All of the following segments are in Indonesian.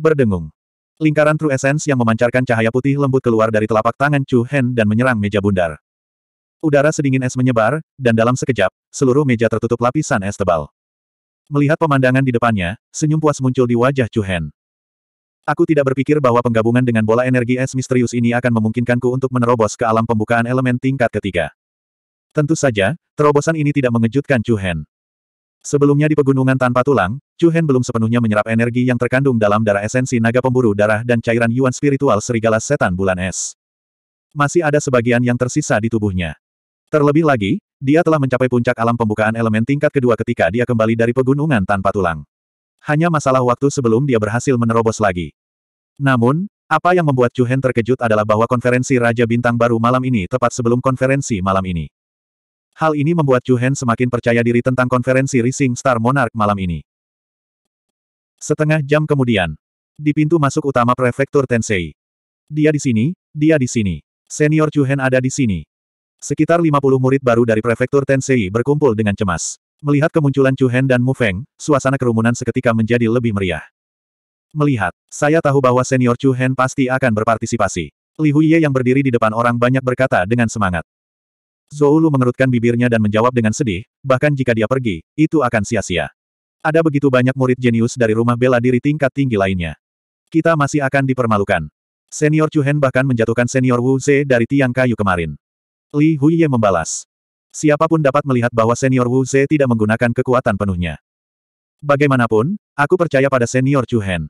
berdengung. Lingkaran True Essence yang memancarkan cahaya putih lembut keluar dari telapak tangan Chu Hen dan menyerang meja bundar. Udara sedingin es menyebar, dan dalam sekejap, seluruh meja tertutup lapisan es tebal. Melihat pemandangan di depannya, senyum puas muncul di wajah Chu Hen. Aku tidak berpikir bahwa penggabungan dengan bola energi es misterius ini akan memungkinkanku untuk menerobos ke alam pembukaan elemen tingkat ketiga. Tentu saja, terobosan ini tidak mengejutkan Chu Hen. Sebelumnya di pegunungan tanpa tulang, Chu Hen belum sepenuhnya menyerap energi yang terkandung dalam darah esensi naga pemburu darah dan cairan yuan spiritual serigala setan bulan es. Masih ada sebagian yang tersisa di tubuhnya. Terlebih lagi, dia telah mencapai puncak alam pembukaan elemen tingkat kedua ketika dia kembali dari pegunungan tanpa tulang. Hanya masalah waktu sebelum dia berhasil menerobos lagi. Namun, apa yang membuat Chu Hen terkejut adalah bahwa konferensi Raja Bintang baru malam ini tepat sebelum konferensi malam ini. Hal ini membuat Chu Hen semakin percaya diri tentang konferensi Rising Star Monarch malam ini. Setengah jam kemudian, di pintu masuk utama prefektur Tensei. Dia di sini, dia di sini. Senior Chu Hen ada di sini. Sekitar 50 murid baru dari prefektur Tensei berkumpul dengan cemas. Melihat kemunculan Chu Hen dan Mu Feng, suasana kerumunan seketika menjadi lebih meriah. Melihat, saya tahu bahwa senior Chu Hen pasti akan berpartisipasi. Li Huiye yang berdiri di depan orang banyak berkata dengan semangat. Zoulu mengerutkan bibirnya dan menjawab dengan sedih, bahkan jika dia pergi, itu akan sia-sia. Ada begitu banyak murid jenius dari rumah bela diri tingkat tinggi lainnya. Kita masih akan dipermalukan. Senior Chuhen bahkan menjatuhkan senior Wu Ze dari tiang kayu kemarin. Li Huiye membalas. Siapapun dapat melihat bahwa senior Wu Ze tidak menggunakan kekuatan penuhnya. Bagaimanapun, aku percaya pada senior Chuhen.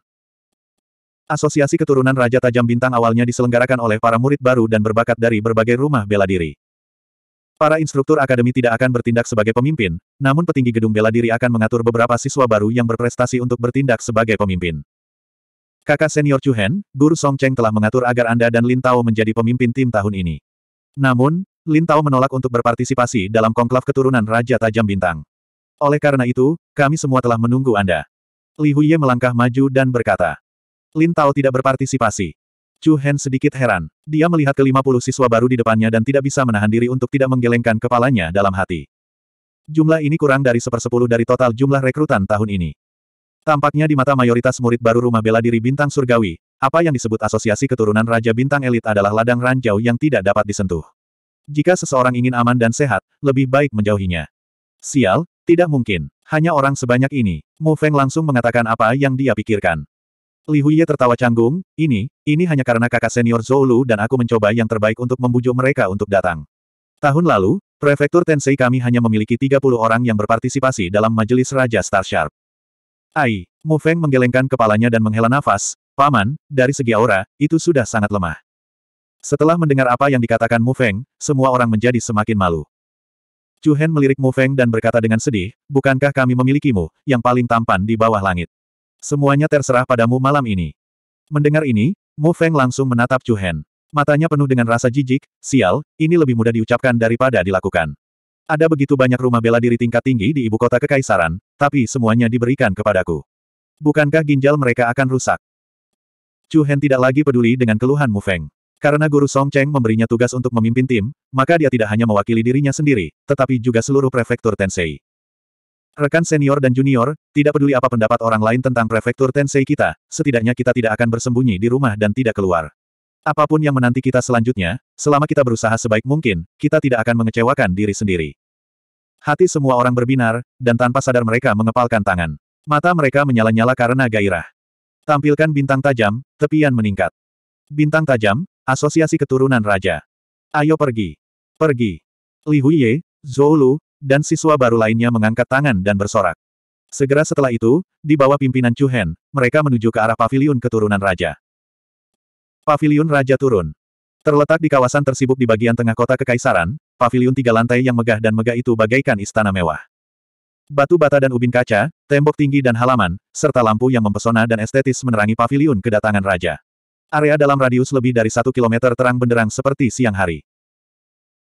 Asosiasi keturunan Raja Tajam Bintang awalnya diselenggarakan oleh para murid baru dan berbakat dari berbagai rumah bela diri. Para instruktur akademi tidak akan bertindak sebagai pemimpin, namun petinggi gedung bela diri akan mengatur beberapa siswa baru yang berprestasi untuk bertindak sebagai pemimpin. Kakak senior Chu Hen, Guru Song Cheng telah mengatur agar Anda dan Lin Tao menjadi pemimpin tim tahun ini. Namun, Lin Tao menolak untuk berpartisipasi dalam konklav keturunan Raja Tajam Bintang. Oleh karena itu, kami semua telah menunggu Anda. Li Huye melangkah maju dan berkata, Lin Tao tidak berpartisipasi. Chu Hen sedikit heran. Dia melihat ke puluh siswa baru di depannya dan tidak bisa menahan diri untuk tidak menggelengkan kepalanya dalam hati. Jumlah ini kurang dari sepersepuluh dari total jumlah rekrutan tahun ini. Tampaknya di mata mayoritas murid baru rumah bela diri bintang surgawi, apa yang disebut asosiasi keturunan Raja Bintang Elit adalah ladang ranjau yang tidak dapat disentuh. Jika seseorang ingin aman dan sehat, lebih baik menjauhinya. Sial, tidak mungkin. Hanya orang sebanyak ini. Mu Feng langsung mengatakan apa yang dia pikirkan. Li Huiye tertawa canggung, ini, ini hanya karena kakak senior Zolu dan aku mencoba yang terbaik untuk membujuk mereka untuk datang. Tahun lalu, prefektur Tensei kami hanya memiliki 30 orang yang berpartisipasi dalam majelis Raja Star Sharp. Ai, Mu Feng menggelengkan kepalanya dan menghela nafas, paman, dari segi aura, itu sudah sangat lemah. Setelah mendengar apa yang dikatakan Mu Feng, semua orang menjadi semakin malu. Chu Hen melirik Mu Feng dan berkata dengan sedih, bukankah kami memilikimu, yang paling tampan di bawah langit? Semuanya terserah padamu malam ini. Mendengar ini, Mu Feng langsung menatap Chu Hen. Matanya penuh dengan rasa jijik, sial, ini lebih mudah diucapkan daripada dilakukan. Ada begitu banyak rumah bela diri tingkat tinggi di ibu kota kekaisaran, tapi semuanya diberikan kepadaku. Bukankah ginjal mereka akan rusak? Chu Hen tidak lagi peduli dengan keluhan Mu Feng. Karena guru Song Cheng memberinya tugas untuk memimpin tim, maka dia tidak hanya mewakili dirinya sendiri, tetapi juga seluruh prefektur Tensei. Rekan senior dan junior, tidak peduli apa pendapat orang lain tentang prefektur Tensei kita, setidaknya kita tidak akan bersembunyi di rumah dan tidak keluar. Apapun yang menanti kita selanjutnya, selama kita berusaha sebaik mungkin, kita tidak akan mengecewakan diri sendiri. Hati semua orang berbinar, dan tanpa sadar mereka mengepalkan tangan. Mata mereka menyala-nyala karena gairah. Tampilkan bintang tajam, tepian meningkat. Bintang tajam, asosiasi keturunan raja. Ayo pergi. Pergi. Li Huiye, Zhou Lu, dan siswa baru lainnya mengangkat tangan dan bersorak. Segera setelah itu, di bawah pimpinan Chu Hen, mereka menuju ke arah pavilion keturunan raja. Pavilion Raja Turun Terletak di kawasan tersibuk di bagian tengah kota Kekaisaran, Pavilion tiga lantai yang megah dan megah itu bagaikan istana mewah. Batu bata dan ubin kaca, tembok tinggi dan halaman, serta lampu yang mempesona dan estetis menerangi pavilion kedatangan raja. Area dalam radius lebih dari satu kilometer terang benderang seperti siang hari.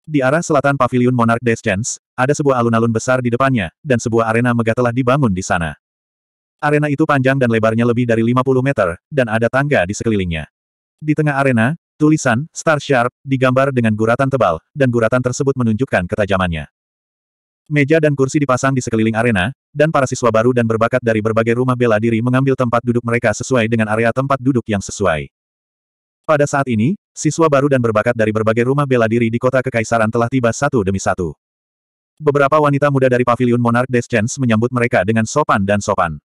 Di arah selatan Paviliun Monarch Descens, ada sebuah alun-alun besar di depannya, dan sebuah arena megah telah dibangun di sana. Arena itu panjang dan lebarnya lebih dari 50 meter, dan ada tangga di sekelilingnya. Di tengah arena, tulisan, Star Sharp, digambar dengan guratan tebal, dan guratan tersebut menunjukkan ketajamannya. Meja dan kursi dipasang di sekeliling arena, dan para siswa baru dan berbakat dari berbagai rumah bela diri mengambil tempat duduk mereka sesuai dengan area tempat duduk yang sesuai. Pada saat ini, Siswa baru dan berbakat dari berbagai rumah bela diri di kota kekaisaran telah tiba satu demi satu. Beberapa wanita muda dari pavilion Monarch Deschens menyambut mereka dengan sopan dan sopan.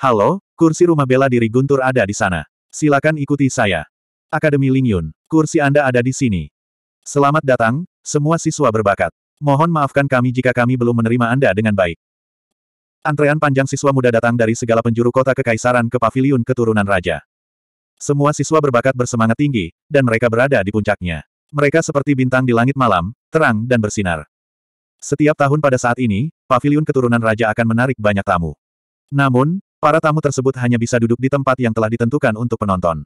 Halo, kursi rumah bela diri Guntur ada di sana. Silakan ikuti saya. Akademi Lingyun, kursi Anda ada di sini. Selamat datang, semua siswa berbakat. Mohon maafkan kami jika kami belum menerima Anda dengan baik. Antrean panjang siswa muda datang dari segala penjuru kota kekaisaran ke paviliun keturunan raja. Semua siswa berbakat bersemangat tinggi, dan mereka berada di puncaknya. Mereka seperti bintang di langit malam, terang dan bersinar. Setiap tahun pada saat ini, pavilion keturunan raja akan menarik banyak tamu. Namun, para tamu tersebut hanya bisa duduk di tempat yang telah ditentukan untuk penonton.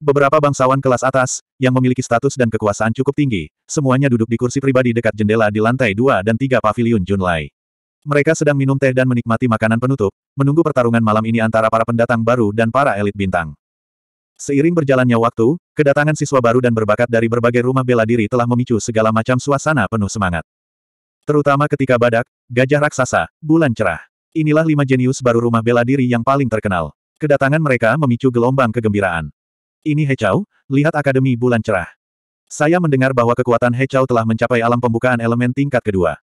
Beberapa bangsawan kelas atas, yang memiliki status dan kekuasaan cukup tinggi, semuanya duduk di kursi pribadi dekat jendela di lantai 2 dan 3 pavilion Junlai. Mereka sedang minum teh dan menikmati makanan penutup, menunggu pertarungan malam ini antara para pendatang baru dan para elit bintang. Seiring berjalannya waktu, kedatangan siswa baru dan berbakat dari berbagai rumah bela diri telah memicu segala macam suasana penuh semangat. Terutama ketika badak, gajah raksasa, bulan cerah. Inilah lima jenius baru rumah bela diri yang paling terkenal. Kedatangan mereka memicu gelombang kegembiraan. Ini Hechau, lihat Akademi Bulan Cerah. Saya mendengar bahwa kekuatan Hechau telah mencapai alam pembukaan elemen tingkat kedua.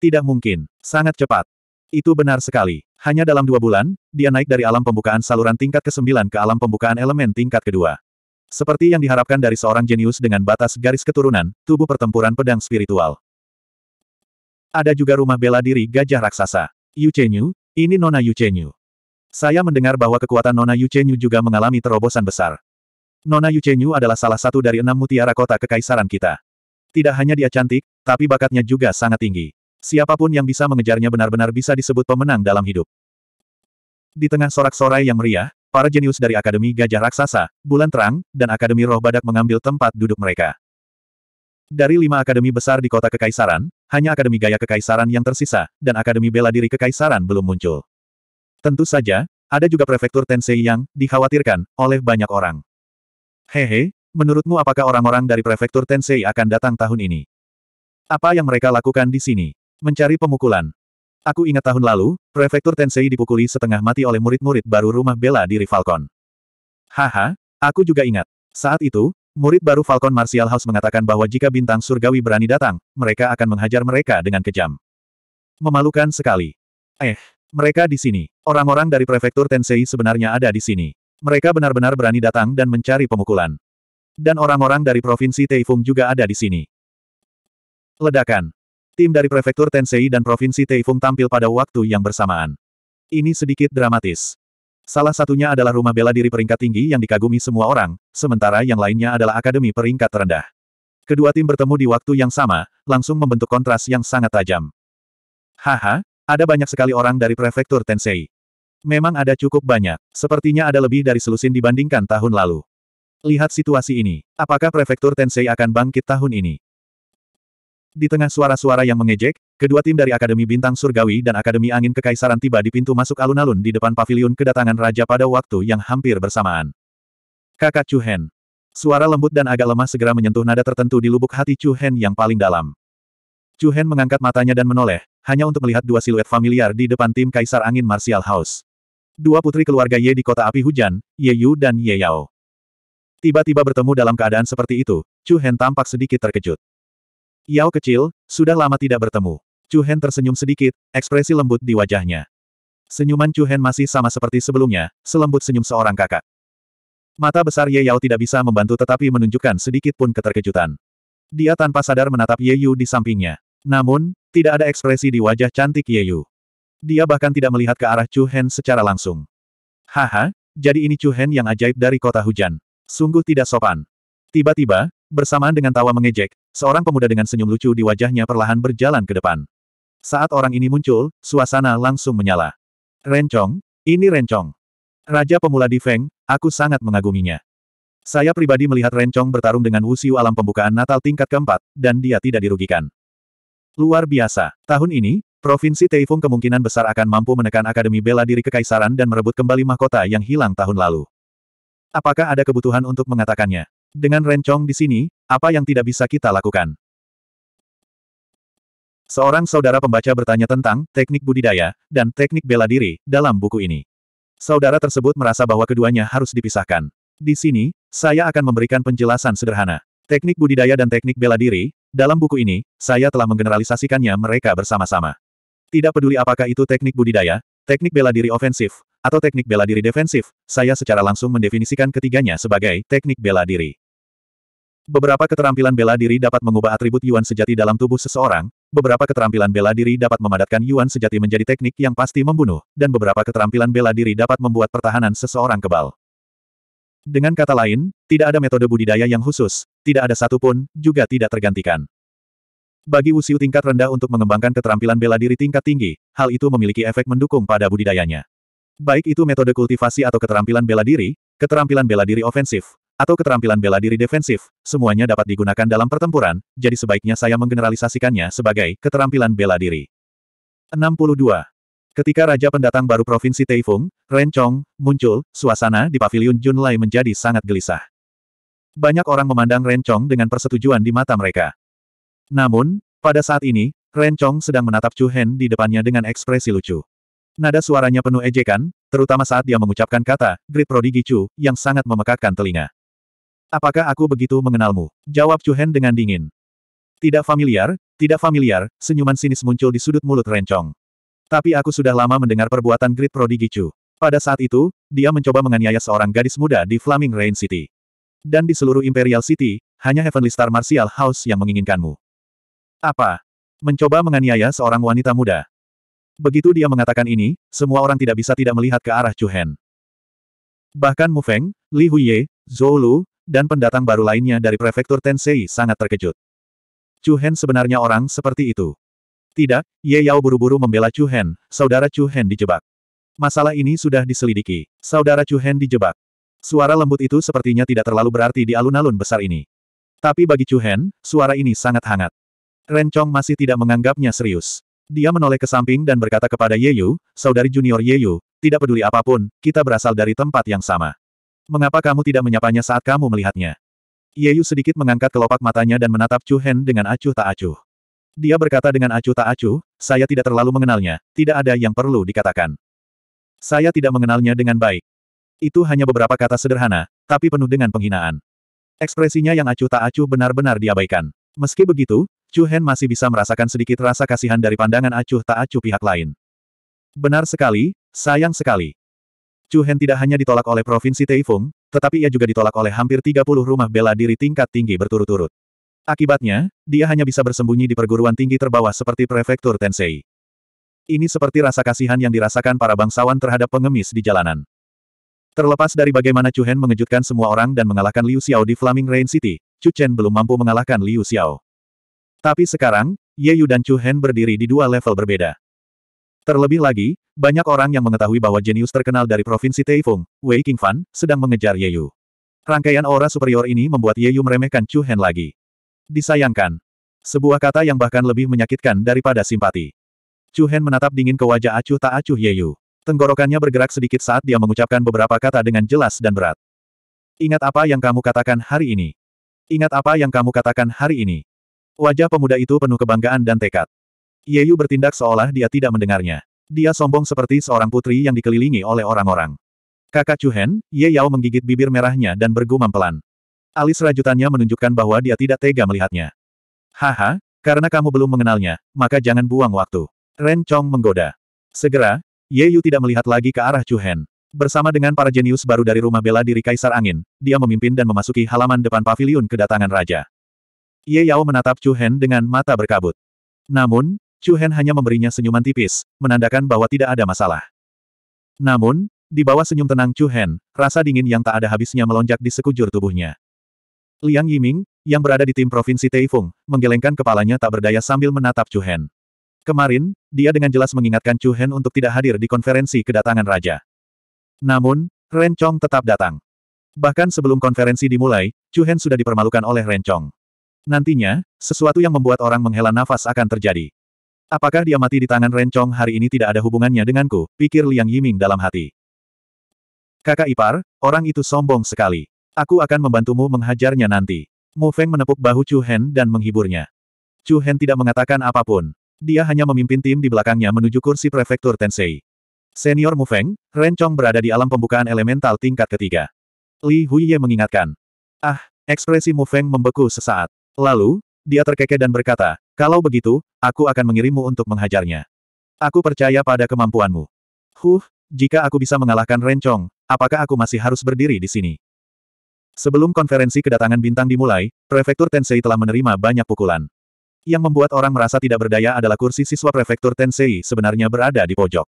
Tidak mungkin, sangat cepat. Itu benar sekali. Hanya dalam dua bulan, dia naik dari alam pembukaan saluran tingkat ke-9 ke alam pembukaan elemen tingkat kedua. Seperti yang diharapkan dari seorang jenius dengan batas garis keturunan, tubuh pertempuran pedang spiritual. Ada juga rumah bela diri gajah raksasa. Yu Chenyu. ini Nona Yu Chenyu. Saya mendengar bahwa kekuatan Nona Yu Chenyu juga mengalami terobosan besar. Nona Yu Chenyu adalah salah satu dari enam mutiara kota kekaisaran kita. Tidak hanya dia cantik, tapi bakatnya juga sangat tinggi. Siapapun yang bisa mengejarnya benar-benar bisa disebut pemenang dalam hidup. Di tengah sorak-sorai yang meriah, para jenius dari Akademi Gajah Raksasa, Bulan Terang, dan Akademi Roh Badak mengambil tempat duduk mereka. Dari lima akademi besar di kota Kekaisaran, hanya Akademi Gaya Kekaisaran yang tersisa, dan Akademi Bela Diri Kekaisaran belum muncul. Tentu saja, ada juga Prefektur Tensei yang dikhawatirkan oleh banyak orang. Hehe, menurutmu apakah orang-orang dari Prefektur Tensei akan datang tahun ini? Apa yang mereka lakukan di sini? Mencari pemukulan. Aku ingat tahun lalu, Prefektur Tensei dipukuli setengah mati oleh murid-murid baru rumah bela diri Falcon. Haha, aku juga ingat. Saat itu, murid baru Falcon Martial House mengatakan bahwa jika bintang surgawi berani datang, mereka akan menghajar mereka dengan kejam. Memalukan sekali. Eh, mereka di sini. Orang-orang dari Prefektur Tensei sebenarnya ada di sini. Mereka benar-benar berani datang dan mencari pemukulan. Dan orang-orang dari Provinsi Teifung juga ada di sini. Ledakan. Tim dari Prefektur Tensei dan Provinsi Teifung tampil pada waktu yang bersamaan. Ini sedikit dramatis. Salah satunya adalah rumah bela diri peringkat tinggi yang dikagumi semua orang, sementara yang lainnya adalah akademi peringkat terendah. Kedua tim bertemu di waktu yang sama, langsung membentuk kontras yang sangat tajam. Haha, ada banyak sekali orang dari Prefektur Tensei. Memang ada cukup banyak, sepertinya ada lebih dari selusin dibandingkan tahun lalu. Lihat situasi ini, apakah Prefektur Tensei akan bangkit tahun ini? Di tengah suara-suara yang mengejek, kedua tim dari Akademi Bintang Surgawi dan Akademi Angin Kekaisaran tiba di pintu masuk alun-alun di depan paviliun kedatangan raja pada waktu yang hampir bersamaan. Kakak Chu Hen. Suara lembut dan agak lemah segera menyentuh nada tertentu di lubuk hati Chu Hen yang paling dalam. Chu Hen mengangkat matanya dan menoleh, hanya untuk melihat dua siluet familiar di depan tim Kaisar Angin Martial House. Dua putri keluarga Ye di kota api hujan, Ye Yu dan Ye Yao. Tiba-tiba bertemu dalam keadaan seperti itu, Chu Hen tampak sedikit terkejut. Yao kecil, sudah lama tidak bertemu. Chu Hen tersenyum sedikit, ekspresi lembut di wajahnya. Senyuman Chu Hen masih sama seperti sebelumnya, selembut senyum seorang kakak. Mata besar Ye Yao tidak bisa membantu tetapi menunjukkan sedikit pun keterkejutan. Dia tanpa sadar menatap Ye Yu di sampingnya. Namun, tidak ada ekspresi di wajah cantik Ye Yu. Dia bahkan tidak melihat ke arah Chu Hen secara langsung. Haha, jadi ini Chu Hen yang ajaib dari kota hujan. Sungguh tidak sopan. Tiba-tiba, bersamaan dengan tawa mengejek, Seorang pemuda dengan senyum lucu di wajahnya perlahan berjalan ke depan. Saat orang ini muncul, suasana langsung menyala. Rencong, ini Rencong. Raja pemula di Feng, aku sangat mengaguminya. Saya pribadi melihat Rencong bertarung dengan Wusiu alam pembukaan Natal tingkat keempat, dan dia tidak dirugikan. Luar biasa. Tahun ini, Provinsi Teifung kemungkinan besar akan mampu menekan Akademi Bela Diri Kekaisaran dan merebut kembali mahkota yang hilang tahun lalu. Apakah ada kebutuhan untuk mengatakannya? Dengan Rencong di sini, apa yang tidak bisa kita lakukan? Seorang saudara pembaca bertanya tentang teknik budidaya dan teknik bela diri dalam buku ini. Saudara tersebut merasa bahwa keduanya harus dipisahkan. Di sini, saya akan memberikan penjelasan sederhana. Teknik budidaya dan teknik bela diri, dalam buku ini, saya telah menggeneralisasikannya mereka bersama-sama. Tidak peduli apakah itu teknik budidaya, teknik bela diri ofensif, atau teknik bela diri defensif, saya secara langsung mendefinisikan ketiganya sebagai teknik bela diri. Beberapa keterampilan bela diri dapat mengubah atribut Yuan sejati dalam tubuh seseorang, beberapa keterampilan bela diri dapat memadatkan Yuan sejati menjadi teknik yang pasti membunuh, dan beberapa keterampilan bela diri dapat membuat pertahanan seseorang kebal. Dengan kata lain, tidak ada metode budidaya yang khusus, tidak ada satupun, juga tidak tergantikan. Bagi usiu tingkat rendah untuk mengembangkan keterampilan bela diri tingkat tinggi, hal itu memiliki efek mendukung pada budidayanya. Baik itu metode kultivasi atau keterampilan bela diri, keterampilan bela diri ofensif, atau keterampilan bela diri defensif, semuanya dapat digunakan dalam pertempuran, jadi sebaiknya saya menggeneralisasikannya sebagai keterampilan bela diri. 62. Ketika Raja Pendatang baru Provinsi Taifung, Ren Chong, muncul, suasana di Paviliun Lai menjadi sangat gelisah. Banyak orang memandang Ren Chong dengan persetujuan di mata mereka. Namun, pada saat ini, Ren Chong sedang menatap Chu Hen di depannya dengan ekspresi lucu. Nada suaranya penuh ejekan, terutama saat dia mengucapkan kata, Great Prodigy Chu, yang sangat memekakkan telinga. Apakah aku begitu mengenalmu? Jawab Chuhen dengan dingin. Tidak familiar, tidak familiar, senyuman sinis muncul di sudut mulut rencong. Tapi aku sudah lama mendengar perbuatan Great Prodigy Chu. Pada saat itu, dia mencoba menganiaya seorang gadis muda di Flaming Rain City. Dan di seluruh Imperial City, hanya Heavenly Star Martial House yang menginginkanmu. Apa? Mencoba menganiaya seorang wanita muda. Begitu dia mengatakan ini, semua orang tidak bisa tidak melihat ke arah Chuhen. Bahkan Mu Feng, Li Huye, Zhou Lu, dan pendatang baru lainnya dari prefektur Tensei sangat terkejut. Chu Hen sebenarnya orang seperti itu. Tidak, Ye Yao buru-buru membela Chu Hen, saudara Chu Hen dijebak. Masalah ini sudah diselidiki, saudara Chu Hen dijebak. Suara lembut itu sepertinya tidak terlalu berarti di alun-alun besar ini. Tapi bagi Chu Hen, suara ini sangat hangat. Ren Chong masih tidak menganggapnya serius. Dia menoleh ke samping dan berkata kepada Ye Yu, saudari junior Ye Yu, tidak peduli apapun, kita berasal dari tempat yang sama. Mengapa kamu tidak menyapanya saat kamu melihatnya? Yeyu sedikit mengangkat kelopak matanya dan menatap Chu Hen dengan acuh tak acuh. Dia berkata dengan acuh tak acuh, saya tidak terlalu mengenalnya, tidak ada yang perlu dikatakan. Saya tidak mengenalnya dengan baik. Itu hanya beberapa kata sederhana, tapi penuh dengan penghinaan. Ekspresinya yang acuh tak acuh benar-benar diabaikan. Meski begitu, Chu Hen masih bisa merasakan sedikit rasa kasihan dari pandangan acuh tak acuh pihak lain. Benar sekali, sayang sekali. Chu Hen tidak hanya ditolak oleh Provinsi Taifung, tetapi ia juga ditolak oleh hampir 30 rumah bela diri tingkat tinggi berturut-turut. Akibatnya, dia hanya bisa bersembunyi di perguruan tinggi terbawah seperti Prefektur Tensei. Ini seperti rasa kasihan yang dirasakan para bangsawan terhadap pengemis di jalanan. Terlepas dari bagaimana Chu Hen mengejutkan semua orang dan mengalahkan Liu Xiao di Flaming Rain City, Chu Chen belum mampu mengalahkan Liu Xiao. Tapi sekarang, Ye Yu dan Chu Hen berdiri di dua level berbeda. Terlebih lagi, banyak orang yang mengetahui bahwa jenius terkenal dari provinsi Taifung, Wei Qingfan, sedang mengejar Ye Yu. Rangkaian aura superior ini membuat Ye Yu meremehkan Chu Hen lagi. Disayangkan. Sebuah kata yang bahkan lebih menyakitkan daripada simpati. Chu Hen menatap dingin ke wajah acuh tak acuh Ye Yu. Tenggorokannya bergerak sedikit saat dia mengucapkan beberapa kata dengan jelas dan berat. Ingat apa yang kamu katakan hari ini. Ingat apa yang kamu katakan hari ini. Wajah pemuda itu penuh kebanggaan dan tekad. Ye Yu bertindak seolah dia tidak mendengarnya. Dia sombong seperti seorang putri yang dikelilingi oleh orang-orang. Kakak Hen, Ye Yao menggigit bibir merahnya dan bergumam pelan. Alis rajutannya menunjukkan bahwa dia tidak tega melihatnya. Haha, karena kamu belum mengenalnya, maka jangan buang waktu. Ren Chong menggoda. Segera, Ye Yu tidak melihat lagi ke arah Hen. Bersama dengan para jenius baru dari rumah bela diri Kaisar Angin, dia memimpin dan memasuki halaman depan paviliun kedatangan raja. Ye Yao menatap Hen dengan mata berkabut. Namun, Chu Hen hanya memberinya senyuman tipis, menandakan bahwa tidak ada masalah. Namun, di bawah senyum tenang Chu Hen, rasa dingin yang tak ada habisnya melonjak di sekujur tubuhnya. Liang Yiming, yang berada di tim Provinsi Taifung, menggelengkan kepalanya tak berdaya sambil menatap Chu Hen. Kemarin, dia dengan jelas mengingatkan Chu Hen untuk tidak hadir di konferensi kedatangan Raja. Namun, Ren Chong tetap datang. Bahkan sebelum konferensi dimulai, Chu Hen sudah dipermalukan oleh Ren Chong. Nantinya, sesuatu yang membuat orang menghela nafas akan terjadi. Apakah dia mati di tangan Rencong hari ini tidak ada hubungannya denganku, pikir Liang Yiming dalam hati. Kakak ipar, orang itu sombong sekali. Aku akan membantumu menghajarnya nanti. Mu Feng menepuk bahu Chu Hen dan menghiburnya. Chu Hen tidak mengatakan apapun. Dia hanya memimpin tim di belakangnya menuju kursi prefektur Tensei. Senior Mu Feng, Rencong berada di alam pembukaan elemental tingkat ketiga. Li Huiye mengingatkan. Ah, ekspresi Mu Feng membeku sesaat. Lalu, dia terkekeh dan berkata, kalau begitu, aku akan mengirimmu untuk menghajarnya. Aku percaya pada kemampuanmu. Huh, jika aku bisa mengalahkan Rencong, apakah aku masih harus berdiri di sini? Sebelum konferensi kedatangan bintang dimulai, Prefektur Tensei telah menerima banyak pukulan. Yang membuat orang merasa tidak berdaya adalah kursi siswa Prefektur Tensei sebenarnya berada di pojok.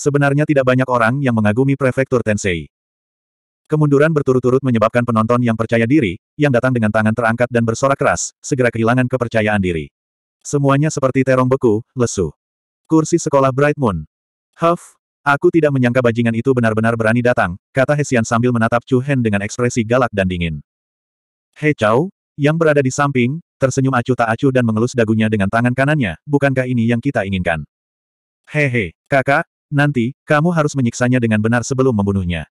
Sebenarnya tidak banyak orang yang mengagumi Prefektur Tensei. Kemunduran berturut-turut menyebabkan penonton yang percaya diri, yang datang dengan tangan terangkat dan bersorak keras, segera kehilangan kepercayaan diri. Semuanya seperti terong beku, lesu. Kursi sekolah Bright Moon. Huff, aku tidak menyangka bajingan itu benar-benar berani datang, kata Hesian sambil menatap Chu Hen dengan ekspresi galak dan dingin. Hei Chow, yang berada di samping, tersenyum acuh tak acuh dan mengelus dagunya dengan tangan kanannya, bukankah ini yang kita inginkan? Hehe, kakak, nanti, kamu harus menyiksanya dengan benar sebelum membunuhnya.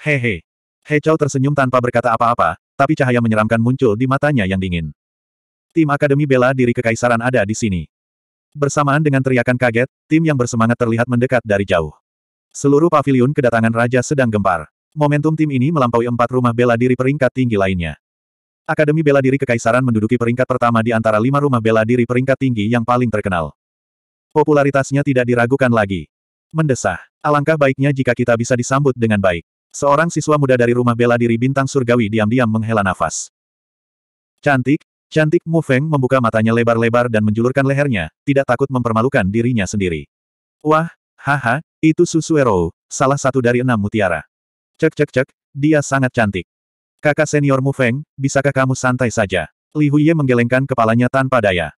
Hehe, He Chao tersenyum tanpa berkata apa-apa, tapi cahaya menyeramkan muncul di matanya yang dingin. Tim Akademi Bela Diri Kekaisaran ada di sini. Bersamaan dengan teriakan kaget, tim yang bersemangat terlihat mendekat dari jauh. Seluruh paviliun kedatangan raja sedang gempar. Momentum tim ini melampaui empat rumah bela diri peringkat tinggi lainnya. Akademi Bela Diri Kekaisaran menduduki peringkat pertama di antara lima rumah bela diri peringkat tinggi yang paling terkenal. Popularitasnya tidak diragukan lagi. Mendesah. Alangkah baiknya jika kita bisa disambut dengan baik. Seorang siswa muda dari rumah bela diri bintang surgawi diam-diam menghela nafas. Cantik, cantik Mu Feng membuka matanya lebar-lebar dan menjulurkan lehernya, tidak takut mempermalukan dirinya sendiri. Wah, haha, itu Susuero, salah satu dari enam mutiara. Cek cek cek, dia sangat cantik. Kakak senior Mu Feng, bisakah kamu santai saja? Li Huye menggelengkan kepalanya tanpa daya.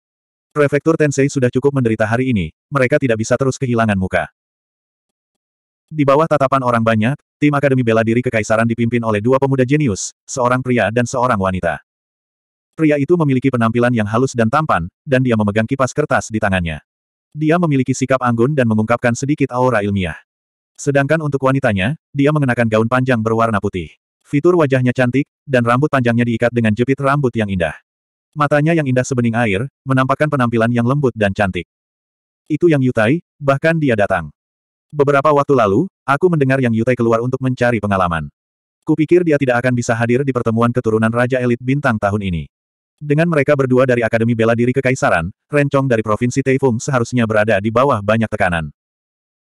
Prefektur Tensei sudah cukup menderita hari ini, mereka tidak bisa terus kehilangan muka. Di bawah tatapan orang banyak, tim Akademi Bela Diri Kekaisaran dipimpin oleh dua pemuda jenius, seorang pria dan seorang wanita. Pria itu memiliki penampilan yang halus dan tampan, dan dia memegang kipas kertas di tangannya. Dia memiliki sikap anggun dan mengungkapkan sedikit aura ilmiah. Sedangkan untuk wanitanya, dia mengenakan gaun panjang berwarna putih. Fitur wajahnya cantik, dan rambut panjangnya diikat dengan jepit rambut yang indah. Matanya yang indah sebening air, menampakkan penampilan yang lembut dan cantik. Itu yang Yutai, bahkan dia datang. Beberapa waktu lalu, aku mendengar yang Yutai keluar untuk mencari pengalaman. Kupikir dia tidak akan bisa hadir di pertemuan keturunan Raja Elit Bintang tahun ini. Dengan mereka berdua dari Akademi Bela Diri Kekaisaran, Rencong dari Provinsi Taifung seharusnya berada di bawah banyak tekanan.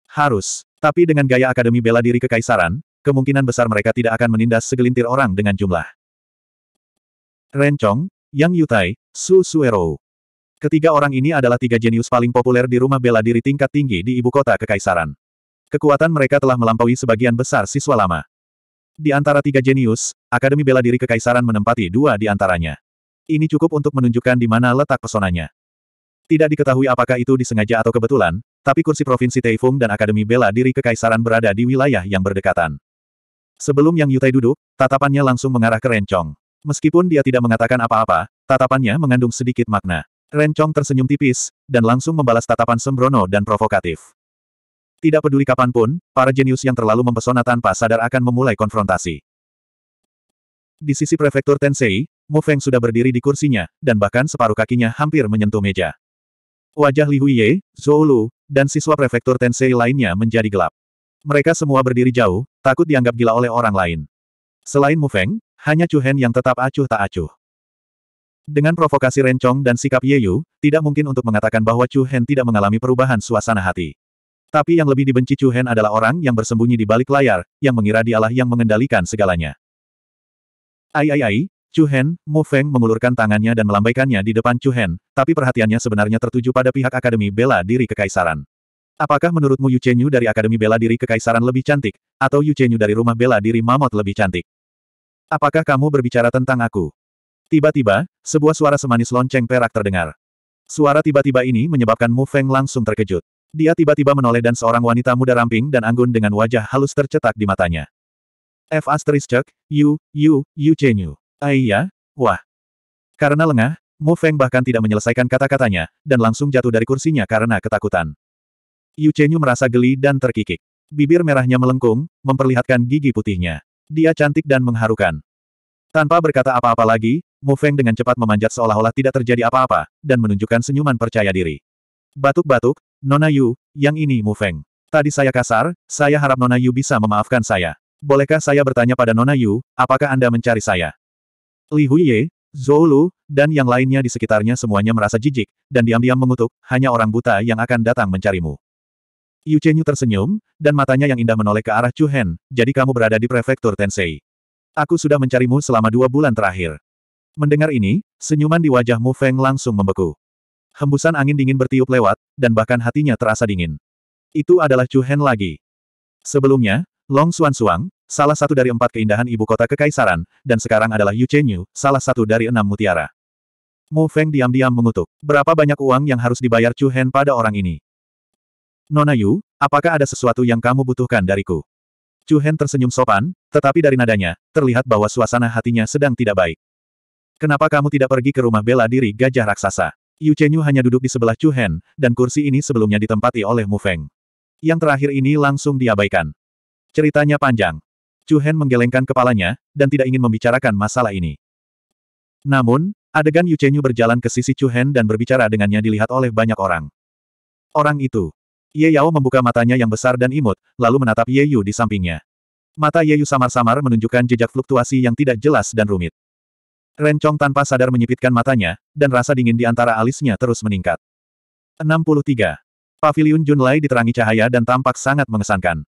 Harus. Tapi dengan gaya Akademi Bela Diri Kekaisaran, kemungkinan besar mereka tidak akan menindas segelintir orang dengan jumlah. Rencong, Yang Yutai, Su Suero. Ketiga orang ini adalah tiga jenius paling populer di rumah bela diri tingkat tinggi di ibu kota Kekaisaran. Kekuatan mereka telah melampaui sebagian besar siswa lama. Di antara tiga jenius, Akademi Bela Diri Kekaisaran menempati dua di antaranya. Ini cukup untuk menunjukkan di mana letak pesonanya. Tidak diketahui apakah itu disengaja atau kebetulan, tapi kursi Provinsi Teifung dan Akademi Bela Diri Kekaisaran berada di wilayah yang berdekatan. Sebelum Yang Yutai duduk, tatapannya langsung mengarah ke Rencong. Meskipun dia tidak mengatakan apa-apa, tatapannya mengandung sedikit makna. Rencong tersenyum tipis, dan langsung membalas tatapan sembrono dan provokatif. Tidak peduli kapanpun, para jenius yang terlalu mempesona tanpa sadar akan memulai konfrontasi. Di sisi prefektur Tensei, Mu Feng sudah berdiri di kursinya, dan bahkan separuh kakinya hampir menyentuh meja. Wajah Li Huiye, Zhou Lu, dan siswa prefektur Tensei lainnya menjadi gelap. Mereka semua berdiri jauh, takut dianggap gila oleh orang lain. Selain Mu Feng, hanya Chu Hen yang tetap acuh tak acuh. Dengan provokasi rencong dan sikap Ye Yu, tidak mungkin untuk mengatakan bahwa Chu Hen tidak mengalami perubahan suasana hati. Tapi yang lebih dibenci Chu Hen adalah orang yang bersembunyi di balik layar, yang mengira dialah yang mengendalikan segalanya. Ai ai ai, Chu Hen, Mu Feng mengulurkan tangannya dan melambaikannya di depan Chu Hen, tapi perhatiannya sebenarnya tertuju pada pihak Akademi Bela Diri Kekaisaran. Apakah menurutmu Yu Chenyu dari Akademi Bela Diri Kekaisaran lebih cantik, atau Yu Chenyu dari Rumah Bela Diri Mamot lebih cantik? Apakah kamu berbicara tentang aku? Tiba-tiba, sebuah suara semanis lonceng perak terdengar. Suara tiba-tiba ini menyebabkan Mu Feng langsung terkejut. Dia tiba-tiba menoleh dan seorang wanita muda ramping dan anggun dengan wajah halus tercetak di matanya. F asterisk, Yu, Yu, Yu Chenyu. Aiyah, wah. Karena lengah, Mu Feng bahkan tidak menyelesaikan kata-katanya, dan langsung jatuh dari kursinya karena ketakutan. Yu Chenyu merasa geli dan terkikik. Bibir merahnya melengkung, memperlihatkan gigi putihnya. Dia cantik dan mengharukan. Tanpa berkata apa-apa lagi, Mu Feng dengan cepat memanjat seolah-olah tidak terjadi apa-apa, dan menunjukkan senyuman percaya diri. Batuk-batuk, Nona Yu, yang ini Mu Feng. Tadi saya kasar, saya harap Nona Yu bisa memaafkan saya. Bolehkah saya bertanya pada Nona Yu, apakah Anda mencari saya? Li Huiye, Zhou Lu, dan yang lainnya di sekitarnya semuanya merasa jijik, dan diam-diam mengutuk, hanya orang buta yang akan datang mencarimu. Yu Chenyu tersenyum, dan matanya yang indah menoleh ke arah Chu Hen, jadi kamu berada di prefektur Tensei. Aku sudah mencarimu selama dua bulan terakhir. Mendengar ini, senyuman di wajah Mu Feng langsung membeku. Hembusan angin dingin bertiup lewat, dan bahkan hatinya terasa dingin. Itu adalah Chu Hen lagi. Sebelumnya, Long Xuan Suang, salah satu dari empat keindahan ibu kota kekaisaran, dan sekarang adalah Yu Chen Yu, salah satu dari enam mutiara. Mu Feng diam-diam mengutuk. Berapa banyak uang yang harus dibayar Chu Hen pada orang ini? Nona Yu, apakah ada sesuatu yang kamu butuhkan dariku? Chu Hen tersenyum sopan, tetapi dari nadanya, terlihat bahwa suasana hatinya sedang tidak baik. Kenapa kamu tidak pergi ke rumah bela diri gajah raksasa? Yu Chenyu hanya duduk di sebelah Chu Hen, dan kursi ini sebelumnya ditempati oleh Mu Feng. Yang terakhir ini langsung diabaikan. Ceritanya panjang. Chu Hen menggelengkan kepalanya, dan tidak ingin membicarakan masalah ini. Namun, adegan Yu Chenyu berjalan ke sisi Chu Hen dan berbicara dengannya dilihat oleh banyak orang. Orang itu. Ye Yao membuka matanya yang besar dan imut, lalu menatap Ye Yu di sampingnya. Mata Ye Yu samar-samar menunjukkan jejak fluktuasi yang tidak jelas dan rumit. Rencong tanpa sadar menyipitkan matanya, dan rasa dingin di antara alisnya terus meningkat. 63. Paviliun Junlai diterangi cahaya dan tampak sangat mengesankan.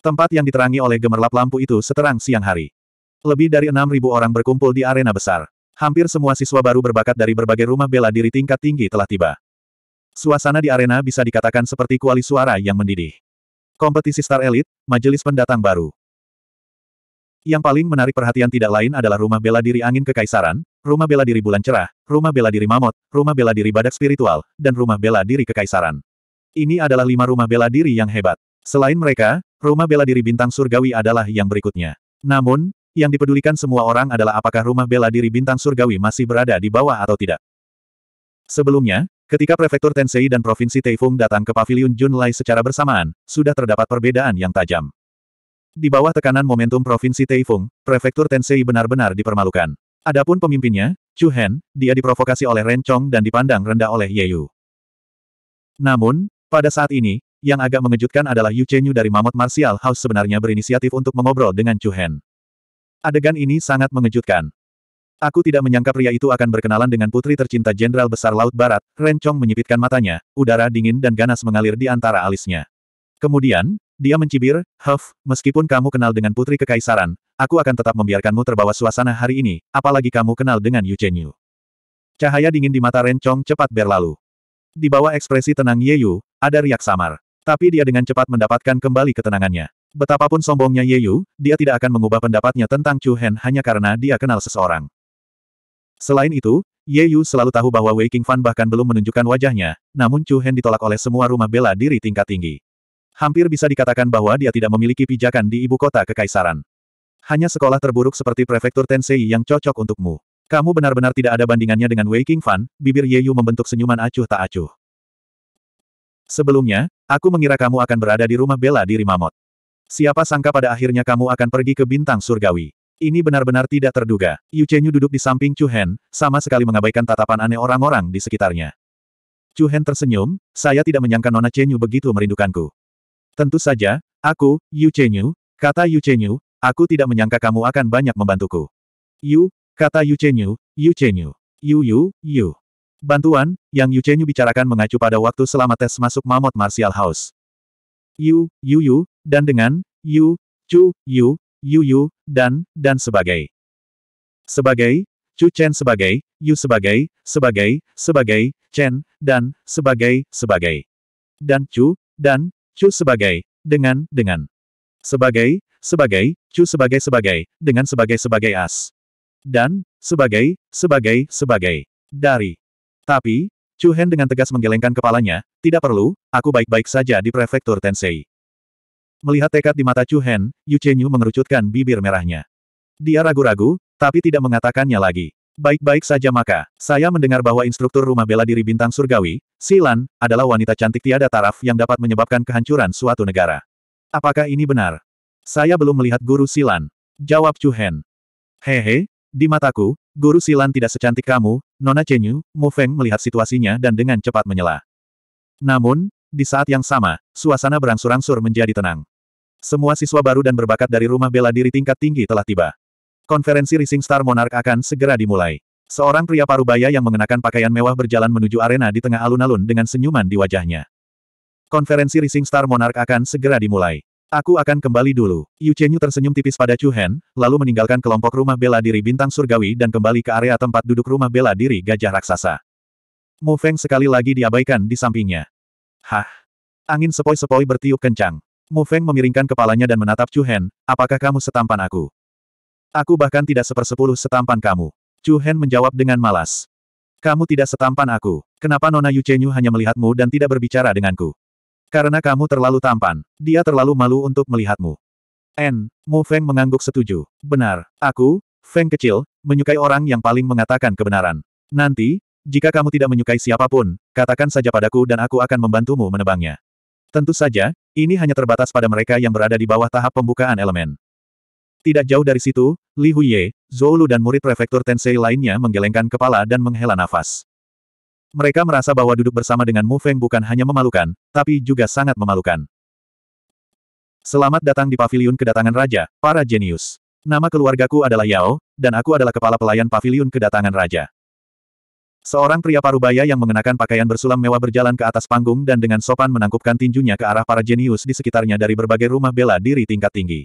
Tempat yang diterangi oleh gemerlap lampu itu seterang siang hari. Lebih dari 6.000 orang berkumpul di arena besar. Hampir semua siswa baru berbakat dari berbagai rumah bela diri tingkat tinggi telah tiba. Suasana di arena bisa dikatakan seperti kuali suara yang mendidih. Kompetisi star elit, majelis pendatang baru. Yang paling menarik perhatian tidak lain adalah rumah bela diri angin kekaisaran, rumah bela diri bulan cerah, rumah bela diri mamot, rumah bela diri badak spiritual, dan rumah bela diri kekaisaran. Ini adalah lima rumah bela diri yang hebat. Selain mereka, rumah bela diri bintang surgawi adalah yang berikutnya. Namun, yang dipedulikan semua orang adalah apakah rumah bela diri bintang surgawi masih berada di bawah atau tidak. Sebelumnya, Ketika Prefektur Tensei dan Provinsi Teifung datang ke Paviliun Junlai secara bersamaan, sudah terdapat perbedaan yang tajam. Di bawah tekanan momentum Provinsi Taifung, Prefektur Tensei benar-benar dipermalukan. Adapun pemimpinnya, Chu Hen, dia diprovokasi oleh Ren Chong dan dipandang rendah oleh Ye Yu. Namun, pada saat ini, yang agak mengejutkan adalah Yu Chenyu dari Mammoth Martial House sebenarnya berinisiatif untuk mengobrol dengan Chu Hen. Adegan ini sangat mengejutkan. Aku tidak menyangka pria itu akan berkenalan dengan putri tercinta Jenderal Besar Laut Barat, Ren Chong menyipitkan matanya, udara dingin dan ganas mengalir di antara alisnya. Kemudian, dia mencibir, Huff, meskipun kamu kenal dengan Putri Kekaisaran, aku akan tetap membiarkanmu terbawa suasana hari ini, apalagi kamu kenal dengan Yu Chenyu. Cahaya dingin di mata Ren Chong cepat berlalu. Di bawah ekspresi tenang Ye Yu, ada riak samar. Tapi dia dengan cepat mendapatkan kembali ketenangannya. Betapapun sombongnya Ye Yu, dia tidak akan mengubah pendapatnya tentang Chu Hen hanya karena dia kenal seseorang. Selain itu, Ye Yu selalu tahu bahwa Wei Fan bahkan belum menunjukkan wajahnya, namun Chu Hen ditolak oleh semua rumah bela diri tingkat tinggi. Hampir bisa dikatakan bahwa dia tidak memiliki pijakan di ibu kota kekaisaran. Hanya sekolah terburuk seperti prefektur Tensei yang cocok untukmu. Kamu benar-benar tidak ada bandingannya dengan Wei King Fan, bibir Ye Yu membentuk senyuman acuh tak acuh. Sebelumnya, aku mengira kamu akan berada di rumah Bella di Rimamot. Siapa sangka pada akhirnya kamu akan pergi ke bintang surgawi. Ini benar-benar tidak terduga. Yu Chenyu duduk di samping Chu Hen, sama sekali mengabaikan tatapan aneh orang-orang di sekitarnya. Chu Hen tersenyum, saya tidak menyangka Nona Chenyu begitu merindukanku. Tentu saja, aku, Yu Chenyu, kata Yu Chenyu, aku tidak menyangka kamu akan banyak membantuku. Yu, kata Yu Chenyu, Yu Chenyu, Yu Yu, Yu. Bantuan, yang Yu Chenyu bicarakan mengacu pada waktu selama tes masuk Mamot Martial House. Yu, Yu Yu, dan dengan, Yu, Chu, Yu, Yu Yu, dan, dan sebagai. Sebagai, Chu Chen sebagai, Yu sebagai, sebagai, sebagai, Chen, dan, sebagai, sebagai. Dan Chu, dan, Chu sebagai, dengan, dengan. Sebagai, sebagai, Chu sebagai sebagai, dengan sebagai sebagai as. Dan, sebagai, sebagai, sebagai. Dari. Tapi, Chu Hen dengan tegas menggelengkan kepalanya, tidak perlu, aku baik-baik saja di prefektur Tensei. Melihat tekad di mata Chu Hen, Yu Chenyu mengerucutkan bibir merahnya. Dia ragu-ragu, tapi tidak mengatakannya lagi. Baik-baik saja maka, saya mendengar bahwa instruktur rumah bela diri bintang surgawi, Silan, adalah wanita cantik tiada taraf yang dapat menyebabkan kehancuran suatu negara. Apakah ini benar? Saya belum melihat guru Silan. Jawab Chu Hen. Hehe, di mataku, guru Silan tidak secantik kamu, Nona Chenyu, Mu Feng melihat situasinya dan dengan cepat menyela. Namun, di saat yang sama, suasana berangsur-angsur menjadi tenang. Semua siswa baru dan berbakat dari rumah bela diri tingkat tinggi telah tiba. Konferensi Rising Star Monarch akan segera dimulai. Seorang pria parubaya yang mengenakan pakaian mewah berjalan menuju arena di tengah alun-alun dengan senyuman di wajahnya. Konferensi Rising Star Monarch akan segera dimulai. Aku akan kembali dulu. Yu Chenyu tersenyum tipis pada Chu Hen, lalu meninggalkan kelompok rumah bela diri bintang surgawi dan kembali ke area tempat duduk rumah bela diri gajah raksasa. Mu Feng sekali lagi diabaikan di sampingnya. Hah? Angin sepoi-sepoi bertiup kencang. Mu Feng memiringkan kepalanya dan menatap Chu Hen, apakah kamu setampan aku? Aku bahkan tidak sepersepuluh setampan kamu. Chu Hen menjawab dengan malas. Kamu tidak setampan aku. Kenapa Nona Yu Chenyu hanya melihatmu dan tidak berbicara denganku? Karena kamu terlalu tampan. Dia terlalu malu untuk melihatmu. En, Mu Feng mengangguk setuju. Benar, aku, Feng kecil, menyukai orang yang paling mengatakan kebenaran. Nanti, jika kamu tidak menyukai siapapun, katakan saja padaku dan aku akan membantumu menebangnya. Tentu saja, ini hanya terbatas pada mereka yang berada di bawah tahap pembukaan elemen. Tidak jauh dari situ, Li Huiye, Zhou Lu dan murid prefektur Tensei lainnya menggelengkan kepala dan menghela nafas. Mereka merasa bahwa duduk bersama dengan Mu Feng bukan hanya memalukan, tapi juga sangat memalukan. Selamat datang di paviliun kedatangan raja, para jenius. Nama keluargaku adalah Yao, dan aku adalah kepala pelayan paviliun kedatangan raja. Seorang pria parubaya yang mengenakan pakaian bersulam mewah berjalan ke atas panggung dan dengan sopan menangkupkan tinjunya ke arah para jenius di sekitarnya dari berbagai rumah bela diri tingkat tinggi.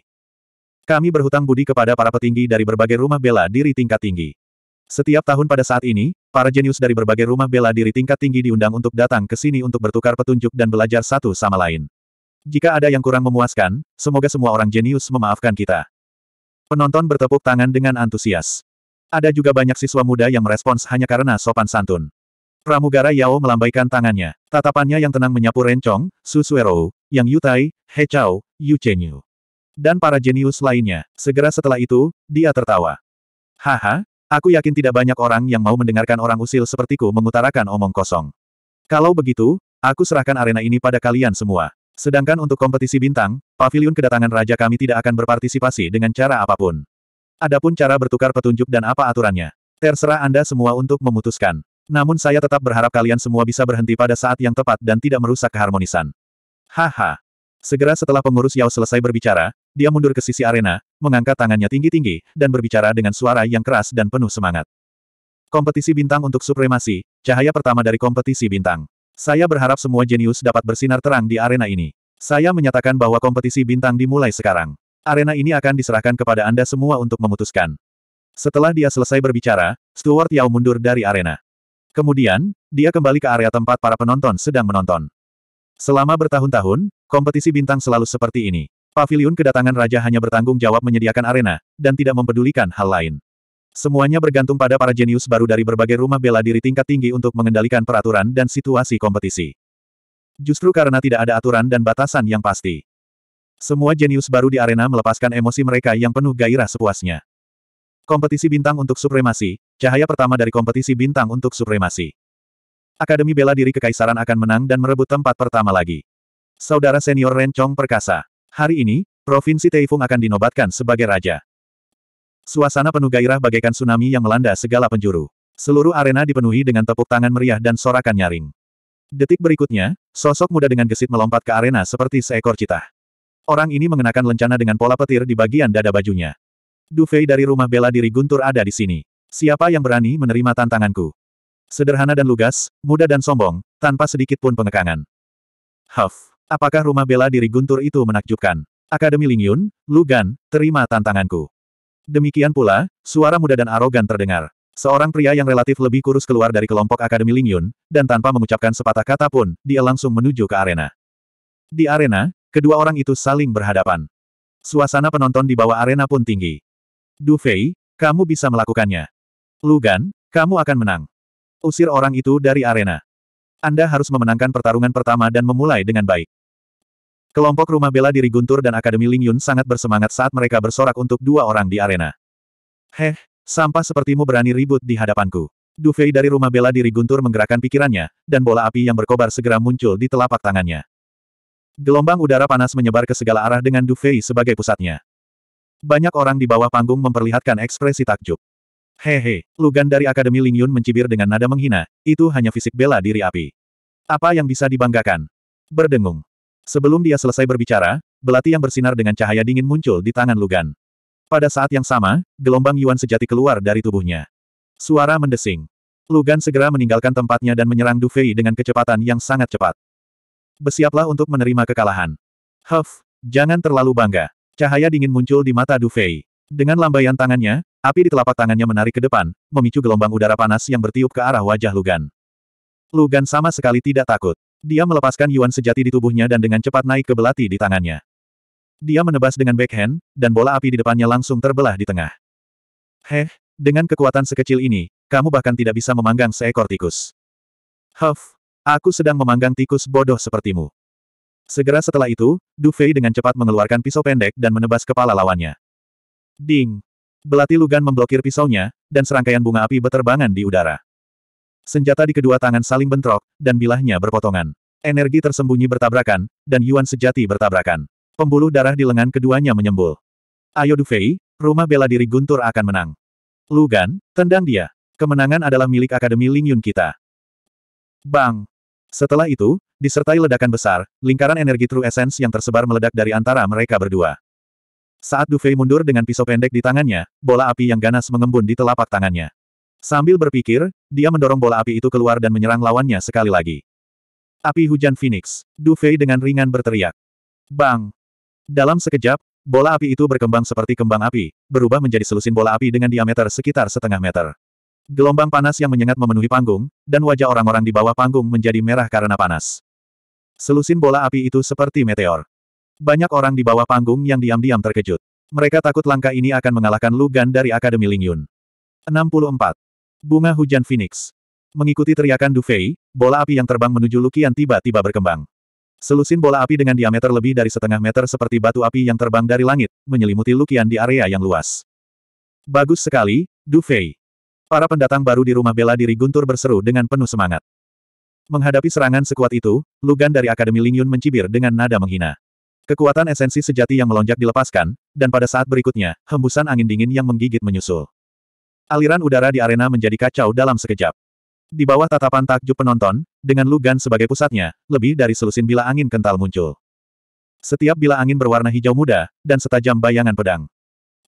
Kami berhutang budi kepada para petinggi dari berbagai rumah bela diri tingkat tinggi. Setiap tahun pada saat ini, para jenius dari berbagai rumah bela diri tingkat tinggi diundang untuk datang ke sini untuk bertukar petunjuk dan belajar satu sama lain. Jika ada yang kurang memuaskan, semoga semua orang jenius memaafkan kita. Penonton bertepuk tangan dengan antusias. Ada juga banyak siswa muda yang merespons hanya karena sopan santun. Pramugara Yao melambaikan tangannya. Tatapannya yang tenang menyapu Rencong, Su Suerou, Yang Yutai, He Chao, Yu Chenyu. Dan para jenius lainnya, segera setelah itu, dia tertawa. Haha, aku yakin tidak banyak orang yang mau mendengarkan orang usil sepertiku mengutarakan omong kosong. Kalau begitu, aku serahkan arena ini pada kalian semua. Sedangkan untuk kompetisi bintang, pavilion kedatangan raja kami tidak akan berpartisipasi dengan cara apapun. Adapun cara bertukar petunjuk dan apa aturannya, terserah Anda semua untuk memutuskan. Namun saya tetap berharap kalian semua bisa berhenti pada saat yang tepat dan tidak merusak keharmonisan. Haha, Segera setelah pengurus Yao selesai berbicara, dia mundur ke sisi arena, mengangkat tangannya tinggi-tinggi, dan berbicara dengan suara yang keras dan penuh semangat. Kompetisi bintang untuk supremasi, cahaya pertama dari kompetisi bintang. Saya berharap semua jenius dapat bersinar terang di arena ini. Saya menyatakan bahwa kompetisi bintang dimulai sekarang. Arena ini akan diserahkan kepada Anda semua untuk memutuskan. Setelah dia selesai berbicara, Stuart Yao mundur dari arena. Kemudian, dia kembali ke area tempat para penonton sedang menonton. Selama bertahun-tahun, kompetisi bintang selalu seperti ini. Paviliun kedatangan raja hanya bertanggung jawab menyediakan arena, dan tidak mempedulikan hal lain. Semuanya bergantung pada para jenius baru dari berbagai rumah bela diri tingkat tinggi untuk mengendalikan peraturan dan situasi kompetisi. Justru karena tidak ada aturan dan batasan yang pasti. Semua jenius baru di arena melepaskan emosi mereka yang penuh gairah sepuasnya. Kompetisi bintang untuk supremasi, cahaya pertama dari kompetisi bintang untuk supremasi. Akademi Bela Diri Kekaisaran akan menang dan merebut tempat pertama lagi. Saudara senior Ren Chong perkasa. Hari ini, Provinsi Teifung akan dinobatkan sebagai raja. Suasana penuh gairah bagaikan tsunami yang melanda segala penjuru. Seluruh arena dipenuhi dengan tepuk tangan meriah dan sorakan nyaring. Detik berikutnya, sosok muda dengan gesit melompat ke arena seperti seekor cita. Orang ini mengenakan lencana dengan pola petir di bagian dada bajunya. Dufei dari rumah bela diri Guntur ada di sini. Siapa yang berani menerima tantanganku? Sederhana dan lugas, muda dan sombong, tanpa sedikit pun pengekangan. Huff, apakah rumah bela diri Guntur itu menakjubkan? Akademi Lingyun, Lugan, terima tantanganku. Demikian pula, suara muda dan arogan terdengar. Seorang pria yang relatif lebih kurus keluar dari kelompok Akademi Lingyun, dan tanpa mengucapkan sepatah kata pun, dia langsung menuju ke arena. Di arena, kedua orang itu saling berhadapan. Suasana penonton di bawah arena pun tinggi. Du Fei, kamu bisa melakukannya. Lugan, kamu akan menang. Usir orang itu dari arena. Anda harus memenangkan pertarungan pertama dan memulai dengan baik. Kelompok rumah bela diri Guntur dan Akademi Ling Yun sangat bersemangat saat mereka bersorak untuk dua orang di arena. Heh, sampah sepertimu berani ribut di hadapanku. Dufei dari rumah bela diri Guntur menggerakkan pikirannya, dan bola api yang berkobar segera muncul di telapak tangannya. Gelombang udara panas menyebar ke segala arah dengan Dufei sebagai pusatnya. Banyak orang di bawah panggung memperlihatkan ekspresi takjub. Hehe, Lugan dari Akademi Lingyun mencibir dengan nada menghina, itu hanya fisik bela diri api. Apa yang bisa dibanggakan? Berdengung. Sebelum dia selesai berbicara, belati yang bersinar dengan cahaya dingin muncul di tangan Lugan. Pada saat yang sama, gelombang Yuan sejati keluar dari tubuhnya. Suara mendesing. Lugan segera meninggalkan tempatnya dan menyerang Du Fei dengan kecepatan yang sangat cepat. Bersiaplah untuk menerima kekalahan. Huff, jangan terlalu bangga. Cahaya dingin muncul di mata Du Fei. Dengan lambaian tangannya, Api di telapak tangannya menarik ke depan, memicu gelombang udara panas yang bertiup ke arah wajah Lugan. Lugan sama sekali tidak takut. Dia melepaskan Yuan sejati di tubuhnya dan dengan cepat naik ke belati di tangannya. Dia menebas dengan backhand, dan bola api di depannya langsung terbelah di tengah. Heh, dengan kekuatan sekecil ini, kamu bahkan tidak bisa memanggang seekor tikus. Huff, aku sedang memanggang tikus bodoh sepertimu. Segera setelah itu, Du Fei dengan cepat mengeluarkan pisau pendek dan menebas kepala lawannya. Ding! Belati Lugan memblokir pisaunya, dan serangkaian bunga api beterbangan di udara. Senjata di kedua tangan saling bentrok, dan bilahnya berpotongan. Energi tersembunyi bertabrakan, dan Yuan sejati bertabrakan. Pembuluh darah di lengan keduanya menyembul. Ayo Dufei, rumah bela diri Guntur akan menang. Lugan, tendang dia. Kemenangan adalah milik Akademi Lingyun kita. Bang! Setelah itu, disertai ledakan besar, lingkaran energi True Essence yang tersebar meledak dari antara mereka berdua. Saat Dufei mundur dengan pisau pendek di tangannya, bola api yang ganas mengembun di telapak tangannya. Sambil berpikir, dia mendorong bola api itu keluar dan menyerang lawannya sekali lagi. Api hujan Phoenix. Dufei dengan ringan berteriak. Bang! Dalam sekejap, bola api itu berkembang seperti kembang api, berubah menjadi selusin bola api dengan diameter sekitar setengah meter. Gelombang panas yang menyengat memenuhi panggung, dan wajah orang-orang di bawah panggung menjadi merah karena panas. Selusin bola api itu seperti meteor. Banyak orang di bawah panggung yang diam-diam terkejut. Mereka takut langkah ini akan mengalahkan Lugan dari Akademi Lingyun. 64. Bunga Hujan Phoenix. Mengikuti teriakan Dufei, bola api yang terbang menuju Lukian tiba-tiba berkembang. Selusin bola api dengan diameter lebih dari setengah meter seperti batu api yang terbang dari langit, menyelimuti Lukian di area yang luas. Bagus sekali, Dufei. Para pendatang baru di rumah bela diri Guntur berseru dengan penuh semangat. Menghadapi serangan sekuat itu, Lugan dari Akademi Lingyun mencibir dengan nada menghina. Kekuatan esensi sejati yang melonjak dilepaskan, dan pada saat berikutnya, hembusan angin dingin yang menggigit menyusul. Aliran udara di arena menjadi kacau dalam sekejap. Di bawah tatapan takjub penonton, dengan Lugan sebagai pusatnya, lebih dari selusin bila angin kental muncul. Setiap bila angin berwarna hijau muda, dan setajam bayangan pedang.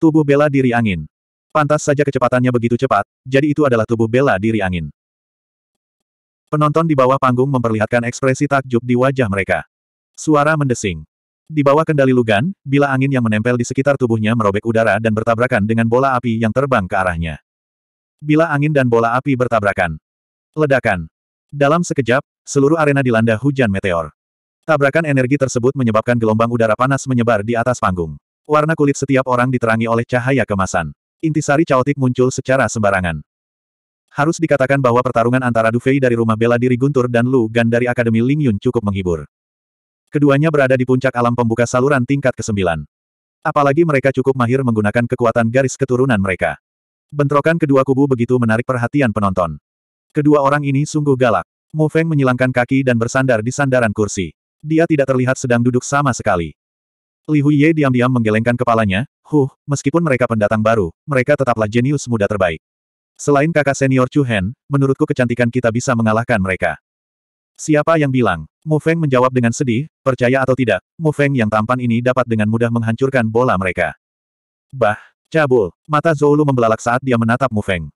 Tubuh bela diri angin. Pantas saja kecepatannya begitu cepat, jadi itu adalah tubuh bela diri angin. Penonton di bawah panggung memperlihatkan ekspresi takjub di wajah mereka. Suara mendesing. Di bawah kendali Lugan, bila angin yang menempel di sekitar tubuhnya merobek udara dan bertabrakan dengan bola api yang terbang ke arahnya. Bila angin dan bola api bertabrakan. Ledakan. Dalam sekejap, seluruh arena dilanda hujan meteor. Tabrakan energi tersebut menyebabkan gelombang udara panas menyebar di atas panggung. Warna kulit setiap orang diterangi oleh cahaya kemasan. Intisari caotik muncul secara sembarangan. Harus dikatakan bahwa pertarungan antara Dufei dari rumah bela diri Guntur dan Lu Gan dari Akademi Ling Yun cukup menghibur. Keduanya berada di puncak alam pembuka saluran tingkat ke-9. Apalagi mereka cukup mahir menggunakan kekuatan garis keturunan mereka. Bentrokan kedua kubu begitu menarik perhatian penonton. Kedua orang ini sungguh galak. Mu Feng menyilangkan kaki dan bersandar di sandaran kursi. Dia tidak terlihat sedang duduk sama sekali. Li Huiye diam-diam menggelengkan kepalanya, huh, meskipun mereka pendatang baru, mereka tetaplah jenius muda terbaik. Selain kakak senior Chu Hen, menurutku kecantikan kita bisa mengalahkan mereka. Siapa yang bilang? Mu Feng menjawab dengan sedih, percaya atau tidak, Mu Feng yang tampan ini dapat dengan mudah menghancurkan bola mereka. Bah, cabul, mata Zolu membelalak saat dia menatap Mu Feng.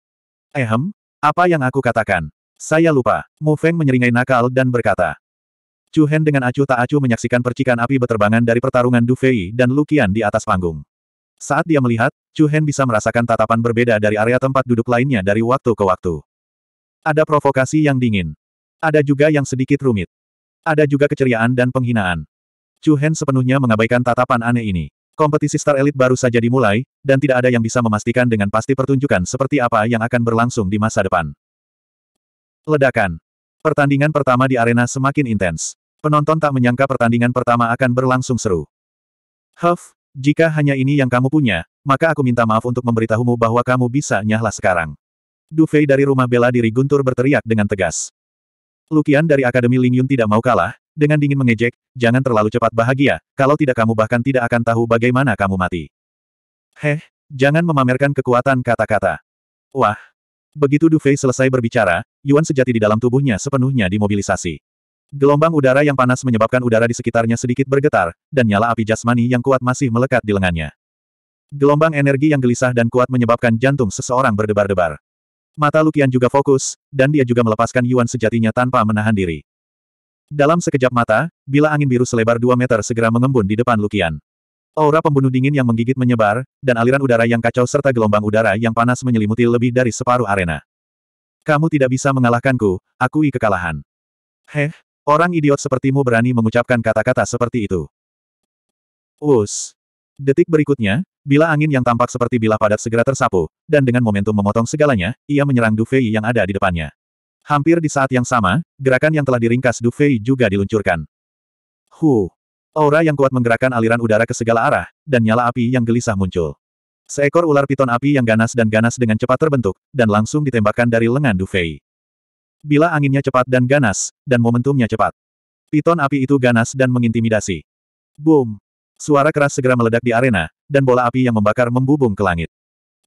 Ehem, apa yang aku katakan? Saya lupa, Mu Feng menyeringai nakal dan berkata. Chu Hen dengan acuh tak acuh menyaksikan percikan api berterbangan dari pertarungan Du Fei dan Lukian di atas panggung. Saat dia melihat, Chu Hen bisa merasakan tatapan berbeda dari area tempat duduk lainnya dari waktu ke waktu. Ada provokasi yang dingin. Ada juga yang sedikit rumit. Ada juga keceriaan dan penghinaan. Chu Hen sepenuhnya mengabaikan tatapan aneh ini. Kompetisi star Elite baru saja dimulai, dan tidak ada yang bisa memastikan dengan pasti pertunjukan seperti apa yang akan berlangsung di masa depan. Ledakan. Pertandingan pertama di arena semakin intens. Penonton tak menyangka pertandingan pertama akan berlangsung seru. Huff, jika hanya ini yang kamu punya, maka aku minta maaf untuk memberitahumu bahwa kamu bisa nyahlah sekarang. Du Fei dari rumah bela diri Guntur berteriak dengan tegas. Lukian dari Akademi Lingyun tidak mau kalah, dengan dingin mengejek, jangan terlalu cepat bahagia, kalau tidak kamu bahkan tidak akan tahu bagaimana kamu mati. Heh, jangan memamerkan kekuatan kata-kata. Wah. Begitu Dufei selesai berbicara, Yuan sejati di dalam tubuhnya sepenuhnya dimobilisasi. Gelombang udara yang panas menyebabkan udara di sekitarnya sedikit bergetar, dan nyala api jasmani yang kuat masih melekat di lengannya. Gelombang energi yang gelisah dan kuat menyebabkan jantung seseorang berdebar-debar. Mata Lukian juga fokus, dan dia juga melepaskan Yuan sejatinya tanpa menahan diri. Dalam sekejap mata, bila angin biru selebar 2 meter segera mengembun di depan Lukian. Aura pembunuh dingin yang menggigit menyebar, dan aliran udara yang kacau serta gelombang udara yang panas menyelimuti lebih dari separuh arena. Kamu tidak bisa mengalahkanku, akui kekalahan. Heh, orang idiot sepertimu berani mengucapkan kata-kata seperti itu. Us. Detik berikutnya, Bila angin yang tampak seperti bila padat segera tersapu, dan dengan momentum memotong segalanya, ia menyerang Du Fei yang ada di depannya. Hampir di saat yang sama, gerakan yang telah diringkas Du Fei juga diluncurkan. Hu! Aura yang kuat menggerakkan aliran udara ke segala arah, dan nyala api yang gelisah muncul. Seekor ular piton api yang ganas dan ganas dengan cepat terbentuk, dan langsung ditembakkan dari lengan Du Fei. Bila anginnya cepat dan ganas, dan momentumnya cepat. Piton api itu ganas dan mengintimidasi. Boom! Suara keras segera meledak di arena, dan bola api yang membakar membubung ke langit.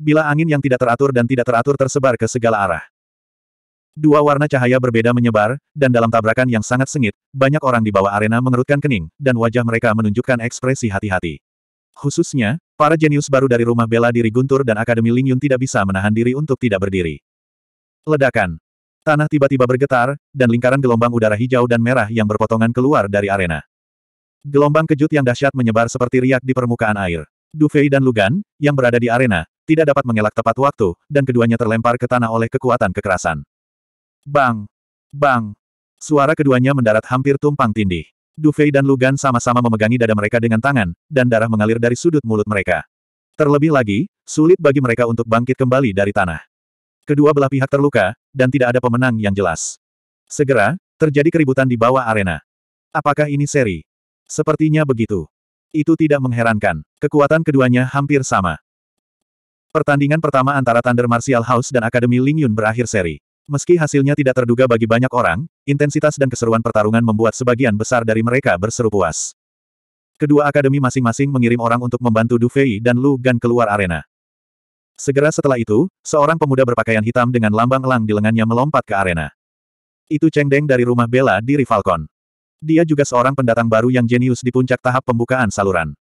Bila angin yang tidak teratur dan tidak teratur tersebar ke segala arah. Dua warna cahaya berbeda menyebar, dan dalam tabrakan yang sangat sengit, banyak orang di bawah arena mengerutkan kening, dan wajah mereka menunjukkan ekspresi hati-hati. Khususnya, para jenius baru dari rumah bela diri Guntur dan Akademi Lingyun tidak bisa menahan diri untuk tidak berdiri. Ledakan. Tanah tiba-tiba bergetar, dan lingkaran gelombang udara hijau dan merah yang berpotongan keluar dari arena. Gelombang kejut yang dahsyat menyebar seperti riak di permukaan air. Dufei dan Lugan, yang berada di arena, tidak dapat mengelak tepat waktu, dan keduanya terlempar ke tanah oleh kekuatan kekerasan. Bang! Bang! Suara keduanya mendarat hampir tumpang tindih. Dufei dan Lugan sama-sama memegangi dada mereka dengan tangan, dan darah mengalir dari sudut mulut mereka. Terlebih lagi, sulit bagi mereka untuk bangkit kembali dari tanah. Kedua belah pihak terluka, dan tidak ada pemenang yang jelas. Segera, terjadi keributan di bawah arena. Apakah ini seri? Sepertinya begitu. Itu tidak mengherankan. Kekuatan keduanya hampir sama. Pertandingan pertama antara Thunder Martial House dan Akademi Ling Yun berakhir seri. Meski hasilnya tidak terduga bagi banyak orang, intensitas dan keseruan pertarungan membuat sebagian besar dari mereka berseru puas. Kedua akademi masing-masing mengirim orang untuk membantu Du Fei dan Lu Gan keluar arena. Segera setelah itu, seorang pemuda berpakaian hitam dengan lambang elang di lengannya melompat ke arena. Itu Cheng Deng dari rumah Bella di Falcon. Dia juga seorang pendatang baru yang jenius di puncak tahap pembukaan saluran.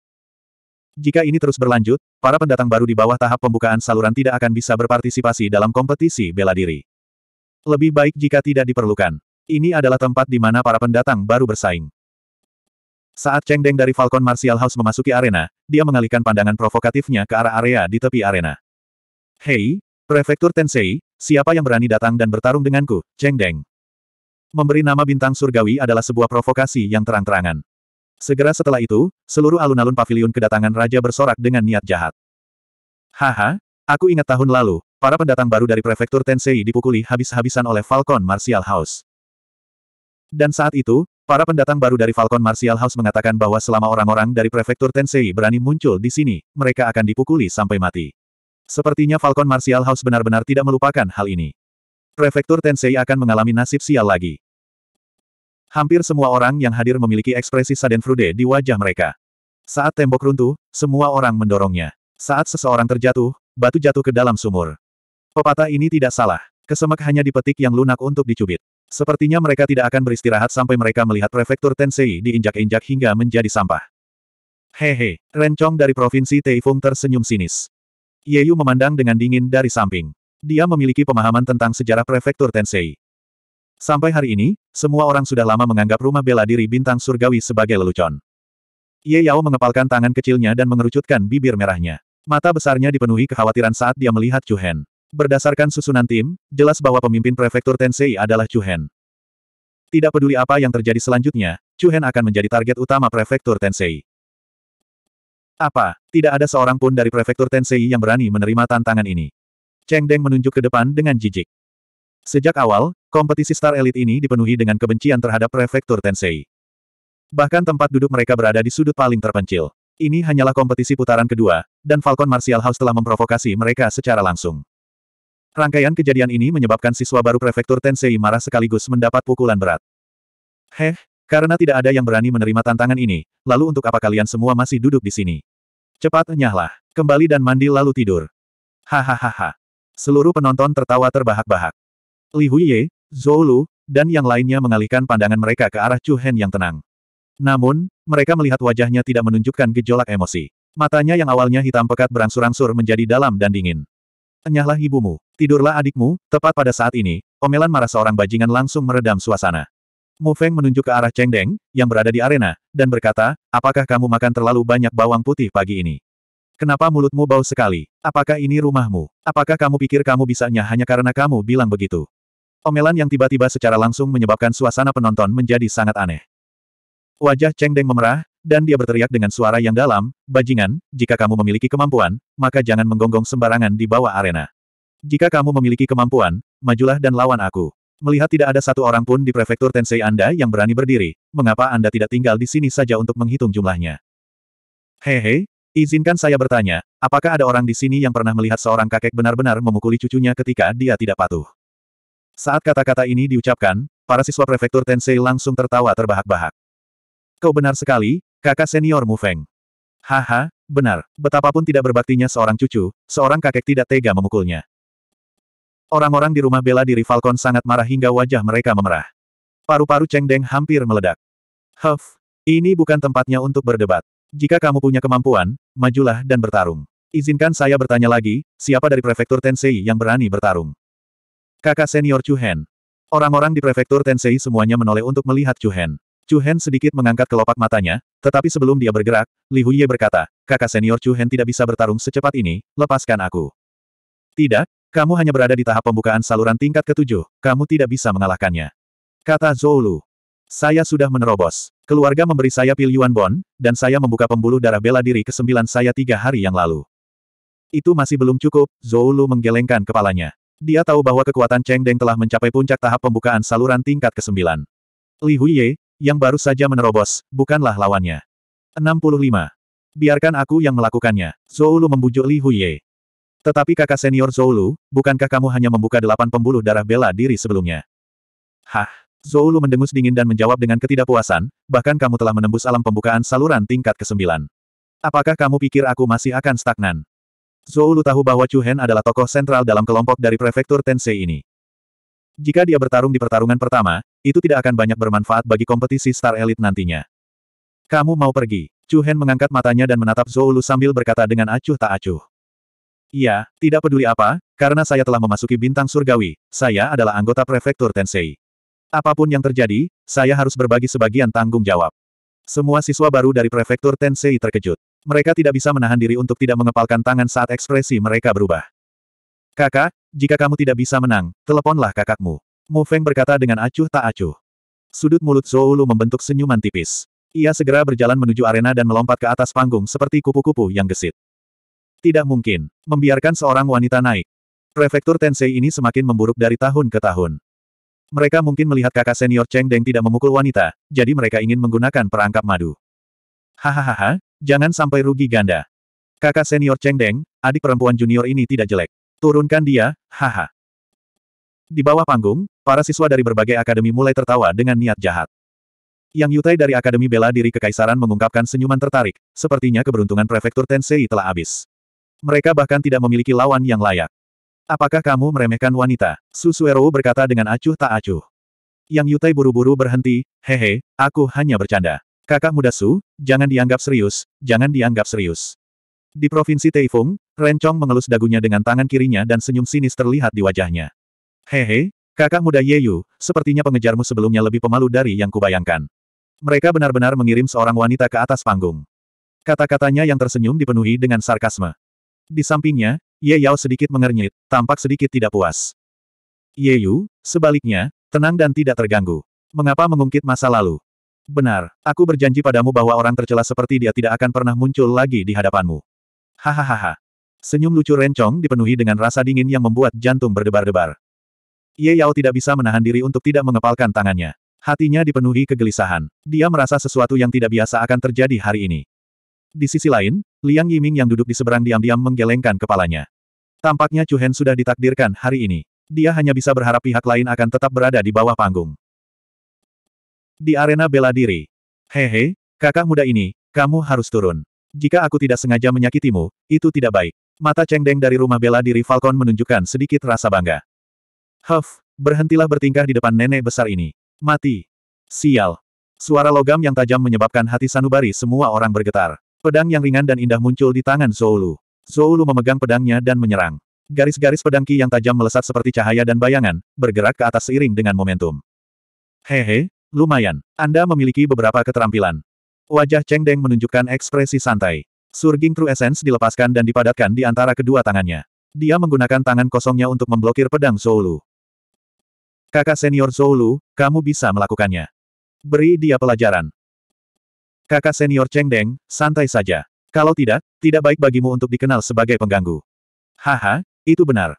Jika ini terus berlanjut, para pendatang baru di bawah tahap pembukaan saluran tidak akan bisa berpartisipasi dalam kompetisi bela diri. Lebih baik jika tidak diperlukan. Ini adalah tempat di mana para pendatang baru bersaing. Saat Cheng Deng dari Falcon Martial House memasuki arena, dia mengalihkan pandangan provokatifnya ke arah area di tepi arena. Hei, Prefektur Tensei, siapa yang berani datang dan bertarung denganku, Cheng Deng? Memberi nama bintang surgawi adalah sebuah provokasi yang terang-terangan. Segera setelah itu, seluruh alun-alun pavilion kedatangan raja bersorak dengan niat jahat. Haha, aku ingat tahun lalu, para pendatang baru dari prefektur Tensei dipukuli habis-habisan oleh Falcon Martial House. Dan saat itu, para pendatang baru dari Falcon Martial House mengatakan bahwa selama orang-orang dari prefektur Tensei berani muncul di sini, mereka akan dipukuli sampai mati. Sepertinya Falcon Martial House benar-benar tidak melupakan hal ini. Prefektur Tensei akan mengalami nasib sial lagi. Hampir semua orang yang hadir memiliki ekspresi saden frude di wajah mereka. Saat tembok runtuh, semua orang mendorongnya. Saat seseorang terjatuh, batu jatuh ke dalam sumur. Pepatah ini tidak salah. Kesemek hanya dipetik yang lunak untuk dicubit. Sepertinya mereka tidak akan beristirahat sampai mereka melihat prefektur Tensei diinjak-injak hingga menjadi sampah. Hehe, Rencong dari Provinsi Teifung tersenyum sinis. Yeyu memandang dengan dingin dari samping dia memiliki pemahaman tentang sejarah prefektur Tensei. Sampai hari ini, semua orang sudah lama menganggap rumah bela diri bintang surgawi sebagai lelucon. Ye Yao mengepalkan tangan kecilnya dan mengerucutkan bibir merahnya. Mata besarnya dipenuhi kekhawatiran saat dia melihat Chu Hen. Berdasarkan susunan tim, jelas bahwa pemimpin prefektur Tensei adalah Chu Hen. Tidak peduli apa yang terjadi selanjutnya, Chu Hen akan menjadi target utama prefektur Tensei. Apa? Tidak ada seorang pun dari prefektur Tensei yang berani menerima tantangan ini. Cheng Deng menunjuk ke depan dengan jijik. Sejak awal, kompetisi star Elite ini dipenuhi dengan kebencian terhadap prefektur Tensei. Bahkan tempat duduk mereka berada di sudut paling terpencil. Ini hanyalah kompetisi putaran kedua, dan Falcon Martial House telah memprovokasi mereka secara langsung. Rangkaian kejadian ini menyebabkan siswa baru prefektur Tensei marah sekaligus mendapat pukulan berat. Heh, karena tidak ada yang berani menerima tantangan ini, lalu untuk apa kalian semua masih duduk di sini? Cepat nyahlah, kembali dan mandi lalu tidur. Hahaha. Seluruh penonton tertawa terbahak-bahak. Li Huiye, Zhou Lu, dan yang lainnya mengalihkan pandangan mereka ke arah Chu Hen yang tenang. Namun, mereka melihat wajahnya tidak menunjukkan gejolak emosi. Matanya yang awalnya hitam pekat berangsur-angsur menjadi dalam dan dingin. Enyahlah ibumu, tidurlah adikmu, tepat pada saat ini, omelan marah seorang bajingan langsung meredam suasana. Mu Feng menunjuk ke arah Cheng Deng, yang berada di arena, dan berkata, apakah kamu makan terlalu banyak bawang putih pagi ini? Kenapa mulutmu bau sekali? Apakah ini rumahmu? Apakah kamu pikir kamu bisanya hanya karena kamu bilang begitu? Omelan yang tiba-tiba secara langsung menyebabkan suasana penonton menjadi sangat aneh. Wajah Cheng Deng memerah, dan dia berteriak dengan suara yang dalam, Bajingan, jika kamu memiliki kemampuan, maka jangan menggonggong sembarangan di bawah arena. Jika kamu memiliki kemampuan, majulah dan lawan aku. Melihat tidak ada satu orang pun di prefektur Tensei Anda yang berani berdiri, mengapa Anda tidak tinggal di sini saja untuk menghitung jumlahnya? Hehe, Izinkan saya bertanya, apakah ada orang di sini yang pernah melihat seorang kakek benar-benar memukuli cucunya ketika dia tidak patuh? Saat kata-kata ini diucapkan, para siswa prefektur Tensei langsung tertawa terbahak-bahak. Kau benar sekali, kakak senior Mu Feng. Haha, benar, betapapun tidak berbaktinya seorang cucu, seorang kakek tidak tega memukulnya. Orang-orang di rumah bela diri Falcon sangat marah hingga wajah mereka memerah. Paru-paru Cheng Deng hampir meledak. Huff, ini bukan tempatnya untuk berdebat. Jika kamu punya kemampuan, majulah dan bertarung. Izinkan saya bertanya lagi, siapa dari prefektur Tensei yang berani bertarung? Kakak senior Chu Hen. Orang-orang di prefektur Tensei semuanya menoleh untuk melihat Chu Hen. Chu Hen sedikit mengangkat kelopak matanya, tetapi sebelum dia bergerak, Li Huye berkata, kakak senior Chu Hen tidak bisa bertarung secepat ini, lepaskan aku. Tidak, kamu hanya berada di tahap pembukaan saluran tingkat ketujuh, kamu tidak bisa mengalahkannya. Kata Zhou Lu. Saya sudah menerobos. Keluarga memberi saya pil Yuan Bon, dan saya membuka pembuluh darah bela diri ke-9 saya tiga hari yang lalu. Itu masih belum cukup, Zhou Lu menggelengkan kepalanya. Dia tahu bahwa kekuatan Cheng Deng telah mencapai puncak tahap pembukaan saluran tingkat ke-9. Li Huiye, yang baru saja menerobos, bukanlah lawannya. 65. Biarkan aku yang melakukannya. Zhou Lu membujuk Li Huiye. Tetapi kakak senior Zhou Lu, bukankah kamu hanya membuka delapan pembuluh darah bela diri sebelumnya? Hah? Zoulu mendengus dingin dan menjawab dengan ketidakpuasan, bahkan kamu telah menembus alam pembukaan saluran tingkat ke-9. Apakah kamu pikir aku masih akan stagnan? Zoulu tahu bahwa Chu Hen adalah tokoh sentral dalam kelompok dari prefektur Tensei ini. Jika dia bertarung di pertarungan pertama, itu tidak akan banyak bermanfaat bagi kompetisi Star Elite nantinya. Kamu mau pergi? Chu Hen mengangkat matanya dan menatap Zoulu sambil berkata dengan acuh tak acuh. Iya, tidak peduli apa, karena saya telah memasuki bintang surgawi, saya adalah anggota prefektur Tensei. Apapun yang terjadi, saya harus berbagi sebagian tanggung jawab. Semua siswa baru dari prefektur Tensei terkejut. Mereka tidak bisa menahan diri untuk tidak mengepalkan tangan saat ekspresi mereka berubah. Kakak, jika kamu tidak bisa menang, teleponlah kakakmu. Mu Feng berkata dengan acuh tak acuh. Sudut mulut Zhou Lu membentuk senyuman tipis. Ia segera berjalan menuju arena dan melompat ke atas panggung seperti kupu-kupu yang gesit. Tidak mungkin, membiarkan seorang wanita naik. Prefektur Tensei ini semakin memburuk dari tahun ke tahun. Mereka mungkin melihat kakak senior Cheng Deng tidak memukul wanita, jadi mereka ingin menggunakan perangkap madu. Hahaha, jangan sampai rugi ganda. Kakak senior Cheng Deng, adik perempuan junior ini tidak jelek. Turunkan dia, haha. Di bawah panggung, para siswa dari berbagai akademi mulai tertawa dengan niat jahat. Yang Yutai dari Akademi Bela Diri Kekaisaran mengungkapkan senyuman tertarik, sepertinya keberuntungan prefektur Tensei telah habis. Mereka bahkan tidak memiliki lawan yang layak. Apakah kamu meremehkan wanita? Susuero berkata dengan acuh tak acuh. Yang Yutai buru-buru berhenti, hehe, aku hanya bercanda. Kakak muda Su, jangan dianggap serius, jangan dianggap serius. Di provinsi Taifung, Rencong mengelus dagunya dengan tangan kirinya dan senyum sinis terlihat di wajahnya. Hehe, kakak muda Yeyu, sepertinya pengejarmu sebelumnya lebih pemalu dari yang kubayangkan. Mereka benar-benar mengirim seorang wanita ke atas panggung. Kata-katanya yang tersenyum dipenuhi dengan sarkasme. Di sampingnya, Ye Yao sedikit mengernyit, tampak sedikit tidak puas. Ye Yu, sebaliknya, tenang dan tidak terganggu. Mengapa mengungkit masa lalu? Benar, aku berjanji padamu bahwa orang tercela seperti dia tidak akan pernah muncul lagi di hadapanmu. Hahaha. Senyum lucu rencong dipenuhi dengan rasa dingin yang membuat jantung berdebar-debar. Ye Yao tidak bisa menahan diri untuk tidak mengepalkan tangannya. Hatinya dipenuhi kegelisahan. Dia merasa sesuatu yang tidak biasa akan terjadi hari ini. Di sisi lain, Liang Yiming yang duduk di seberang diam-diam menggelengkan kepalanya. Tampaknya Chu Hen sudah ditakdirkan hari ini. Dia hanya bisa berharap pihak lain akan tetap berada di bawah panggung. Di arena bela diri. Hehe, kakak muda ini, kamu harus turun. Jika aku tidak sengaja menyakitimu, itu tidak baik. Mata cengdeng dari rumah bela diri Falcon menunjukkan sedikit rasa bangga. Huff, berhentilah bertingkah di depan nenek besar ini. Mati. Sial. Suara logam yang tajam menyebabkan hati sanubari semua orang bergetar. Pedang yang ringan dan indah muncul di tangan Zoulu. Zoulu memegang pedangnya dan menyerang. Garis-garis pedang Ki yang tajam melesat seperti cahaya dan bayangan, bergerak ke atas seiring dengan momentum. Hehe, lumayan. Anda memiliki beberapa keterampilan. Wajah Cheng Deng menunjukkan ekspresi santai. Surging True Essence dilepaskan dan dipadatkan di antara kedua tangannya. Dia menggunakan tangan kosongnya untuk memblokir pedang Zoulu. Kakak senior Zoulu, kamu bisa melakukannya. Beri dia pelajaran. Kakak senior Cheng Deng, santai saja. Kalau tidak, tidak baik bagimu untuk dikenal sebagai pengganggu. Haha, itu benar.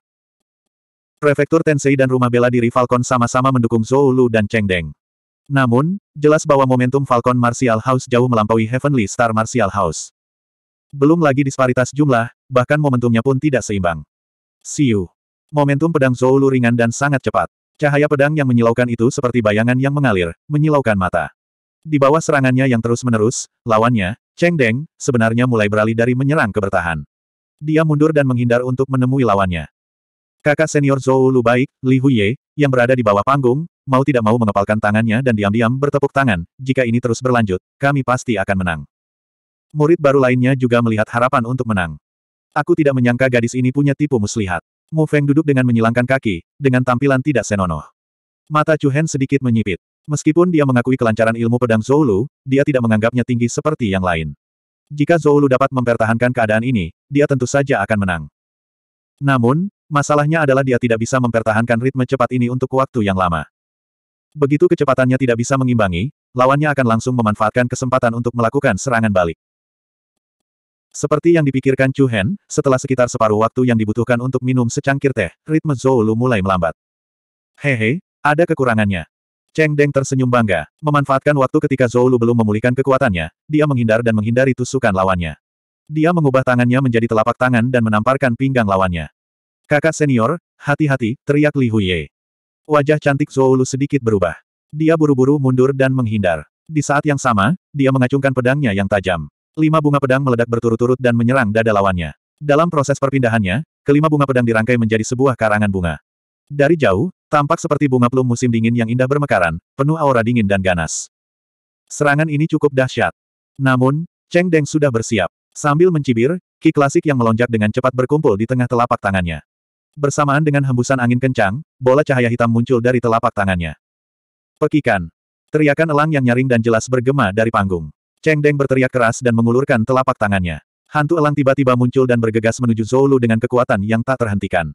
Prefektur Tensei dan rumah bela diri Falcon sama-sama mendukung Zhou Lu dan Cheng Deng. Namun, jelas bahwa momentum Falcon Martial House jauh melampaui Heavenly Star Martial House. Belum lagi disparitas jumlah, bahkan momentumnya pun tidak seimbang. Siu. Momentum pedang Zhou Lu ringan dan sangat cepat. Cahaya pedang yang menyilaukan itu seperti bayangan yang mengalir, menyilaukan mata. Di bawah serangannya yang terus-menerus, lawannya, Cheng Deng, sebenarnya mulai beralih dari menyerang ke bertahan. Dia mundur dan menghindar untuk menemui lawannya. Kakak senior Zhou Lu baik, Li Huye, yang berada di bawah panggung, mau tidak mau mengepalkan tangannya dan diam-diam bertepuk tangan, jika ini terus berlanjut, kami pasti akan menang. Murid baru lainnya juga melihat harapan untuk menang. Aku tidak menyangka gadis ini punya tipu muslihat. Mu Feng duduk dengan menyilangkan kaki, dengan tampilan tidak senonoh. Mata Chu Hen sedikit menyipit. Meskipun dia mengakui kelancaran ilmu pedang Zoulu, dia tidak menganggapnya tinggi seperti yang lain. Jika Zoulu dapat mempertahankan keadaan ini, dia tentu saja akan menang. Namun, masalahnya adalah dia tidak bisa mempertahankan ritme cepat ini untuk waktu yang lama. Begitu kecepatannya tidak bisa mengimbangi, lawannya akan langsung memanfaatkan kesempatan untuk melakukan serangan balik. Seperti yang dipikirkan Chu Hen, setelah sekitar separuh waktu yang dibutuhkan untuk minum secangkir teh, ritme Zoulu mulai melambat. Hehe, ada kekurangannya. Cheng Deng tersenyum bangga, memanfaatkan waktu ketika Zhou Lu belum memulihkan kekuatannya, dia menghindar dan menghindari tusukan lawannya. Dia mengubah tangannya menjadi telapak tangan dan menamparkan pinggang lawannya. Kakak senior, hati-hati, teriak Li Huye. Wajah cantik Zhou Lu sedikit berubah. Dia buru-buru mundur dan menghindar. Di saat yang sama, dia mengacungkan pedangnya yang tajam. Lima bunga pedang meledak berturut-turut dan menyerang dada lawannya. Dalam proses perpindahannya, kelima bunga pedang dirangkai menjadi sebuah karangan bunga. Dari jauh, Tampak seperti bunga plum musim dingin yang indah bermekaran, penuh aura dingin dan ganas. Serangan ini cukup dahsyat. Namun, Cheng Deng sudah bersiap. Sambil mencibir, ki klasik yang melonjak dengan cepat berkumpul di tengah telapak tangannya. Bersamaan dengan hembusan angin kencang, bola cahaya hitam muncul dari telapak tangannya. Pekikan. Teriakan elang yang nyaring dan jelas bergema dari panggung. Cheng Deng berteriak keras dan mengulurkan telapak tangannya. Hantu elang tiba-tiba muncul dan bergegas menuju Lu dengan kekuatan yang tak terhentikan.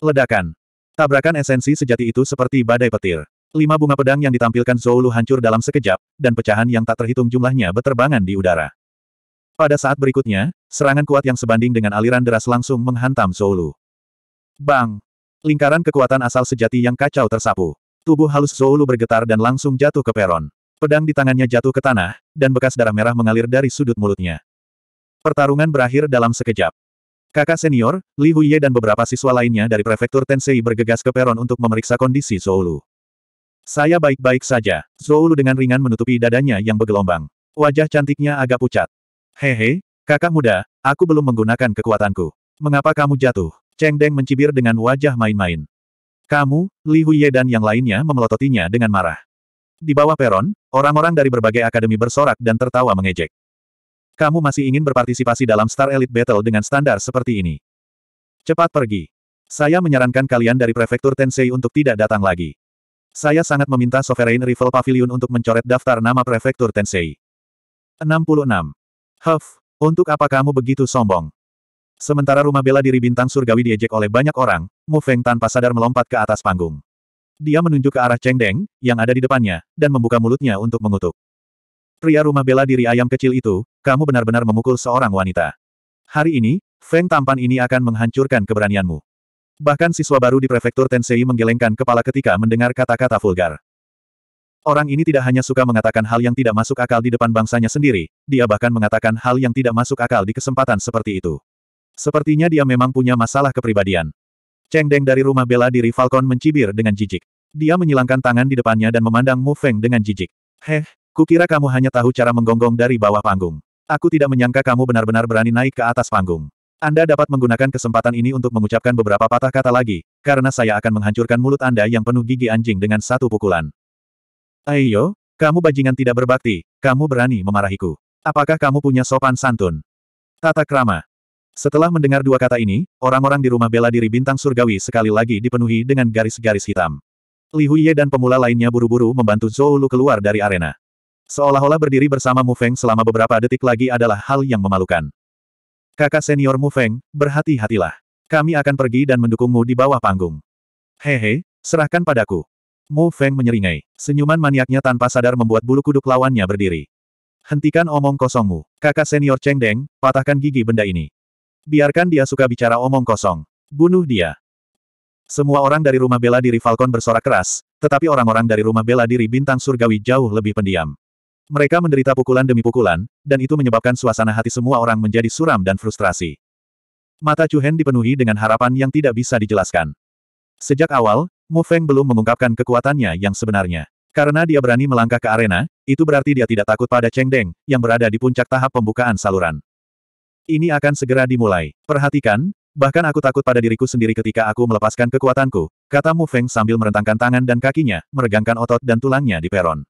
Ledakan. Tabrakan esensi sejati itu seperti badai petir. Lima bunga pedang yang ditampilkan Zoulu hancur dalam sekejap, dan pecahan yang tak terhitung jumlahnya beterbangan di udara. Pada saat berikutnya, serangan kuat yang sebanding dengan aliran deras langsung menghantam Zoulu. Bang! Lingkaran kekuatan asal sejati yang kacau tersapu. Tubuh halus Zoulu bergetar dan langsung jatuh ke peron. Pedang di tangannya jatuh ke tanah, dan bekas darah merah mengalir dari sudut mulutnya. Pertarungan berakhir dalam sekejap. Kakak senior, Li Huiye dan beberapa siswa lainnya dari prefektur Tensei bergegas ke peron untuk memeriksa kondisi Zoulu. Saya baik-baik saja. Zoulu dengan ringan menutupi dadanya yang bergelombang. Wajah cantiknya agak pucat. Hehe, kakak muda, aku belum menggunakan kekuatanku. Mengapa kamu jatuh? Cheng Deng mencibir dengan wajah main-main. Kamu, Li Huiye dan yang lainnya memelototinya dengan marah. Di bawah peron, orang-orang dari berbagai akademi bersorak dan tertawa mengejek. Kamu masih ingin berpartisipasi dalam Star Elite Battle dengan standar seperti ini. Cepat pergi. Saya menyarankan kalian dari Prefektur Tensei untuk tidak datang lagi. Saya sangat meminta Sovereign Rival Pavilion untuk mencoret daftar nama Prefektur Tensei. 66. Huff, untuk apa kamu begitu sombong? Sementara rumah bela diri bintang surgawi diejek oleh banyak orang, Mu Feng tanpa sadar melompat ke atas panggung. Dia menunjuk ke arah Cheng Deng, yang ada di depannya, dan membuka mulutnya untuk mengutuk. Pria rumah bela diri ayam kecil itu, kamu benar-benar memukul seorang wanita. Hari ini, Feng tampan ini akan menghancurkan keberanianmu. Bahkan siswa baru di prefektur Tensei menggelengkan kepala ketika mendengar kata-kata vulgar. Orang ini tidak hanya suka mengatakan hal yang tidak masuk akal di depan bangsanya sendiri, dia bahkan mengatakan hal yang tidak masuk akal di kesempatan seperti itu. Sepertinya dia memang punya masalah kepribadian. Cheng Deng dari rumah bela diri Falcon mencibir dengan jijik. Dia menyilangkan tangan di depannya dan memandang Mu Feng dengan jijik. Heh, Kukira kamu hanya tahu cara menggonggong dari bawah panggung. Aku tidak menyangka kamu benar-benar berani naik ke atas panggung. Anda dapat menggunakan kesempatan ini untuk mengucapkan beberapa patah kata lagi, karena saya akan menghancurkan mulut Anda yang penuh gigi anjing dengan satu pukulan. Ayo, kamu bajingan tidak berbakti, kamu berani memarahiku. Apakah kamu punya sopan santun? Tata krama. Setelah mendengar dua kata ini, orang-orang di rumah bela diri bintang surgawi sekali lagi dipenuhi dengan garis-garis hitam. Li Huye dan pemula lainnya buru-buru membantu Zhou Lu keluar dari arena. Seolah-olah berdiri bersama Mu Feng selama beberapa detik lagi adalah hal yang memalukan. Kakak senior Mu Feng, berhati-hatilah. Kami akan pergi dan mendukungmu di bawah panggung. Hehe, serahkan padaku. Mu Feng menyeringai. Senyuman maniaknya tanpa sadar membuat bulu kuduk lawannya berdiri. Hentikan omong kosongmu. Kakak senior Cheng Deng, patahkan gigi benda ini. Biarkan dia suka bicara omong kosong. Bunuh dia. Semua orang dari rumah bela diri Falcon bersorak keras, tetapi orang-orang dari rumah bela diri bintang surgawi jauh lebih pendiam. Mereka menderita pukulan demi pukulan, dan itu menyebabkan suasana hati semua orang menjadi suram dan frustrasi. Mata Hen dipenuhi dengan harapan yang tidak bisa dijelaskan. Sejak awal, Mu Feng belum mengungkapkan kekuatannya yang sebenarnya. Karena dia berani melangkah ke arena, itu berarti dia tidak takut pada Cheng Deng, yang berada di puncak tahap pembukaan saluran. Ini akan segera dimulai. Perhatikan, bahkan aku takut pada diriku sendiri ketika aku melepaskan kekuatanku, kata Mu Feng sambil merentangkan tangan dan kakinya, meregangkan otot dan tulangnya di peron.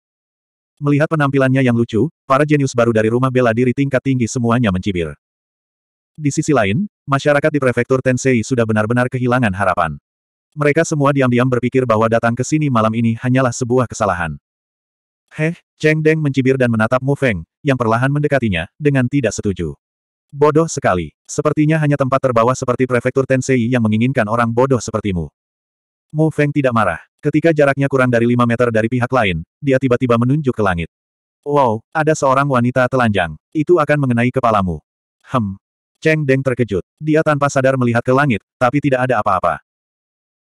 Melihat penampilannya yang lucu, para jenius baru dari rumah bela diri tingkat tinggi semuanya mencibir. Di sisi lain, masyarakat di prefektur Tensei sudah benar-benar kehilangan harapan. Mereka semua diam-diam berpikir bahwa datang ke sini malam ini hanyalah sebuah kesalahan. Heh, Cheng Deng mencibir dan menatap Mu Feng, yang perlahan mendekatinya, dengan tidak setuju. Bodoh sekali. Sepertinya hanya tempat terbawah seperti prefektur Tensei yang menginginkan orang bodoh sepertimu. Mu Feng tidak marah. Ketika jaraknya kurang dari 5 meter dari pihak lain, dia tiba-tiba menunjuk ke langit. Wow, ada seorang wanita telanjang. Itu akan mengenai kepalamu. Hem. Cheng Deng terkejut. Dia tanpa sadar melihat ke langit, tapi tidak ada apa-apa.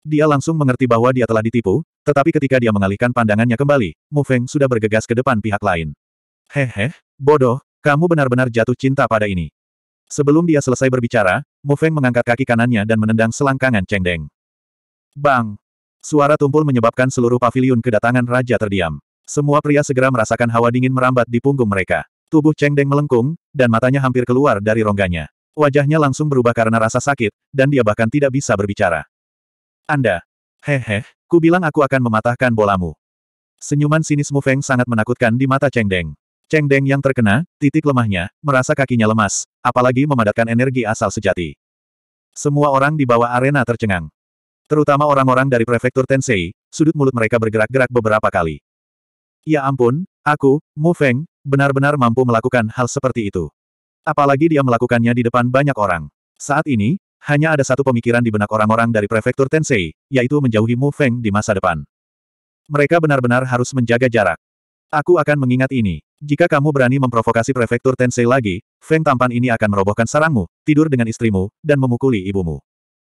Dia langsung mengerti bahwa dia telah ditipu, tetapi ketika dia mengalihkan pandangannya kembali, Mu Feng sudah bergegas ke depan pihak lain. Hehe, bodoh, kamu benar-benar jatuh cinta pada ini. Sebelum dia selesai berbicara, Mu Feng mengangkat kaki kanannya dan menendang selangkangan Cheng Deng. Bang! Suara tumpul menyebabkan seluruh pavilion kedatangan raja terdiam. Semua pria segera merasakan hawa dingin merambat di punggung mereka. Tubuh Cheng Deng melengkung, dan matanya hampir keluar dari rongganya. Wajahnya langsung berubah karena rasa sakit, dan dia bahkan tidak bisa berbicara. Anda. Hehe, ku bilang aku akan mematahkan bolamu. Senyuman sinis Mu Feng sangat menakutkan di mata Cheng Deng. Cheng Deng yang terkena, titik lemahnya, merasa kakinya lemas, apalagi memadatkan energi asal sejati. Semua orang di bawah arena tercengang. Terutama orang-orang dari prefektur Tensei, sudut mulut mereka bergerak-gerak beberapa kali. Ya ampun, aku, Mu Feng, benar-benar mampu melakukan hal seperti itu. Apalagi dia melakukannya di depan banyak orang. Saat ini, hanya ada satu pemikiran di benak orang-orang dari prefektur Tensei, yaitu menjauhi Mu Feng di masa depan. Mereka benar-benar harus menjaga jarak. Aku akan mengingat ini. Jika kamu berani memprovokasi prefektur Tensei lagi, Feng tampan ini akan merobohkan sarangmu, tidur dengan istrimu, dan memukuli ibumu.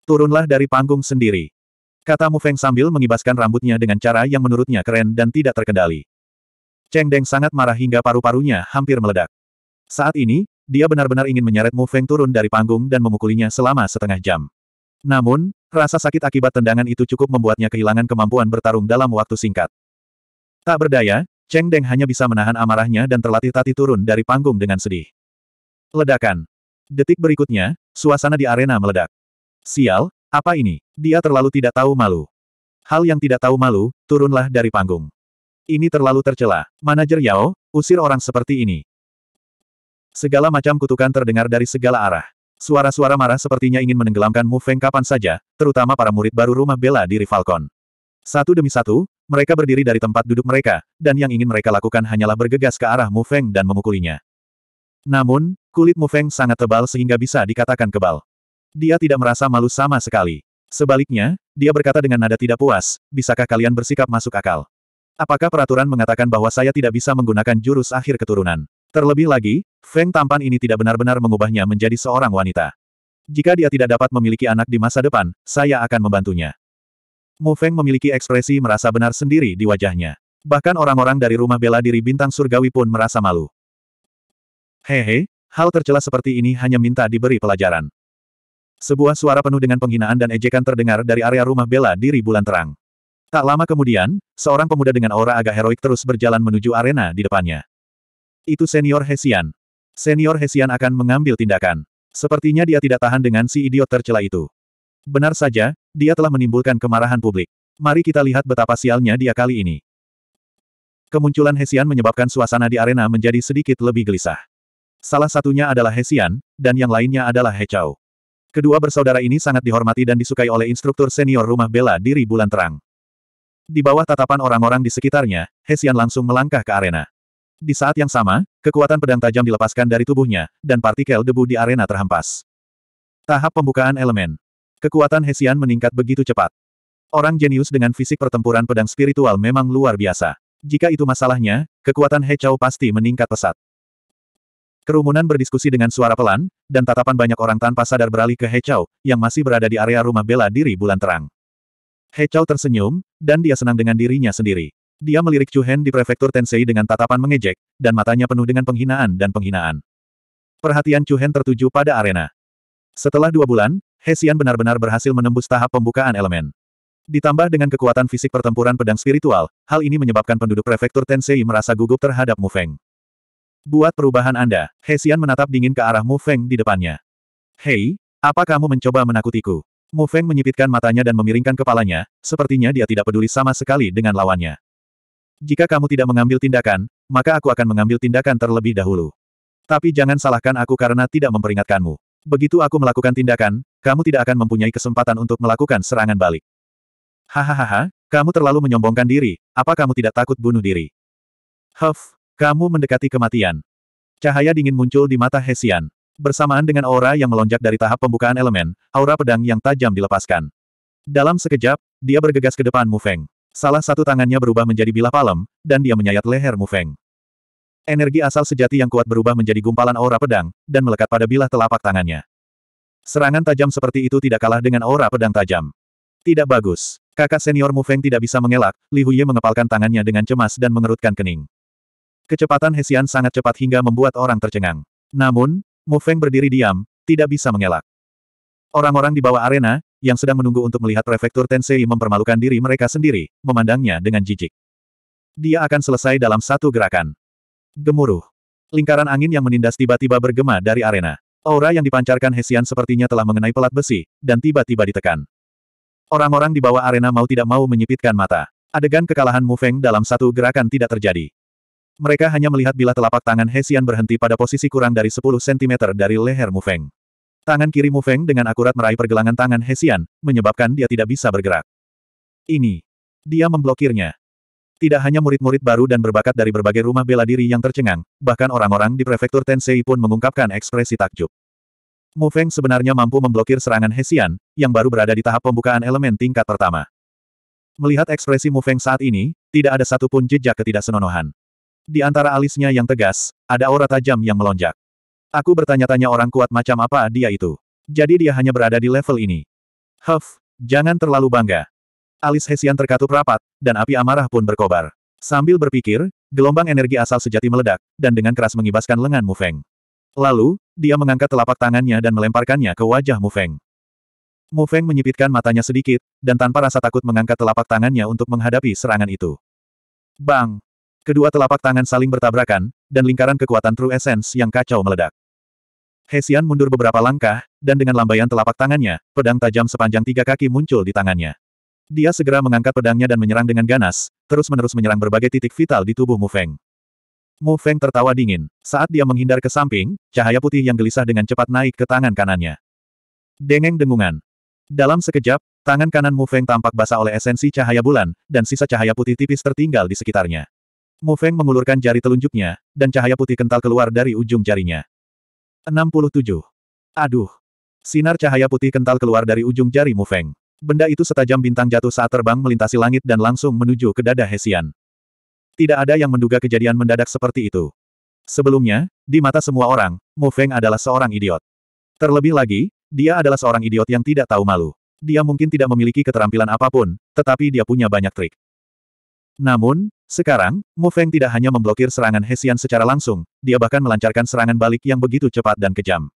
Turunlah dari panggung sendiri. Kata Mu Feng sambil mengibaskan rambutnya dengan cara yang menurutnya keren dan tidak terkendali. Cheng Deng sangat marah hingga paru-parunya hampir meledak. Saat ini, dia benar-benar ingin menyeret Mu Feng turun dari panggung dan memukulinya selama setengah jam. Namun, rasa sakit akibat tendangan itu cukup membuatnya kehilangan kemampuan bertarung dalam waktu singkat. Tak berdaya, Cheng Deng hanya bisa menahan amarahnya dan terlatih tati turun dari panggung dengan sedih. Ledakan. Detik berikutnya, suasana di arena meledak. Sial, apa ini? Dia terlalu tidak tahu malu. Hal yang tidak tahu malu, turunlah dari panggung. Ini terlalu tercela. Manajer Yao, usir orang seperti ini. Segala macam kutukan terdengar dari segala arah. Suara-suara marah sepertinya ingin menenggelamkan Mu Feng kapan saja, terutama para murid baru rumah bela diri Falcon. Satu demi satu, mereka berdiri dari tempat duduk mereka, dan yang ingin mereka lakukan hanyalah bergegas ke arah Mu Feng dan memukulinya. Namun, kulit Mu Feng sangat tebal sehingga bisa dikatakan kebal. Dia tidak merasa malu sama sekali. Sebaliknya, dia berkata dengan nada tidak puas, bisakah kalian bersikap masuk akal? Apakah peraturan mengatakan bahwa saya tidak bisa menggunakan jurus akhir keturunan? Terlebih lagi, Feng tampan ini tidak benar-benar mengubahnya menjadi seorang wanita. Jika dia tidak dapat memiliki anak di masa depan, saya akan membantunya. Mu Feng memiliki ekspresi merasa benar sendiri di wajahnya. Bahkan orang-orang dari rumah bela diri bintang surgawi pun merasa malu. Hehe, hal tercela seperti ini hanya minta diberi pelajaran. Sebuah suara penuh dengan penghinaan dan ejekan terdengar dari area rumah bela diri bulan terang. Tak lama kemudian, seorang pemuda dengan aura agak heroik terus berjalan menuju arena di depannya. Itu senior Hesian. Senior Hesian akan mengambil tindakan. Sepertinya dia tidak tahan dengan si idiot tercela itu. Benar saja, dia telah menimbulkan kemarahan publik. Mari kita lihat betapa sialnya dia kali ini. Kemunculan Hesian menyebabkan suasana di arena menjadi sedikit lebih gelisah. Salah satunya adalah Hesian, dan yang lainnya adalah Hechao. Kedua bersaudara ini sangat dihormati dan disukai oleh instruktur senior rumah bela diri bulan terang. Di bawah tatapan orang-orang di sekitarnya, Hesian langsung melangkah ke arena. Di saat yang sama, kekuatan pedang tajam dilepaskan dari tubuhnya, dan partikel debu di arena terhempas. Tahap pembukaan elemen. Kekuatan Hesian meningkat begitu cepat. Orang jenius dengan fisik pertempuran pedang spiritual memang luar biasa. Jika itu masalahnya, kekuatan He pasti meningkat pesat. Kerumunan berdiskusi dengan suara pelan, dan tatapan banyak orang tanpa sadar beralih ke He Chao, yang masih berada di area rumah bela diri bulan terang. He Chao tersenyum, dan dia senang dengan dirinya sendiri. Dia melirik Chu Hen di prefektur Tensei dengan tatapan mengejek, dan matanya penuh dengan penghinaan dan penghinaan. Perhatian Chu Hen tertuju pada arena. Setelah dua bulan, He Xian benar-benar berhasil menembus tahap pembukaan elemen. Ditambah dengan kekuatan fisik pertempuran pedang spiritual, hal ini menyebabkan penduduk prefektur Tensei merasa gugup terhadap Mu Feng. Buat perubahan Anda, Hesian menatap dingin ke arah Mu Feng di depannya. Hei, apa kamu mencoba menakutiku? Mu Feng menyipitkan matanya dan memiringkan kepalanya, sepertinya dia tidak peduli sama sekali dengan lawannya. Jika kamu tidak mengambil tindakan, maka aku akan mengambil tindakan terlebih dahulu. Tapi jangan salahkan aku karena tidak memperingatkanmu. Begitu aku melakukan tindakan, kamu tidak akan mempunyai kesempatan untuk melakukan serangan balik. Hahaha, kamu terlalu menyombongkan diri, apa kamu tidak takut bunuh diri? Huff, kamu mendekati kematian. Cahaya dingin muncul di mata Hesian. Bersamaan dengan aura yang melonjak dari tahap pembukaan elemen, aura pedang yang tajam dilepaskan. Dalam sekejap, dia bergegas ke depan Mufeng. Salah satu tangannya berubah menjadi bilah palem, dan dia menyayat leher Mufeng. Energi asal sejati yang kuat berubah menjadi gumpalan aura pedang, dan melekat pada bilah telapak tangannya. Serangan tajam seperti itu tidak kalah dengan aura pedang tajam. Tidak bagus. Kakak senior Mu Feng tidak bisa mengelak, Li Huye mengepalkan tangannya dengan cemas dan mengerutkan kening. Kecepatan Hesian sangat cepat hingga membuat orang tercengang. Namun, Mu Feng berdiri diam, tidak bisa mengelak. Orang-orang di bawah arena, yang sedang menunggu untuk melihat prefektur Tensei mempermalukan diri mereka sendiri, memandangnya dengan jijik. Dia akan selesai dalam satu gerakan. Gemuruh. Lingkaran angin yang menindas tiba-tiba bergema dari arena. Aura yang dipancarkan Hesian sepertinya telah mengenai pelat besi, dan tiba-tiba ditekan. Orang-orang di bawah arena mau tidak mau menyipitkan mata. Adegan kekalahan Mu Feng dalam satu gerakan tidak terjadi. Mereka hanya melihat bila telapak tangan Hesian berhenti pada posisi kurang dari 10 cm dari leher Mu Feng. Tangan kiri Mu Feng dengan akurat meraih pergelangan tangan Hesian, menyebabkan dia tidak bisa bergerak. Ini. Dia memblokirnya. Tidak hanya murid-murid baru dan berbakat dari berbagai rumah bela diri yang tercengang, bahkan orang-orang di prefektur Tensei pun mengungkapkan ekspresi takjub. Mu Feng sebenarnya mampu memblokir serangan Hesian, yang baru berada di tahap pembukaan elemen tingkat pertama. Melihat ekspresi Mu Feng saat ini, tidak ada satupun jejak ketidaksenonohan. Di antara alisnya yang tegas, ada aura tajam yang melonjak. Aku bertanya-tanya orang kuat macam apa dia itu. Jadi dia hanya berada di level ini. Huff, jangan terlalu bangga. Alis Hesian terkatup rapat, dan api amarah pun berkobar. Sambil berpikir, gelombang energi asal sejati meledak, dan dengan keras mengibaskan lengan Mu Feng. Lalu, dia mengangkat telapak tangannya dan melemparkannya ke wajah Mu Feng. Mu Feng menyipitkan matanya sedikit, dan tanpa rasa takut mengangkat telapak tangannya untuk menghadapi serangan itu. Bang! Kedua telapak tangan saling bertabrakan, dan lingkaran kekuatan True Essence yang kacau meledak. Hesian mundur beberapa langkah, dan dengan lambaian telapak tangannya, pedang tajam sepanjang tiga kaki muncul di tangannya. Dia segera mengangkat pedangnya dan menyerang dengan ganas, terus-menerus menyerang berbagai titik vital di tubuh Mu Feng. Mu Feng tertawa dingin. Saat dia menghindar ke samping, cahaya putih yang gelisah dengan cepat naik ke tangan kanannya. Dengeng dengungan. Dalam sekejap, tangan kanan Mu Feng tampak basah oleh esensi cahaya bulan, dan sisa cahaya putih tipis tertinggal di sekitarnya. Mu Feng mengulurkan jari telunjuknya, dan cahaya putih kental keluar dari ujung jarinya. 67. Aduh. Sinar cahaya putih kental keluar dari ujung jari Mu Feng. Benda itu setajam bintang jatuh saat terbang melintasi langit dan langsung menuju ke dada Hesian. Tidak ada yang menduga kejadian mendadak seperti itu. Sebelumnya, di mata semua orang, Mu Feng adalah seorang idiot. Terlebih lagi, dia adalah seorang idiot yang tidak tahu malu. Dia mungkin tidak memiliki keterampilan apapun, tetapi dia punya banyak trik. Namun, sekarang, Mu Feng tidak hanya memblokir serangan Hesian secara langsung, dia bahkan melancarkan serangan balik yang begitu cepat dan kejam.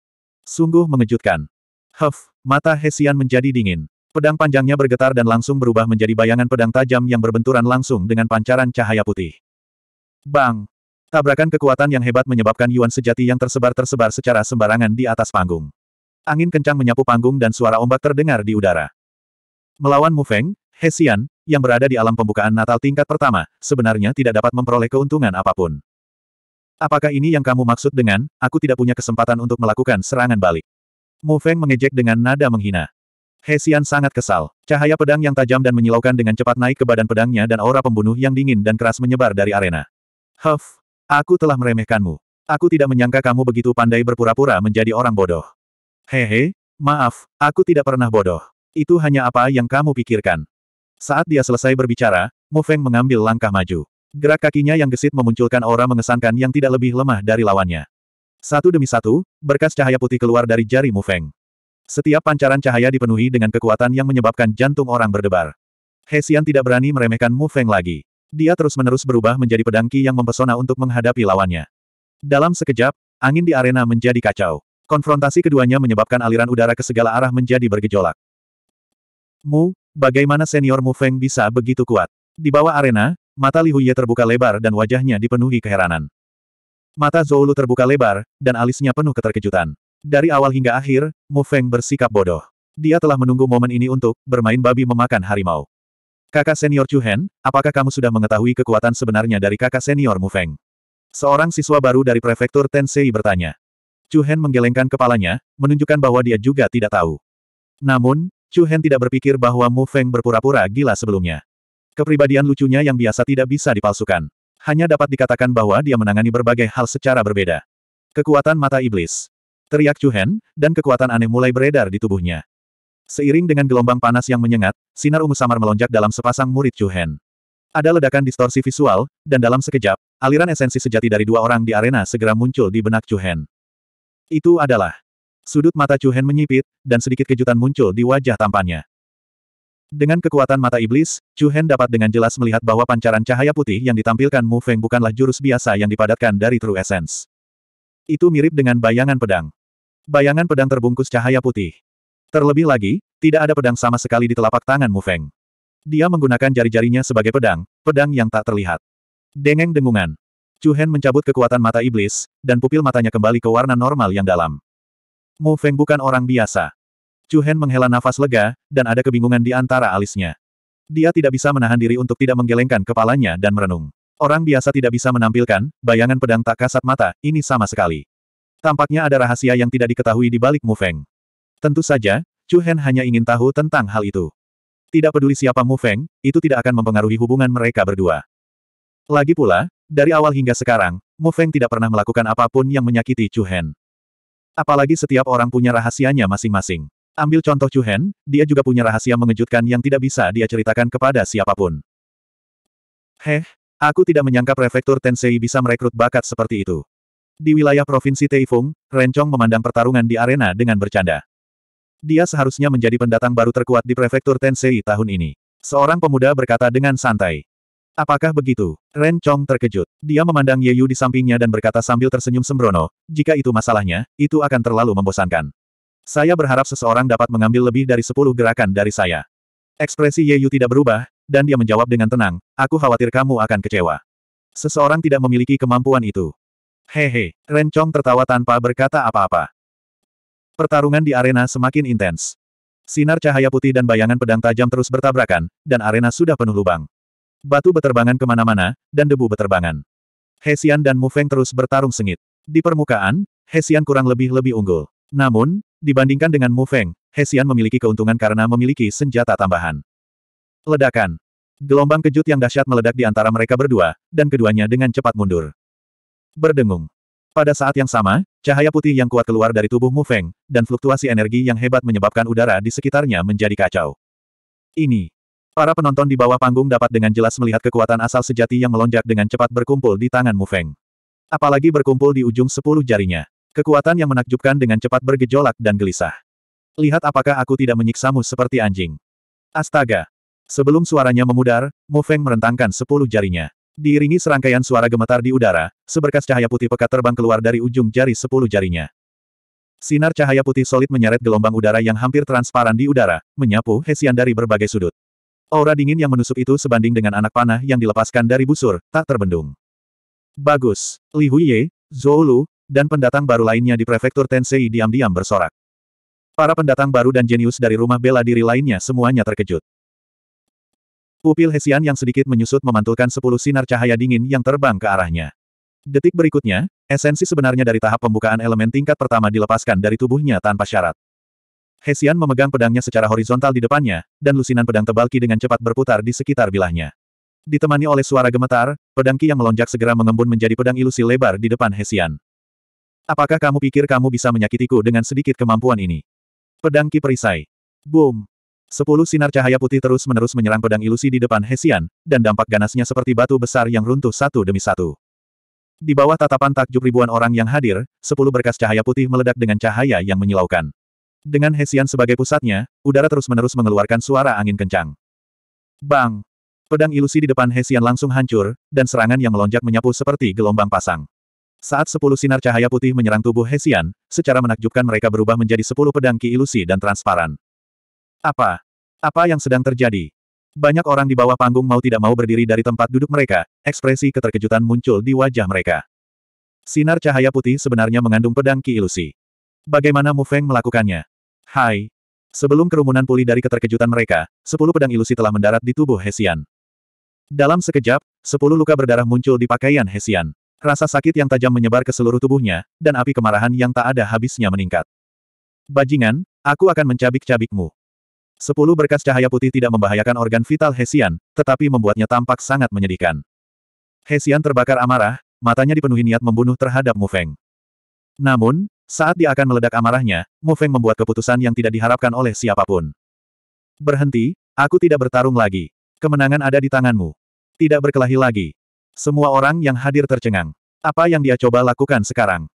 Sungguh mengejutkan. Huff, mata Hesian menjadi dingin. Pedang panjangnya bergetar dan langsung berubah menjadi bayangan pedang tajam yang berbenturan langsung dengan pancaran cahaya putih. Bang! Tabrakan kekuatan yang hebat menyebabkan Yuan sejati yang tersebar-tersebar secara sembarangan di atas panggung. Angin kencang menyapu panggung dan suara ombak terdengar di udara. Melawan Mu Feng, Hesian, yang berada di alam pembukaan Natal tingkat pertama, sebenarnya tidak dapat memperoleh keuntungan apapun. Apakah ini yang kamu maksud dengan, aku tidak punya kesempatan untuk melakukan serangan balik? Mu Feng mengejek dengan nada menghina. Hesian sangat kesal. Cahaya pedang yang tajam dan menyilaukan dengan cepat naik ke badan pedangnya dan aura pembunuh yang dingin dan keras menyebar dari arena. Huff, aku telah meremehkanmu. Aku tidak menyangka kamu begitu pandai berpura-pura menjadi orang bodoh. Hehe, maaf, aku tidak pernah bodoh. Itu hanya apa yang kamu pikirkan. Saat dia selesai berbicara, Mo Feng mengambil langkah maju. Gerak kakinya yang gesit memunculkan aura mengesankan yang tidak lebih lemah dari lawannya. Satu demi satu, berkas cahaya putih keluar dari jari Mu Feng. Setiap pancaran cahaya dipenuhi dengan kekuatan yang menyebabkan jantung orang berdebar. Hesian tidak berani meremehkan Mu Feng lagi. Dia terus-menerus berubah menjadi pedangki yang mempesona untuk menghadapi lawannya. Dalam sekejap, angin di arena menjadi kacau. Konfrontasi keduanya menyebabkan aliran udara ke segala arah menjadi bergejolak. Mu, Bagaimana senior Mu Feng bisa begitu kuat? Di bawah arena, mata Li Huye terbuka lebar dan wajahnya dipenuhi keheranan. Mata Zhou Lu terbuka lebar, dan alisnya penuh keterkejutan. Dari awal hingga akhir, Mu Feng bersikap bodoh. Dia telah menunggu momen ini untuk bermain babi memakan harimau. Kakak senior Chu Hen, apakah kamu sudah mengetahui kekuatan sebenarnya dari kakak senior Mu Feng? Seorang siswa baru dari prefektur Tensei bertanya. Chu Hen menggelengkan kepalanya, menunjukkan bahwa dia juga tidak tahu. Namun, Chu Hen tidak berpikir bahwa Mu Feng berpura-pura gila sebelumnya. Kepribadian lucunya yang biasa tidak bisa dipalsukan. Hanya dapat dikatakan bahwa dia menangani berbagai hal secara berbeda. Kekuatan mata iblis. Teriak Chu Hen, dan kekuatan aneh mulai beredar di tubuhnya. Seiring dengan gelombang panas yang menyengat, sinar ungu samar melonjak dalam sepasang murid Chu Hen. Ada ledakan distorsi visual, dan dalam sekejap, aliran esensi sejati dari dua orang di arena segera muncul di benak Chu Hen. Itu adalah Sudut mata Chu Hen menyipit, dan sedikit kejutan muncul di wajah tampannya. Dengan kekuatan mata iblis, Chu Hen dapat dengan jelas melihat bahwa pancaran cahaya putih yang ditampilkan Mu Feng bukanlah jurus biasa yang dipadatkan dari True Essence. Itu mirip dengan bayangan pedang. Bayangan pedang terbungkus cahaya putih. Terlebih lagi, tidak ada pedang sama sekali di telapak tangan Mu Feng. Dia menggunakan jari-jarinya sebagai pedang, pedang yang tak terlihat. Dengeng dengungan. Chu Hen mencabut kekuatan mata iblis, dan pupil matanya kembali ke warna normal yang dalam. Mo Feng bukan orang biasa. Chu Hen menghela nafas lega, dan ada kebingungan di antara alisnya. Dia tidak bisa menahan diri untuk tidak menggelengkan kepalanya dan merenung. Orang biasa tidak bisa menampilkan, bayangan pedang tak kasat mata, ini sama sekali. Tampaknya ada rahasia yang tidak diketahui di balik Mu Feng. Tentu saja, Chu Hen hanya ingin tahu tentang hal itu. Tidak peduli siapa Mu Feng, itu tidak akan mempengaruhi hubungan mereka berdua. Lagi pula, dari awal hingga sekarang, Mu Feng tidak pernah melakukan apapun yang menyakiti Chu Hen. Apalagi setiap orang punya rahasianya masing-masing. Ambil contoh Chuhen, dia juga punya rahasia mengejutkan yang tidak bisa dia ceritakan kepada siapapun. Heh, aku tidak menyangka prefektur Tensei bisa merekrut bakat seperti itu. Di wilayah Provinsi Teifung, Rencong memandang pertarungan di arena dengan bercanda. Dia seharusnya menjadi pendatang baru terkuat di prefektur Tensei tahun ini. Seorang pemuda berkata dengan santai. Apakah begitu? Ren Chong terkejut. Dia memandang Ye Yu di sampingnya dan berkata sambil tersenyum sembrono, jika itu masalahnya, itu akan terlalu membosankan. Saya berharap seseorang dapat mengambil lebih dari sepuluh gerakan dari saya. Ekspresi Ye Yu tidak berubah, dan dia menjawab dengan tenang, aku khawatir kamu akan kecewa. Seseorang tidak memiliki kemampuan itu. Hehe, Ren Chong tertawa tanpa berkata apa-apa. Pertarungan di arena semakin intens. Sinar cahaya putih dan bayangan pedang tajam terus bertabrakan, dan arena sudah penuh lubang. Batu beterbangan kemana-mana, dan debu beterbangan. Hesian dan Mufeng terus bertarung sengit. Di permukaan, Hesian kurang lebih lebih unggul. Namun, dibandingkan dengan Mufeng, Hesian memiliki keuntungan karena memiliki senjata tambahan. Ledakan. Gelombang kejut yang dahsyat meledak di antara mereka berdua, dan keduanya dengan cepat mundur. Berdengung. Pada saat yang sama, cahaya putih yang kuat keluar dari tubuh Mu Feng, dan fluktuasi energi yang hebat menyebabkan udara di sekitarnya menjadi kacau. Ini Para penonton di bawah panggung dapat dengan jelas melihat kekuatan asal sejati yang melonjak dengan cepat berkumpul di tangan Mu Feng. Apalagi berkumpul di ujung sepuluh jarinya. Kekuatan yang menakjubkan dengan cepat bergejolak dan gelisah. Lihat apakah aku tidak menyiksamu seperti anjing. Astaga! Sebelum suaranya memudar, Mu Feng merentangkan sepuluh jarinya. Diiringi serangkaian suara gemetar di udara, seberkas cahaya putih pekat terbang keluar dari ujung jari sepuluh jarinya. Sinar cahaya putih solid menyeret gelombang udara yang hampir transparan di udara, menyapu Hesian dari berbagai sudut. Aura dingin yang menusuk itu sebanding dengan anak panah yang dilepaskan dari busur, tak terbendung. Bagus. Li Huiye, Zhou Lu, dan pendatang baru lainnya di prefektur Tensei diam-diam bersorak. Para pendatang baru dan jenius dari rumah bela diri lainnya semuanya terkejut. Pupil Hesian yang sedikit menyusut memantulkan sepuluh sinar cahaya dingin yang terbang ke arahnya. Detik berikutnya, esensi sebenarnya dari tahap pembukaan elemen tingkat pertama dilepaskan dari tubuhnya tanpa syarat. Hesian memegang pedangnya secara horizontal di depannya, dan lusinan pedang tebal Ki dengan cepat berputar di sekitar bilahnya. Ditemani oleh suara gemetar, pedang Ki yang melonjak segera mengembun menjadi pedang ilusi lebar di depan Hesian. Apakah kamu pikir kamu bisa menyakitiku dengan sedikit kemampuan ini? Pedang Ki perisai. Boom! Sepuluh sinar cahaya putih terus-menerus menyerang pedang ilusi di depan Hesian, dan dampak ganasnya seperti batu besar yang runtuh satu demi satu. Di bawah tatapan takjub ribuan orang yang hadir, sepuluh berkas cahaya putih meledak dengan cahaya yang menyilaukan. Dengan Hesian sebagai pusatnya, udara terus-menerus mengeluarkan suara angin kencang. Bang! Pedang ilusi di depan Hesian langsung hancur, dan serangan yang melonjak menyapu seperti gelombang pasang. Saat sepuluh sinar cahaya putih menyerang tubuh Hesian, secara menakjubkan mereka berubah menjadi sepuluh pedang ki ilusi dan transparan. Apa? Apa yang sedang terjadi? Banyak orang di bawah panggung mau tidak mau berdiri dari tempat duduk mereka, ekspresi keterkejutan muncul di wajah mereka. Sinar cahaya putih sebenarnya mengandung pedang ki ilusi. Bagaimana Mu Feng melakukannya? Hai. Sebelum kerumunan pulih dari keterkejutan mereka, sepuluh pedang ilusi telah mendarat di tubuh Hesian. Dalam sekejap, sepuluh luka berdarah muncul di pakaian Hesian. Rasa sakit yang tajam menyebar ke seluruh tubuhnya, dan api kemarahan yang tak ada habisnya meningkat. Bajingan, aku akan mencabik-cabikmu. Sepuluh berkas cahaya putih tidak membahayakan organ vital Hesian, tetapi membuatnya tampak sangat menyedihkan. Hesian terbakar amarah, matanya dipenuhi niat membunuh terhadap Mu Feng. Namun, saat dia akan meledak amarahnya, Mo Feng membuat keputusan yang tidak diharapkan oleh siapapun. Berhenti, aku tidak bertarung lagi. Kemenangan ada di tanganmu. Tidak berkelahi lagi. Semua orang yang hadir tercengang. Apa yang dia coba lakukan sekarang?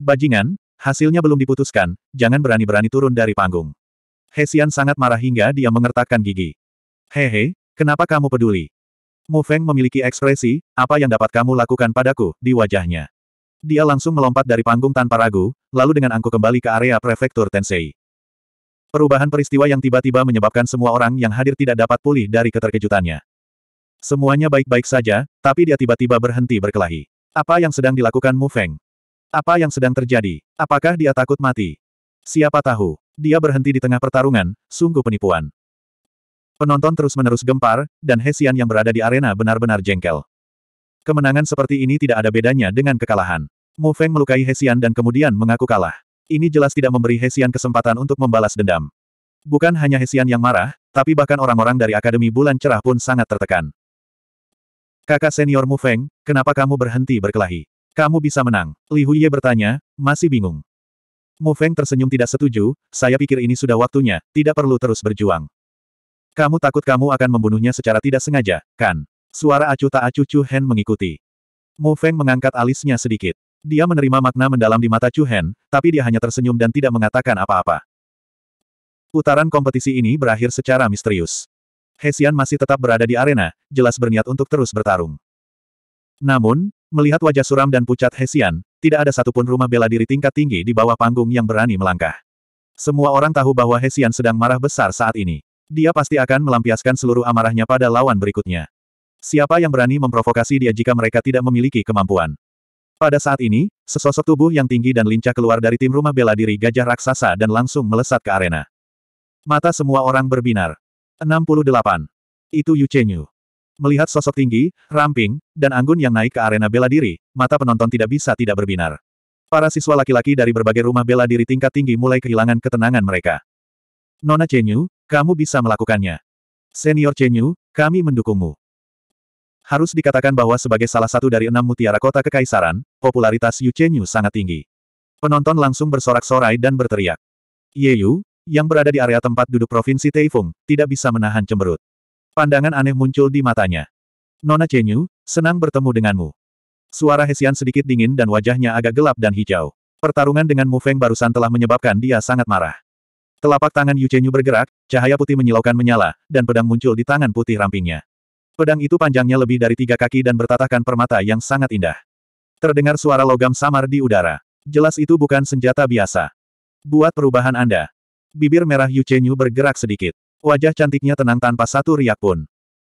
Bajingan, hasilnya belum diputuskan, jangan berani-berani turun dari panggung. Hesian sangat marah hingga dia mengertakkan gigi. Hehe, kenapa kamu peduli? Mu Feng memiliki ekspresi, apa yang dapat kamu lakukan padaku, di wajahnya. Dia langsung melompat dari panggung tanpa ragu, lalu dengan angkuh kembali ke area prefektur Tensei. Perubahan peristiwa yang tiba-tiba menyebabkan semua orang yang hadir tidak dapat pulih dari keterkejutannya. Semuanya baik-baik saja, tapi dia tiba-tiba berhenti berkelahi. Apa yang sedang dilakukan Mu Feng? Apa yang sedang terjadi? Apakah dia takut mati? Siapa tahu, dia berhenti di tengah pertarungan, sungguh penipuan. Penonton terus-menerus gempar, dan Hesian yang berada di arena benar-benar jengkel. Kemenangan seperti ini tidak ada bedanya dengan kekalahan. Mu Feng melukai Hesian dan kemudian mengaku kalah. Ini jelas tidak memberi Hesian kesempatan untuk membalas dendam. Bukan hanya Hesian yang marah, tapi bahkan orang-orang dari Akademi Bulan Cerah pun sangat tertekan. Kakak senior Mu Feng, kenapa kamu berhenti berkelahi? Kamu bisa menang. Li Huye bertanya, masih bingung. Mu Feng tersenyum tidak setuju, saya pikir ini sudah waktunya, tidak perlu terus berjuang. Kamu takut kamu akan membunuhnya secara tidak sengaja, kan? Suara acu tak acu Chu Hen mengikuti. Mu Feng mengangkat alisnya sedikit. Dia menerima makna mendalam di mata Chu Hen, tapi dia hanya tersenyum dan tidak mengatakan apa-apa. Putaran kompetisi ini berakhir secara misterius. Hesian masih tetap berada di arena, jelas berniat untuk terus bertarung. Namun, melihat wajah suram dan pucat Hesian, tidak ada satupun rumah bela diri tingkat tinggi di bawah panggung yang berani melangkah. Semua orang tahu bahwa Hesian sedang marah besar saat ini. Dia pasti akan melampiaskan seluruh amarahnya pada lawan berikutnya. Siapa yang berani memprovokasi dia jika mereka tidak memiliki kemampuan? Pada saat ini, sesosok tubuh yang tinggi dan lincah keluar dari tim rumah bela diri gajah raksasa dan langsung melesat ke arena. Mata semua orang berbinar. 68. Itu Yu Chenyu. Melihat sosok tinggi, ramping, dan anggun yang naik ke arena bela diri, mata penonton tidak bisa tidak berbinar. Para siswa laki-laki dari berbagai rumah bela diri tingkat tinggi mulai kehilangan ketenangan mereka. Nona Chenyu, kamu bisa melakukannya. Senior Chenyu, kami mendukungmu. Harus dikatakan bahwa sebagai salah satu dari enam mutiara kota kekaisaran, popularitas Yu Chenyu sangat tinggi. Penonton langsung bersorak-sorai dan berteriak. Ye Yu, yang berada di area tempat duduk Provinsi Teifung, tidak bisa menahan cemberut. Pandangan aneh muncul di matanya. Nona Chenyu, senang bertemu denganmu. Suara Hesian sedikit dingin dan wajahnya agak gelap dan hijau. Pertarungan dengan Mu Feng barusan telah menyebabkan dia sangat marah. Telapak tangan Yu Chenyu bergerak, cahaya putih menyilaukan menyala, dan pedang muncul di tangan putih rampingnya. Pedang itu panjangnya lebih dari tiga kaki dan bertatahkan permata yang sangat indah. Terdengar suara logam samar di udara. Jelas itu bukan senjata biasa. Buat perubahan Anda. Bibir merah Yu Chenyu bergerak sedikit. Wajah cantiknya tenang tanpa satu riak pun.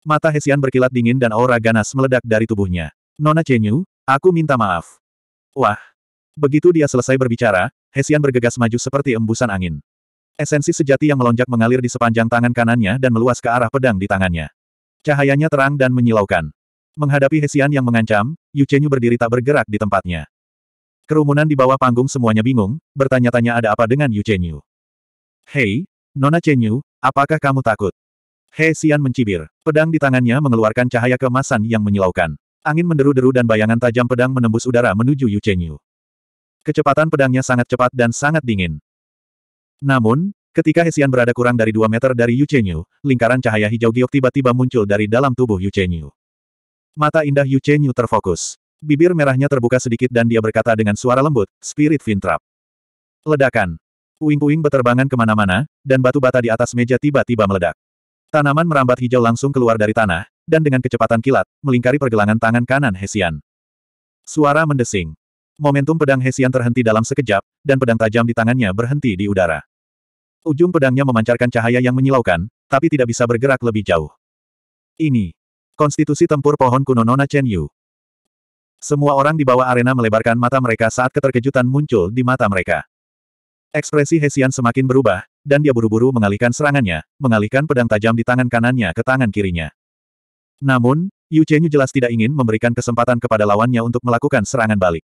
Mata Hesian berkilat dingin dan aura ganas meledak dari tubuhnya. Nona Chenyu, aku minta maaf. Wah. Begitu dia selesai berbicara, Hesian bergegas maju seperti embusan angin. Esensi sejati yang melonjak mengalir di sepanjang tangan kanannya dan meluas ke arah pedang di tangannya. Cahayanya terang dan menyilaukan. Menghadapi Hesian yang mengancam, Yu Chenyu berdiri tak bergerak di tempatnya. Kerumunan di bawah panggung semuanya bingung, bertanya-tanya ada apa dengan Yu Chenyu. Hei, Nona Chenyu, apakah kamu takut? Hesian mencibir. Pedang di tangannya mengeluarkan cahaya kemasan yang menyilaukan. Angin menderu-deru dan bayangan tajam pedang menembus udara menuju Yu Chenyu. Kecepatan pedangnya sangat cepat dan sangat dingin. Namun, Ketika Hesian berada kurang dari 2 meter dari Yu Chenyu, lingkaran cahaya hijau giok tiba-tiba muncul dari dalam tubuh Yu Chenyu. Mata indah Yu Chenyu terfokus. Bibir merahnya terbuka sedikit dan dia berkata dengan suara lembut, Spirit Vintrap. Ledakan. Puing-puing beterbangan kemana-mana, dan batu bata di atas meja tiba-tiba meledak. Tanaman merambat hijau langsung keluar dari tanah, dan dengan kecepatan kilat, melingkari pergelangan tangan kanan Hesian. Suara mendesing. Momentum pedang Hesian terhenti dalam sekejap, dan pedang tajam di tangannya berhenti di udara. Ujung pedangnya memancarkan cahaya yang menyilaukan, tapi tidak bisa bergerak lebih jauh. Ini. Konstitusi tempur pohon kuno Nona Chen Yu. Semua orang di bawah arena melebarkan mata mereka saat keterkejutan muncul di mata mereka. Ekspresi Hesian semakin berubah, dan dia buru-buru mengalihkan serangannya, mengalihkan pedang tajam di tangan kanannya ke tangan kirinya. Namun, Yu Chenyu jelas tidak ingin memberikan kesempatan kepada lawannya untuk melakukan serangan balik.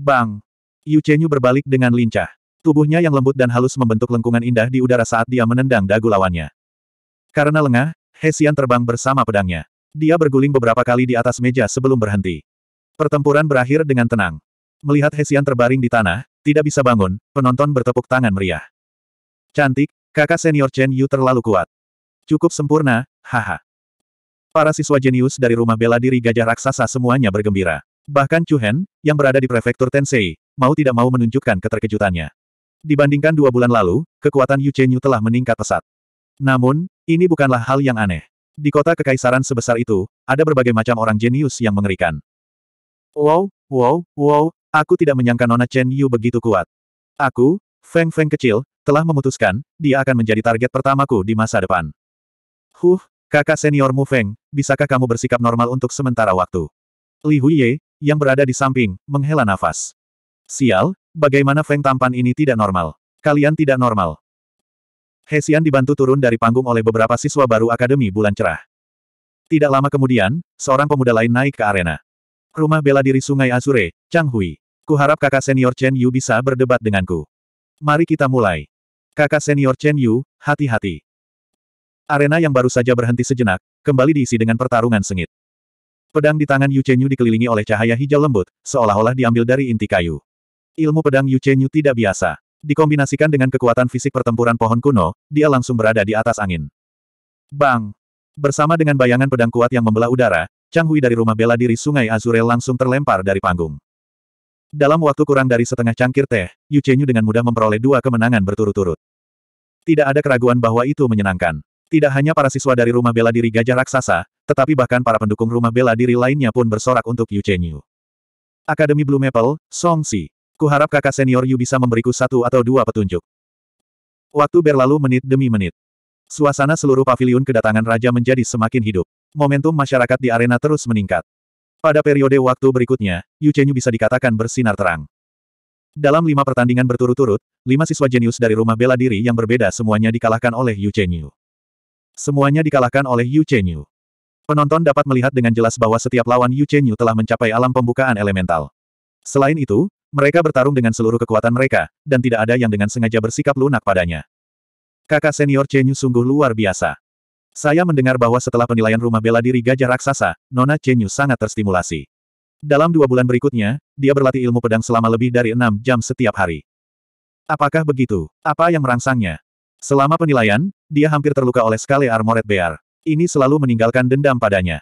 Bang! Yu Chenyu berbalik dengan lincah. Tubuhnya yang lembut dan halus membentuk lengkungan indah di udara saat dia menendang dagu lawannya. Karena lengah, Hesian terbang bersama pedangnya. Dia berguling beberapa kali di atas meja sebelum berhenti. Pertempuran berakhir dengan tenang. Melihat Hesian terbaring di tanah, tidak bisa bangun, penonton bertepuk tangan meriah. Cantik, kakak senior Chen Yu terlalu kuat. Cukup sempurna, haha. Para siswa jenius dari rumah bela diri gajah raksasa semuanya bergembira. Bahkan Chu Hen, yang berada di prefektur Tensei, mau tidak mau menunjukkan keterkejutannya. Dibandingkan dua bulan lalu, kekuatan Yu Chenyu telah meningkat pesat. Namun, ini bukanlah hal yang aneh. Di kota kekaisaran sebesar itu, ada berbagai macam orang jenius yang mengerikan. Wow, wow, wow, aku tidak menyangka Nona Chen Yu begitu kuat. Aku, Feng Feng kecil, telah memutuskan, dia akan menjadi target pertamaku di masa depan. Huh, kakak seniormu Feng, bisakah kamu bersikap normal untuk sementara waktu? Li Huiye, yang berada di samping, menghela nafas. Sial, bagaimana Feng tampan ini tidak normal. Kalian tidak normal. Hesian dibantu turun dari panggung oleh beberapa siswa baru Akademi Bulan Cerah. Tidak lama kemudian, seorang pemuda lain naik ke arena. Rumah bela diri Sungai Azure, Chang Hui. Kuharap kakak senior Chen Yu bisa berdebat denganku. Mari kita mulai. Kakak senior Chen Yu, hati-hati. Arena yang baru saja berhenti sejenak, kembali diisi dengan pertarungan sengit. Pedang di tangan Yu Chen Yu dikelilingi oleh cahaya hijau lembut, seolah-olah diambil dari inti kayu. Ilmu pedang Yu Chenyu tidak biasa. Dikombinasikan dengan kekuatan fisik pertempuran pohon kuno, dia langsung berada di atas angin. Bang! Bersama dengan bayangan pedang kuat yang membelah udara, Chang Hui dari rumah bela diri Sungai Azure langsung terlempar dari panggung. Dalam waktu kurang dari setengah cangkir teh, Yu Chenyu dengan mudah memperoleh dua kemenangan berturut-turut. Tidak ada keraguan bahwa itu menyenangkan. Tidak hanya para siswa dari rumah bela diri Gajah Raksasa, tetapi bahkan para pendukung rumah bela diri lainnya pun bersorak untuk Yu Chenyu. Akademi Blue Maple, Song Si. Kuharap kakak senior Yu bisa memberiku satu atau dua petunjuk. Waktu berlalu menit demi menit. Suasana seluruh paviliun kedatangan raja menjadi semakin hidup. Momentum masyarakat di arena terus meningkat. Pada periode waktu berikutnya, Yu Chenyu bisa dikatakan bersinar terang. Dalam lima pertandingan berturut-turut, lima siswa jenius dari rumah bela diri yang berbeda semuanya dikalahkan oleh Yu Chenyu. Semuanya dikalahkan oleh Yu Chenyu. Penonton dapat melihat dengan jelas bahwa setiap lawan Yu Chenyu telah mencapai alam pembukaan elemental. Selain itu, mereka bertarung dengan seluruh kekuatan mereka, dan tidak ada yang dengan sengaja bersikap lunak padanya. Kakak senior Chenyu sungguh luar biasa. Saya mendengar bahwa setelah penilaian rumah bela diri gajah raksasa, Nona Chenyu sangat terstimulasi. Dalam dua bulan berikutnya, dia berlatih ilmu pedang selama lebih dari enam jam setiap hari. Apakah begitu? Apa yang merangsangnya? Selama penilaian, dia hampir terluka oleh skala armoret bear. Ini selalu meninggalkan dendam padanya.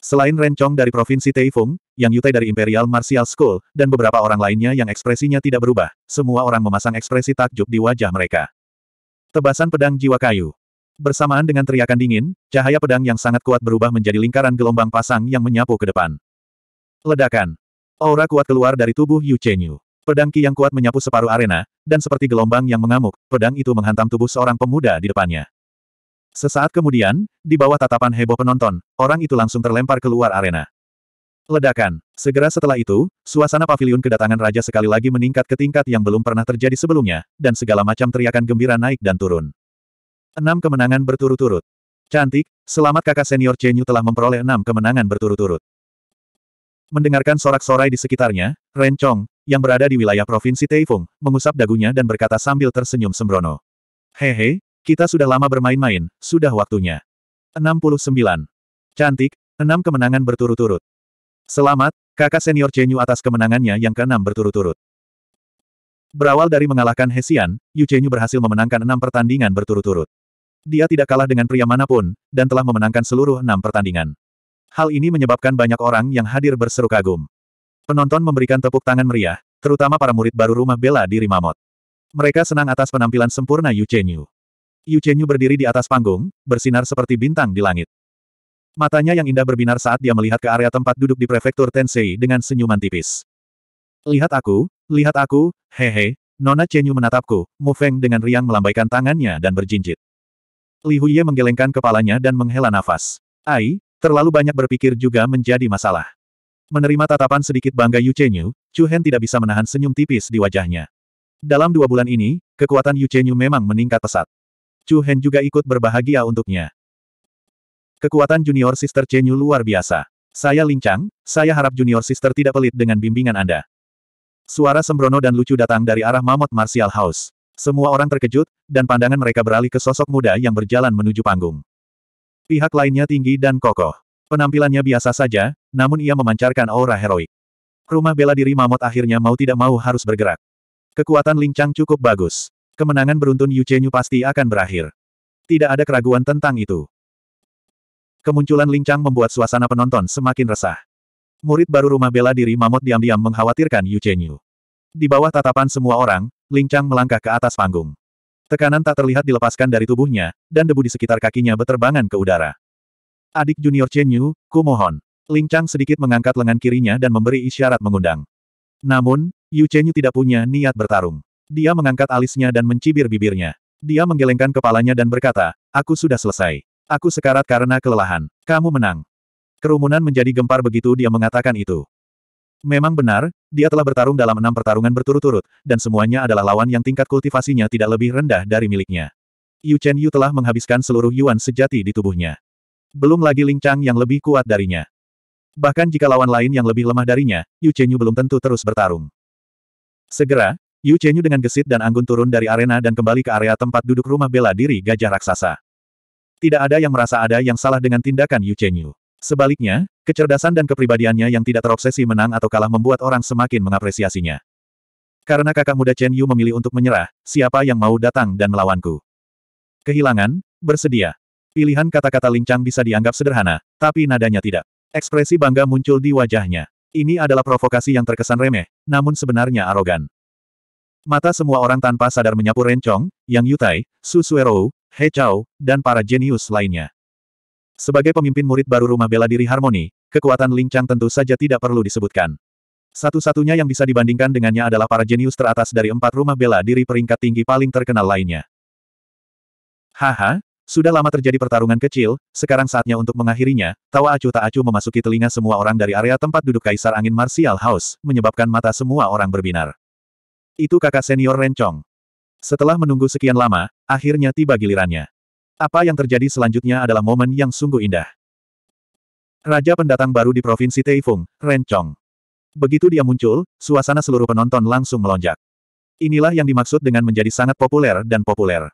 Selain Rencong dari Provinsi Teifung, Yang Yutai dari Imperial Martial School, dan beberapa orang lainnya yang ekspresinya tidak berubah, semua orang memasang ekspresi takjub di wajah mereka. Tebasan pedang jiwa kayu. Bersamaan dengan teriakan dingin, cahaya pedang yang sangat kuat berubah menjadi lingkaran gelombang pasang yang menyapu ke depan. Ledakan. Aura kuat keluar dari tubuh Yu Chenyu. Pedang Ki yang kuat menyapu separuh arena, dan seperti gelombang yang mengamuk, pedang itu menghantam tubuh seorang pemuda di depannya. Sesaat kemudian, di bawah tatapan heboh penonton, orang itu langsung terlempar keluar arena. Ledakan. Segera setelah itu, suasana pavilion kedatangan raja sekali lagi meningkat ke tingkat yang belum pernah terjadi sebelumnya, dan segala macam teriakan gembira naik dan turun. Enam kemenangan berturut-turut. Cantik, selamat kakak senior Chenyu telah memperoleh enam kemenangan berturut-turut. Mendengarkan sorak-sorai di sekitarnya, Ren Chong, yang berada di wilayah provinsi Taifung, mengusap dagunya dan berkata sambil tersenyum sembrono. Hehe, kita sudah lama bermain-main, sudah waktunya. 69. Cantik, enam kemenangan berturut-turut. Selamat, kakak senior Chenyu atas kemenangannya yang keenam berturut-turut. Berawal dari mengalahkan Hesian, Yu Chenyu berhasil memenangkan enam pertandingan berturut-turut. Dia tidak kalah dengan pria manapun, dan telah memenangkan seluruh enam pertandingan. Hal ini menyebabkan banyak orang yang hadir berseru kagum. Penonton memberikan tepuk tangan meriah, terutama para murid baru rumah bela diri Mamot. Mereka senang atas penampilan sempurna Yu Chenyu. Yu Chenyu berdiri di atas panggung, bersinar seperti bintang di langit. Matanya yang indah berbinar saat dia melihat ke area tempat duduk di prefektur Tensei dengan senyuman tipis. Lihat aku, lihat aku, hehe, Nona Chenyu menatapku, Mu Feng dengan riang melambaikan tangannya dan berjinjit. Li Huye menggelengkan kepalanya dan menghela nafas. Ai, terlalu banyak berpikir juga menjadi masalah. Menerima tatapan sedikit bangga Yu Chenyu, Chu Hen tidak bisa menahan senyum tipis di wajahnya. Dalam dua bulan ini, kekuatan Yu Chenyu memang meningkat pesat. Chu Hen juga ikut berbahagia untuknya. Kekuatan junior sister Chen Yu luar biasa. Saya lincang, saya harap junior sister tidak pelit dengan bimbingan Anda. Suara sembrono dan lucu datang dari arah Mammoth Martial House. Semua orang terkejut, dan pandangan mereka beralih ke sosok muda yang berjalan menuju panggung. Pihak lainnya tinggi dan kokoh. Penampilannya biasa saja, namun ia memancarkan aura heroik. Rumah bela diri Mamot akhirnya mau tidak mau harus bergerak. Kekuatan lincang cukup bagus kemenangan beruntun Yu Chenyu pasti akan berakhir. Tidak ada keraguan tentang itu. Kemunculan lincang membuat suasana penonton semakin resah. Murid baru rumah bela diri Mamot diam-diam mengkhawatirkan Yu Chenyu. Di bawah tatapan semua orang, lincang melangkah ke atas panggung. Tekanan tak terlihat dilepaskan dari tubuhnya, dan debu di sekitar kakinya beterbangan ke udara. Adik junior Chenyu, Yu, mohon. Ling Chang sedikit mengangkat lengan kirinya dan memberi isyarat mengundang. Namun, Yu Chenyu tidak punya niat bertarung. Dia mengangkat alisnya dan mencibir bibirnya. Dia menggelengkan kepalanya dan berkata, aku sudah selesai. Aku sekarat karena kelelahan. Kamu menang. Kerumunan menjadi gempar begitu dia mengatakan itu. Memang benar, dia telah bertarung dalam enam pertarungan berturut-turut, dan semuanya adalah lawan yang tingkat kultivasinya tidak lebih rendah dari miliknya. Yu Chen Yu telah menghabiskan seluruh yuan sejati di tubuhnya. Belum lagi Ling Chang yang lebih kuat darinya. Bahkan jika lawan lain yang lebih lemah darinya, Yu Chen Yu belum tentu terus bertarung. Segera, Yu Chenyu dengan gesit dan anggun turun dari arena dan kembali ke area tempat duduk rumah bela diri gajah raksasa. Tidak ada yang merasa ada yang salah dengan tindakan Yu Chenyu. Sebaliknya, kecerdasan dan kepribadiannya yang tidak terobsesi menang atau kalah membuat orang semakin mengapresiasinya. Karena kakak muda Chen Yu memilih untuk menyerah, siapa yang mau datang dan melawanku? Kehilangan, bersedia. Pilihan kata-kata lincang bisa dianggap sederhana, tapi nadanya tidak. Ekspresi bangga muncul di wajahnya. Ini adalah provokasi yang terkesan remeh, namun sebenarnya arogan. Mata semua orang tanpa sadar menyapu Rencong, Yang Yutai, Su Suerou, He Chao, dan para jenius lainnya. Sebagai pemimpin murid baru rumah bela diri harmoni, kekuatan Ling tentu saja tidak perlu disebutkan. Satu-satunya yang bisa dibandingkan dengannya adalah para jenius teratas dari empat rumah bela diri peringkat tinggi paling terkenal lainnya. Haha, sudah lama terjadi pertarungan kecil, sekarang saatnya untuk mengakhirinya, tawa acu tak acu memasuki telinga semua orang dari area tempat duduk Kaisar Angin Martial House, menyebabkan mata semua orang berbinar. Itu kakak senior Rencong. Setelah menunggu sekian lama, akhirnya tiba gilirannya. Apa yang terjadi selanjutnya adalah momen yang sungguh indah. Raja pendatang baru di Provinsi Taifung, Rencong. Begitu dia muncul, suasana seluruh penonton langsung melonjak. Inilah yang dimaksud dengan menjadi sangat populer dan populer.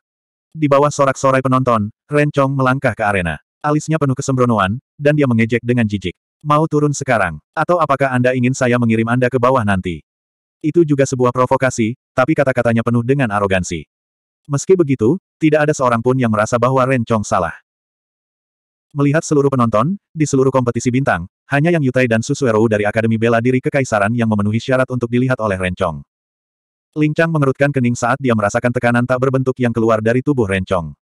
Di bawah sorak-sorai penonton, Rencong melangkah ke arena. Alisnya penuh kesembronoan, dan dia mengejek dengan jijik. Mau turun sekarang? Atau apakah Anda ingin saya mengirim Anda ke bawah nanti? Itu juga sebuah provokasi, tapi kata-katanya penuh dengan arogansi. Meski begitu, tidak ada seorang pun yang merasa bahwa Ren Chong salah. Melihat seluruh penonton, di seluruh kompetisi bintang, hanya Yang Yutai dan Susuero dari Akademi Bela Diri Kekaisaran yang memenuhi syarat untuk dilihat oleh Ren Chong. Ling Chang mengerutkan kening saat dia merasakan tekanan tak berbentuk yang keluar dari tubuh Ren Chong.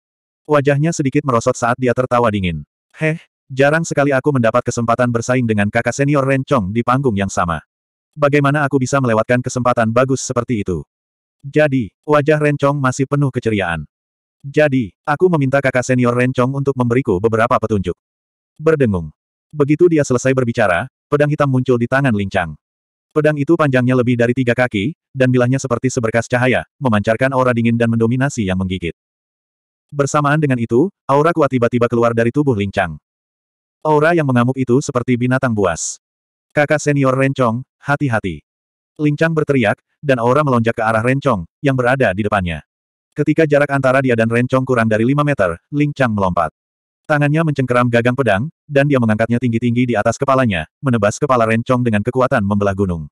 Wajahnya sedikit merosot saat dia tertawa dingin. Heh, jarang sekali aku mendapat kesempatan bersaing dengan kakak senior Ren Chong di panggung yang sama. Bagaimana aku bisa melewatkan kesempatan bagus seperti itu? Jadi, wajah Rencong masih penuh keceriaan. Jadi, aku meminta kakak senior Rencong untuk memberiku beberapa petunjuk. Berdengung. Begitu dia selesai berbicara, pedang hitam muncul di tangan Lincang. Pedang itu panjangnya lebih dari tiga kaki, dan bilahnya seperti seberkas cahaya, memancarkan aura dingin dan mendominasi yang menggigit. Bersamaan dengan itu, aura kuat tiba-tiba keluar dari tubuh Lincang. Aura yang mengamuk itu seperti binatang buas. Kakak senior Rencong, hati-hati. Lincang berteriak, dan aura melonjak ke arah Rencong, yang berada di depannya. Ketika jarak antara dia dan Rencong kurang dari 5 meter, Lincang melompat. Tangannya mencengkeram gagang pedang, dan dia mengangkatnya tinggi-tinggi di atas kepalanya, menebas kepala Rencong dengan kekuatan membelah gunung.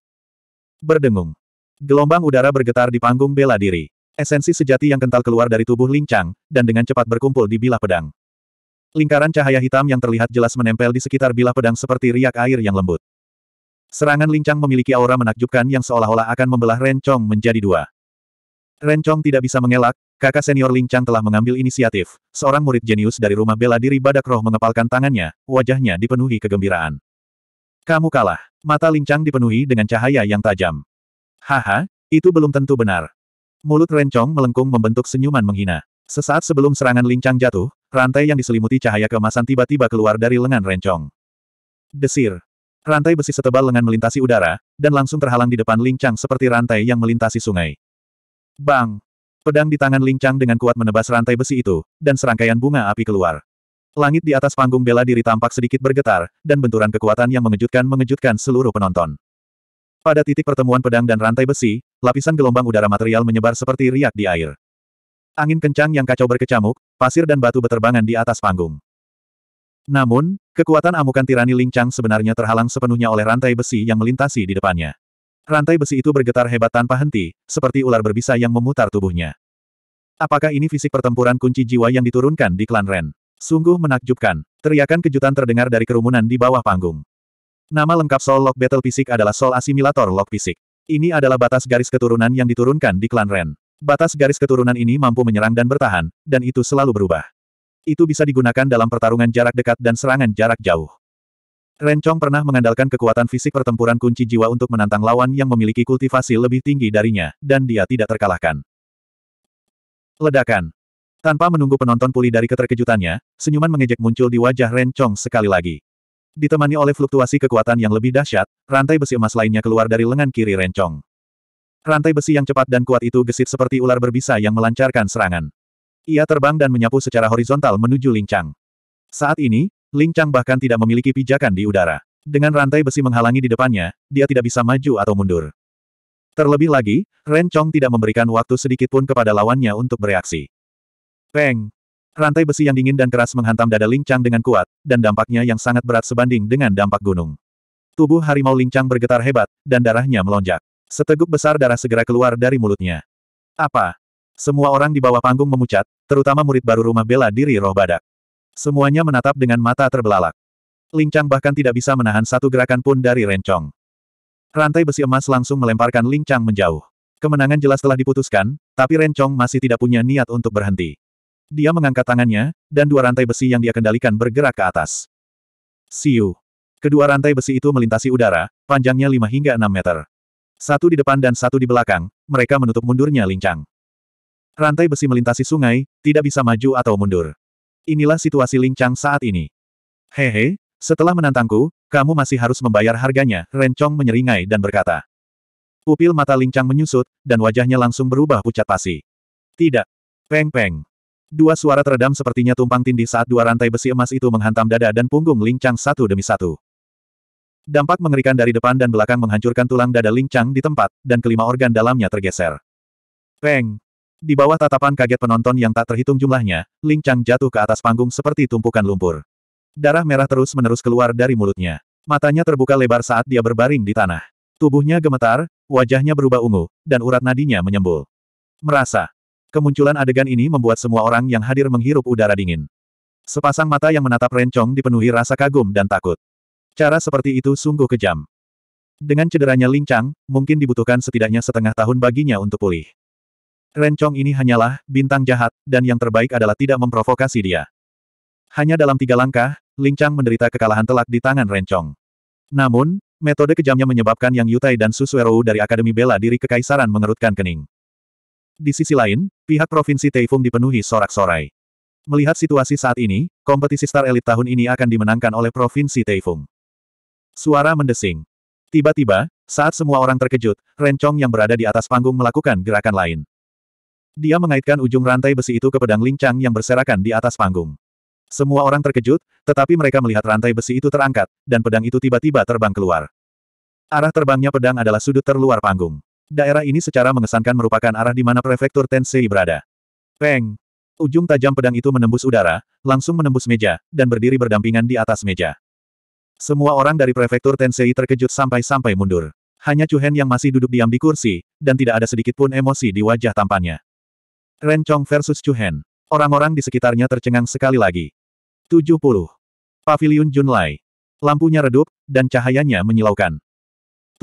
Berdengung. Gelombang udara bergetar di panggung bela diri. Esensi sejati yang kental keluar dari tubuh Lincang, dan dengan cepat berkumpul di bilah pedang. Lingkaran cahaya hitam yang terlihat jelas menempel di sekitar bilah pedang seperti riak air yang lembut. Serangan lincang memiliki aura menakjubkan yang seolah-olah akan membelah Ren Chong menjadi dua. Ren Chong tidak bisa mengelak, kakak senior lincang telah mengambil inisiatif. Seorang murid jenius dari rumah bela diri badak roh mengepalkan tangannya, wajahnya dipenuhi kegembiraan. Kamu kalah. Mata lincang dipenuhi dengan cahaya yang tajam. Haha, itu belum tentu benar. Mulut Ren Chong melengkung membentuk senyuman menghina. Sesaat sebelum serangan lincang jatuh, rantai yang diselimuti cahaya kemasan tiba-tiba keluar dari lengan Ren Chong. Desir. Rantai besi setebal lengan melintasi udara, dan langsung terhalang di depan Lincang seperti rantai yang melintasi sungai. Bang! Pedang di tangan Lincang dengan kuat menebas rantai besi itu, dan serangkaian bunga api keluar. Langit di atas panggung bela diri tampak sedikit bergetar, dan benturan kekuatan yang mengejutkan mengejutkan seluruh penonton. Pada titik pertemuan pedang dan rantai besi, lapisan gelombang udara material menyebar seperti riak di air. Angin kencang yang kacau berkecamuk, pasir dan batu beterbangan di atas panggung. Namun, kekuatan amukan tirani Chang sebenarnya terhalang sepenuhnya oleh rantai besi yang melintasi di depannya. Rantai besi itu bergetar hebat tanpa henti, seperti ular berbisa yang memutar tubuhnya. Apakah ini fisik pertempuran kunci jiwa yang diturunkan di klan Ren? Sungguh menakjubkan. Teriakan kejutan terdengar dari kerumunan di bawah panggung. Nama lengkap Soul Lock Battle Fisik adalah Soul Assimilator Lock Fisik. Ini adalah batas garis keturunan yang diturunkan di klan Ren. Batas garis keturunan ini mampu menyerang dan bertahan, dan itu selalu berubah. Itu bisa digunakan dalam pertarungan jarak dekat dan serangan jarak jauh. Ren Chong pernah mengandalkan kekuatan fisik pertempuran kunci jiwa untuk menantang lawan yang memiliki kultivasi lebih tinggi darinya, dan dia tidak terkalahkan. Ledakan. Tanpa menunggu penonton pulih dari keterkejutannya, senyuman mengejek muncul di wajah Ren Chong sekali lagi. Ditemani oleh fluktuasi kekuatan yang lebih dahsyat, rantai besi emas lainnya keluar dari lengan kiri Ren Chong. Rantai besi yang cepat dan kuat itu gesit seperti ular berbisa yang melancarkan serangan. Ia terbang dan menyapu secara horizontal menuju Ling Saat ini, Ling bahkan tidak memiliki pijakan di udara. Dengan rantai besi menghalangi di depannya, dia tidak bisa maju atau mundur. Terlebih lagi, Ren Chong tidak memberikan waktu sedikit pun kepada lawannya untuk bereaksi. Peng! Rantai besi yang dingin dan keras menghantam dada Ling dengan kuat, dan dampaknya yang sangat berat sebanding dengan dampak gunung. Tubuh harimau Ling bergetar hebat, dan darahnya melonjak. Seteguk besar darah segera keluar dari mulutnya. Apa? Semua orang di bawah panggung memucat, terutama murid baru rumah bela diri roh badak. Semuanya menatap dengan mata terbelalak. Lincang bahkan tidak bisa menahan satu gerakan pun dari rencong. Rantai besi emas langsung melemparkan Lincang menjauh. Kemenangan jelas telah diputuskan, tapi rencong masih tidak punya niat untuk berhenti. Dia mengangkat tangannya, dan dua rantai besi yang dia kendalikan bergerak ke atas. Siu. Kedua rantai besi itu melintasi udara, panjangnya 5 hingga 6 meter. Satu di depan dan satu di belakang, mereka menutup mundurnya Lincang. Rantai besi melintasi sungai, tidak bisa maju atau mundur. Inilah situasi Lincang saat ini. Hehe, setelah menantangku, kamu masih harus membayar harganya, Rencong menyeringai dan berkata. Pupil mata Lincang menyusut, dan wajahnya langsung berubah pucat pasi. Tidak. Peng-peng. Dua suara teredam sepertinya tumpang tindih saat dua rantai besi emas itu menghantam dada dan punggung Lincang satu demi satu. Dampak mengerikan dari depan dan belakang menghancurkan tulang dada Lincang di tempat, dan kelima organ dalamnya tergeser. Peng! Di bawah tatapan kaget penonton yang tak terhitung jumlahnya, Ling Chang jatuh ke atas panggung seperti tumpukan lumpur. Darah merah terus-menerus keluar dari mulutnya. Matanya terbuka lebar saat dia berbaring di tanah. Tubuhnya gemetar, wajahnya berubah ungu, dan urat nadinya menyembul. Merasa. Kemunculan adegan ini membuat semua orang yang hadir menghirup udara dingin. Sepasang mata yang menatap Rencong dipenuhi rasa kagum dan takut. Cara seperti itu sungguh kejam. Dengan cederanya lincang, mungkin dibutuhkan setidaknya setengah tahun baginya untuk pulih. Rencong ini hanyalah bintang jahat, dan yang terbaik adalah tidak memprovokasi dia. Hanya dalam tiga langkah, Ling Chang menderita kekalahan telak di tangan Rencong. Namun, metode kejamnya menyebabkan Yang Yutai dan Susuerou dari Akademi Bela Diri Kekaisaran mengerutkan kening. Di sisi lain, pihak Provinsi Taifung dipenuhi sorak-sorai. Melihat situasi saat ini, kompetisi star elit tahun ini akan dimenangkan oleh Provinsi Taifung. Suara mendesing. Tiba-tiba, saat semua orang terkejut, Rencong yang berada di atas panggung melakukan gerakan lain. Dia mengaitkan ujung rantai besi itu ke pedang lincang yang berserakan di atas panggung. Semua orang terkejut, tetapi mereka melihat rantai besi itu terangkat, dan pedang itu tiba-tiba terbang keluar. Arah terbangnya pedang adalah sudut terluar panggung. Daerah ini secara mengesankan merupakan arah di mana prefektur Tensei berada. Peng! Ujung tajam pedang itu menembus udara, langsung menembus meja, dan berdiri berdampingan di atas meja. Semua orang dari prefektur Tensei terkejut sampai-sampai mundur. Hanya Chu Hen yang masih duduk diam di kursi, dan tidak ada sedikit pun emosi di wajah tampannya. Ren Chong versus Chu Hen. Orang-orang di sekitarnya tercengang sekali lagi. 70. Paviliun Junlai. Lampunya redup, dan cahayanya menyilaukan.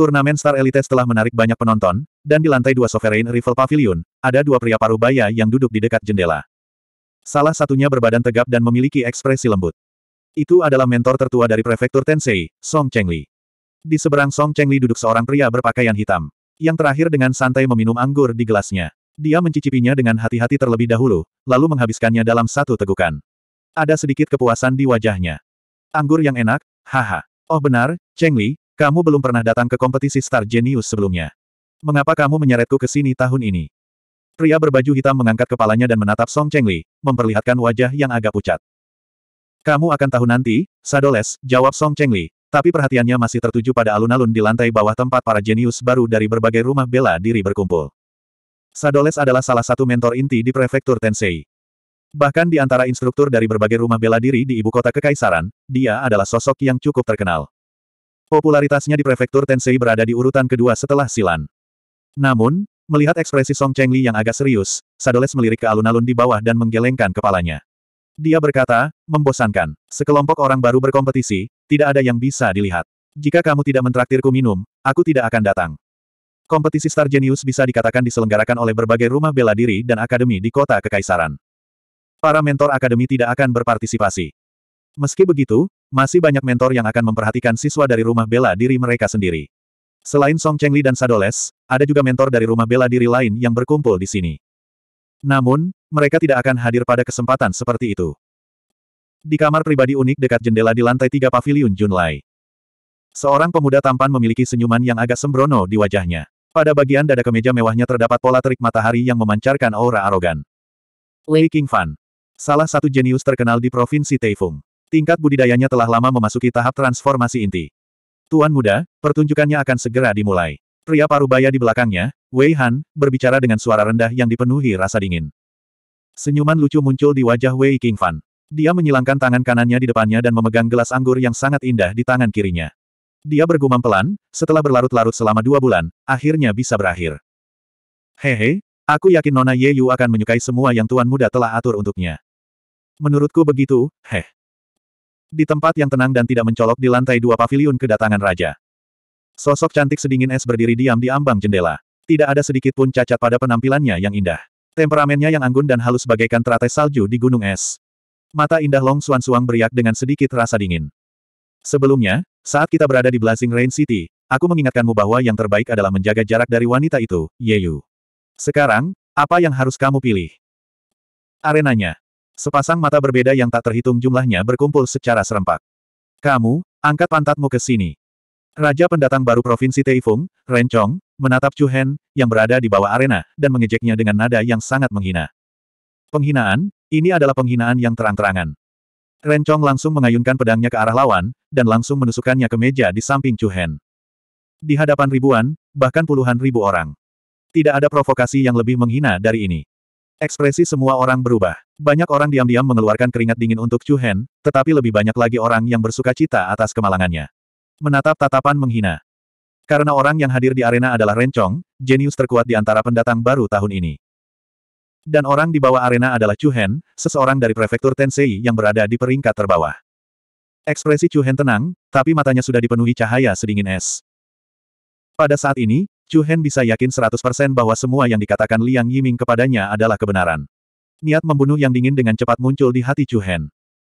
Turnamen Star Elite telah menarik banyak penonton, dan di lantai dua Sovereign Rival Pavilion, ada dua pria paruh baya yang duduk di dekat jendela. Salah satunya berbadan tegap dan memiliki ekspresi lembut. Itu adalah mentor tertua dari prefektur Tensei, Song Chengli. Di seberang Song Chengli duduk seorang pria berpakaian hitam. Yang terakhir dengan santai meminum anggur di gelasnya. Dia mencicipinya dengan hati-hati terlebih dahulu, lalu menghabiskannya dalam satu tegukan. Ada sedikit kepuasan di wajahnya. Anggur yang enak, haha. Oh benar, Cheng Li, kamu belum pernah datang ke kompetisi Star Genius sebelumnya. Mengapa kamu menyeretku ke sini tahun ini? Pria berbaju hitam mengangkat kepalanya dan menatap Song Cheng Li, memperlihatkan wajah yang agak pucat. Kamu akan tahu nanti, Sadoles, jawab Song Cheng Li, tapi perhatiannya masih tertuju pada alun-alun di lantai bawah tempat para jenius baru dari berbagai rumah bela diri berkumpul. Sadoles adalah salah satu mentor inti di prefektur Tensei. Bahkan di antara instruktur dari berbagai rumah bela diri di ibu kota kekaisaran, dia adalah sosok yang cukup terkenal. Popularitasnya di prefektur Tensei berada di urutan kedua setelah Silan. Namun, melihat ekspresi Song Chengli yang agak serius, Sadoles melirik ke alun-alun di bawah dan menggelengkan kepalanya. Dia berkata, membosankan. Sekelompok orang baru berkompetisi, tidak ada yang bisa dilihat. Jika kamu tidak mentraktirku minum, aku tidak akan datang. Kompetisi Star Genius bisa dikatakan diselenggarakan oleh berbagai rumah bela diri dan akademi di kota Kekaisaran. Para mentor akademi tidak akan berpartisipasi. Meski begitu, masih banyak mentor yang akan memperhatikan siswa dari rumah bela diri mereka sendiri. Selain Song Chengli dan Sadoles, ada juga mentor dari rumah bela diri lain yang berkumpul di sini. Namun, mereka tidak akan hadir pada kesempatan seperti itu. Di kamar pribadi unik dekat jendela di lantai tiga paviliun Junlai. Seorang pemuda tampan memiliki senyuman yang agak sembrono di wajahnya. Pada bagian dada kemeja mewahnya terdapat pola terik matahari yang memancarkan aura arogan. Lei Fan, Salah satu jenius terkenal di Provinsi Taifung. Tingkat budidayanya telah lama memasuki tahap transformasi inti. Tuan muda, pertunjukannya akan segera dimulai. Pria parubaya di belakangnya, Wei Han, berbicara dengan suara rendah yang dipenuhi rasa dingin. Senyuman lucu muncul di wajah Wei King Fan. Dia menyilangkan tangan kanannya di depannya dan memegang gelas anggur yang sangat indah di tangan kirinya. Dia bergumam pelan, setelah berlarut-larut selama dua bulan, akhirnya bisa berakhir. Hehe, aku yakin Nona Ye Yu akan menyukai semua yang Tuan Muda telah atur untuknya. Menurutku begitu, heh. Di tempat yang tenang dan tidak mencolok di lantai dua paviliun kedatangan raja. Sosok cantik sedingin es berdiri diam di ambang jendela. Tidak ada sedikit pun cacat pada penampilannya yang indah. Temperamennya yang anggun dan halus bagaikan teratai salju di gunung es. Mata indah Long Suan Suang beriak dengan sedikit rasa dingin. Sebelumnya, saat kita berada di Blazing Rain City, aku mengingatkanmu bahwa yang terbaik adalah menjaga jarak dari wanita itu, Yeyu. Sekarang, apa yang harus kamu pilih? Arenanya. Sepasang mata berbeda yang tak terhitung jumlahnya berkumpul secara serempak. Kamu, angkat pantatmu ke sini. Raja pendatang baru Provinsi Teifung, Ren Chong, menatap Chu Hen, yang berada di bawah arena, dan mengejeknya dengan nada yang sangat menghina. Penghinaan, ini adalah penghinaan yang terang-terangan. Rencong langsung mengayunkan pedangnya ke arah lawan, dan langsung menusukkannya ke meja di samping Chu Hen. Di hadapan ribuan, bahkan puluhan ribu orang. Tidak ada provokasi yang lebih menghina dari ini. Ekspresi semua orang berubah. Banyak orang diam-diam mengeluarkan keringat dingin untuk Chu Hen, tetapi lebih banyak lagi orang yang bersuka cita atas kemalangannya. Menatap tatapan menghina. Karena orang yang hadir di arena adalah Rencong, jenius terkuat di antara pendatang baru tahun ini. Dan orang di bawah arena adalah Chu Hen, seseorang dari prefektur Tensei yang berada di peringkat terbawah. Ekspresi Chu Hen tenang, tapi matanya sudah dipenuhi cahaya sedingin es. Pada saat ini, Chu Hen bisa yakin 100% bahwa semua yang dikatakan Liang Yiming kepadanya adalah kebenaran. Niat membunuh yang dingin dengan cepat muncul di hati Chu Hen.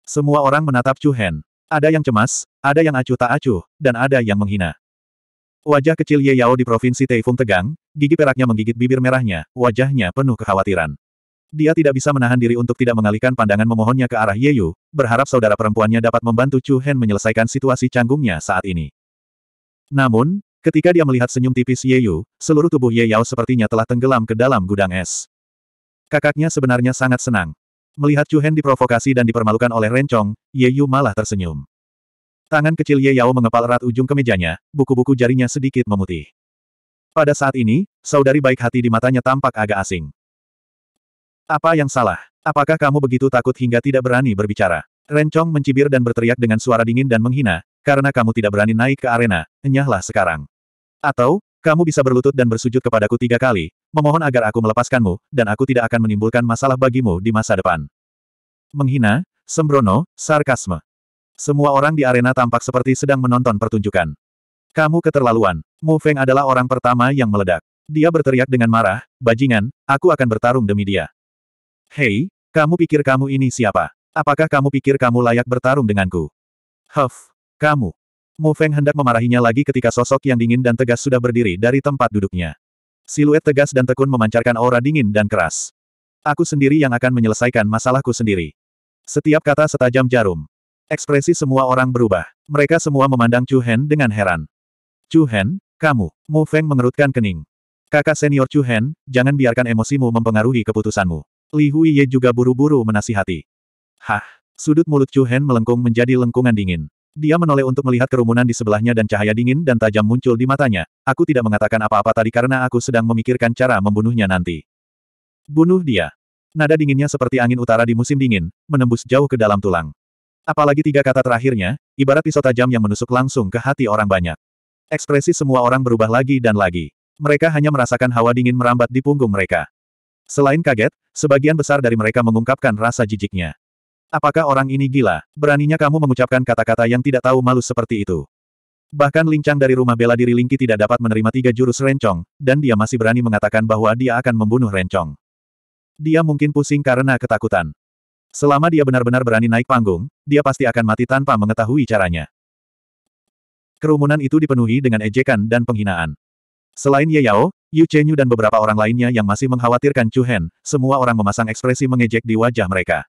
Semua orang menatap Chu Hen. Ada yang cemas, ada yang acuh tak acuh, dan ada yang menghina. Wajah kecil Ye Yao di Provinsi Taifung tegang, Gigi peraknya menggigit bibir merahnya, wajahnya penuh kekhawatiran. Dia tidak bisa menahan diri untuk tidak mengalihkan pandangan memohonnya ke arah Yeyu, berharap saudara perempuannya dapat membantu Chu Hen menyelesaikan situasi canggungnya saat ini. Namun, ketika dia melihat senyum tipis Yeyu, seluruh tubuh Ye Yao sepertinya telah tenggelam ke dalam gudang es. Kakaknya sebenarnya sangat senang. Melihat Chu Hen diprovokasi dan dipermalukan oleh Rencong, Yeyu malah tersenyum. Tangan kecil Ye Yao mengepal erat ujung kemejanya, buku-buku jarinya sedikit memutih. Pada saat ini, saudari baik hati di matanya tampak agak asing. Apa yang salah? Apakah kamu begitu takut hingga tidak berani berbicara? Rencong mencibir dan berteriak dengan suara dingin dan menghina, karena kamu tidak berani naik ke arena, enyahlah sekarang. Atau, kamu bisa berlutut dan bersujud kepadaku tiga kali, memohon agar aku melepaskanmu, dan aku tidak akan menimbulkan masalah bagimu di masa depan. Menghina, sembrono, sarkasme. Semua orang di arena tampak seperti sedang menonton pertunjukan. Kamu keterlaluan. Mu Feng adalah orang pertama yang meledak. Dia berteriak dengan marah, bajingan, aku akan bertarung demi dia. Hei, kamu pikir kamu ini siapa? Apakah kamu pikir kamu layak bertarung denganku? Huff, kamu. Mu Feng hendak memarahinya lagi ketika sosok yang dingin dan tegas sudah berdiri dari tempat duduknya. Siluet tegas dan tekun memancarkan aura dingin dan keras. Aku sendiri yang akan menyelesaikan masalahku sendiri. Setiap kata setajam jarum. Ekspresi semua orang berubah. Mereka semua memandang Chu Hen dengan heran. Chu Hen, kamu. Mo Feng mengerutkan kening. Kakak senior Chu Hen, jangan biarkan emosimu mempengaruhi keputusanmu. Li Huiye juga buru-buru menasihati. Hah, sudut mulut Chu Hen melengkung menjadi lengkungan dingin. Dia menoleh untuk melihat kerumunan di sebelahnya dan cahaya dingin dan tajam muncul di matanya. Aku tidak mengatakan apa-apa tadi karena aku sedang memikirkan cara membunuhnya nanti. Bunuh dia. Nada dinginnya seperti angin utara di musim dingin, menembus jauh ke dalam tulang. Apalagi tiga kata terakhirnya, ibarat pisau tajam yang menusuk langsung ke hati orang banyak. Ekspresi semua orang berubah lagi dan lagi. Mereka hanya merasakan hawa dingin merambat di punggung mereka. Selain kaget, sebagian besar dari mereka mengungkapkan rasa jijiknya. Apakah orang ini gila? Beraninya kamu mengucapkan kata-kata yang tidak tahu malu seperti itu. Bahkan lincang dari rumah bela diri Lingki tidak dapat menerima tiga jurus rencong, dan dia masih berani mengatakan bahwa dia akan membunuh rencong. Dia mungkin pusing karena ketakutan. Selama dia benar-benar berani naik panggung, dia pasti akan mati tanpa mengetahui caranya kerumunan itu dipenuhi dengan ejekan dan penghinaan. Selain Ye Yao, Yu Chenyu dan beberapa orang lainnya yang masih mengkhawatirkan Chu Hen, semua orang memasang ekspresi mengejek di wajah mereka.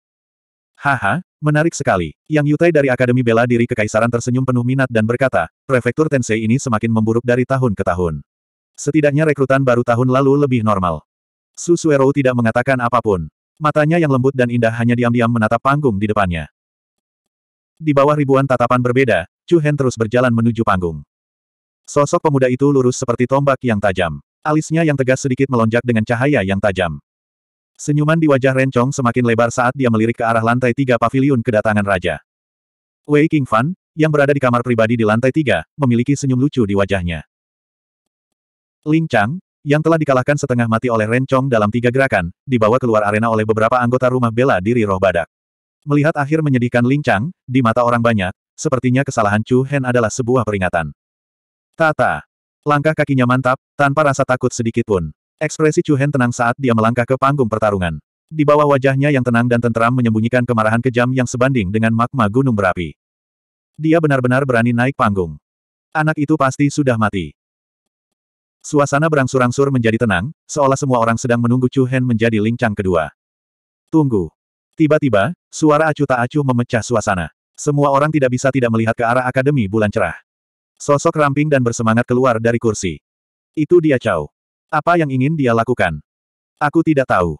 Haha, menarik sekali. Yang Yutai dari Akademi Bela Diri Kekaisaran tersenyum penuh minat dan berkata, prefektur Tensei ini semakin memburuk dari tahun ke tahun. Setidaknya rekrutan baru tahun lalu lebih normal. Su Suero tidak mengatakan apapun. Matanya yang lembut dan indah hanya diam-diam menatap panggung di depannya. Di bawah ribuan tatapan berbeda, Chu Hen terus berjalan menuju panggung. Sosok pemuda itu lurus seperti tombak yang tajam. Alisnya yang tegas sedikit melonjak dengan cahaya yang tajam. Senyuman di wajah Ren Chong semakin lebar saat dia melirik ke arah lantai tiga pavilion kedatangan raja. Wei King Fan, yang berada di kamar pribadi di lantai tiga, memiliki senyum lucu di wajahnya. Ling Chang, yang telah dikalahkan setengah mati oleh Ren Chong dalam tiga gerakan, dibawa keluar arena oleh beberapa anggota rumah bela diri roh badak. Melihat akhir menyedihkan Ling Chang, di mata orang banyak, Sepertinya kesalahan Chu Hen adalah sebuah peringatan. Tata. Langkah kakinya mantap, tanpa rasa takut sedikit pun. Ekspresi Chu Hen tenang saat dia melangkah ke panggung pertarungan. Di bawah wajahnya yang tenang dan tenteram menyembunyikan kemarahan kejam yang sebanding dengan magma gunung berapi. Dia benar-benar berani naik panggung. Anak itu pasti sudah mati. Suasana berangsur-angsur menjadi tenang, seolah semua orang sedang menunggu Chu Hen menjadi lincang kedua. Tunggu. Tiba-tiba, suara acuh tak acuh memecah suasana. Semua orang tidak bisa tidak melihat ke arah Akademi Bulan Cerah. Sosok ramping dan bersemangat keluar dari kursi. Itu dia Chow. Apa yang ingin dia lakukan? Aku tidak tahu.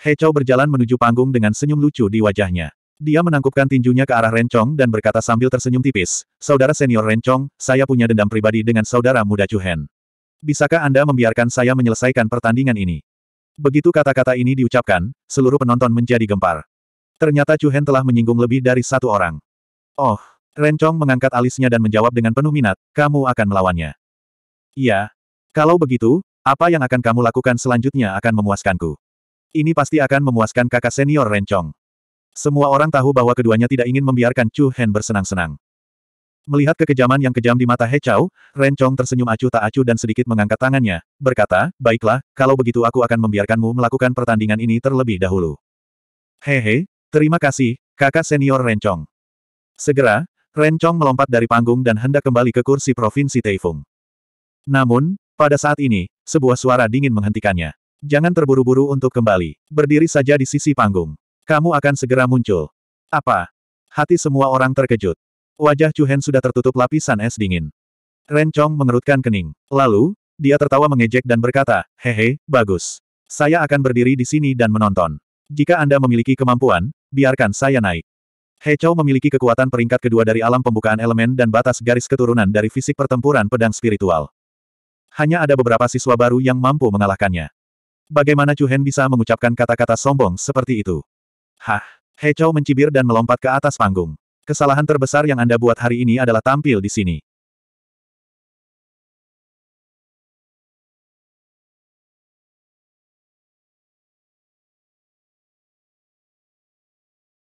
He Chow berjalan menuju panggung dengan senyum lucu di wajahnya. Dia menangkupkan tinjunya ke arah Rencong dan berkata sambil tersenyum tipis, Saudara senior Rencong, saya punya dendam pribadi dengan saudara muda Chuhen. Bisakah Anda membiarkan saya menyelesaikan pertandingan ini? Begitu kata-kata ini diucapkan, seluruh penonton menjadi gempar. Ternyata Chu Hen telah menyinggung lebih dari satu orang. Oh, Ren Rencong mengangkat alisnya dan menjawab dengan penuh minat, kamu akan melawannya. Iya. Kalau begitu, apa yang akan kamu lakukan selanjutnya akan memuaskanku. Ini pasti akan memuaskan kakak senior Ren Rencong. Semua orang tahu bahwa keduanya tidak ingin membiarkan Chu Hen bersenang-senang. Melihat kekejaman yang kejam di mata He Chao, Ren Chong tersenyum acuh tak acuh dan sedikit mengangkat tangannya, berkata, baiklah, kalau begitu aku akan membiarkanmu melakukan pertandingan ini terlebih dahulu. Hehe, Terima kasih, kakak senior Rencong. Segera, Rencong melompat dari panggung dan hendak kembali ke kursi provinsi Taifung. Namun, pada saat ini, sebuah suara dingin menghentikannya. Jangan terburu-buru untuk kembali. Berdiri saja di sisi panggung. Kamu akan segera muncul. Apa? Hati semua orang terkejut. Wajah Hen sudah tertutup lapisan es dingin. Rencong mengerutkan kening. Lalu, dia tertawa mengejek dan berkata, Hehe, bagus. Saya akan berdiri di sini dan menonton. Jika Anda memiliki kemampuan, Biarkan saya naik. He Chou memiliki kekuatan peringkat kedua dari alam pembukaan elemen dan batas garis keturunan dari fisik pertempuran pedang spiritual. Hanya ada beberapa siswa baru yang mampu mengalahkannya. Bagaimana Chu Hen bisa mengucapkan kata-kata sombong seperti itu? Hah! Chou mencibir dan melompat ke atas panggung. Kesalahan terbesar yang Anda buat hari ini adalah tampil di sini.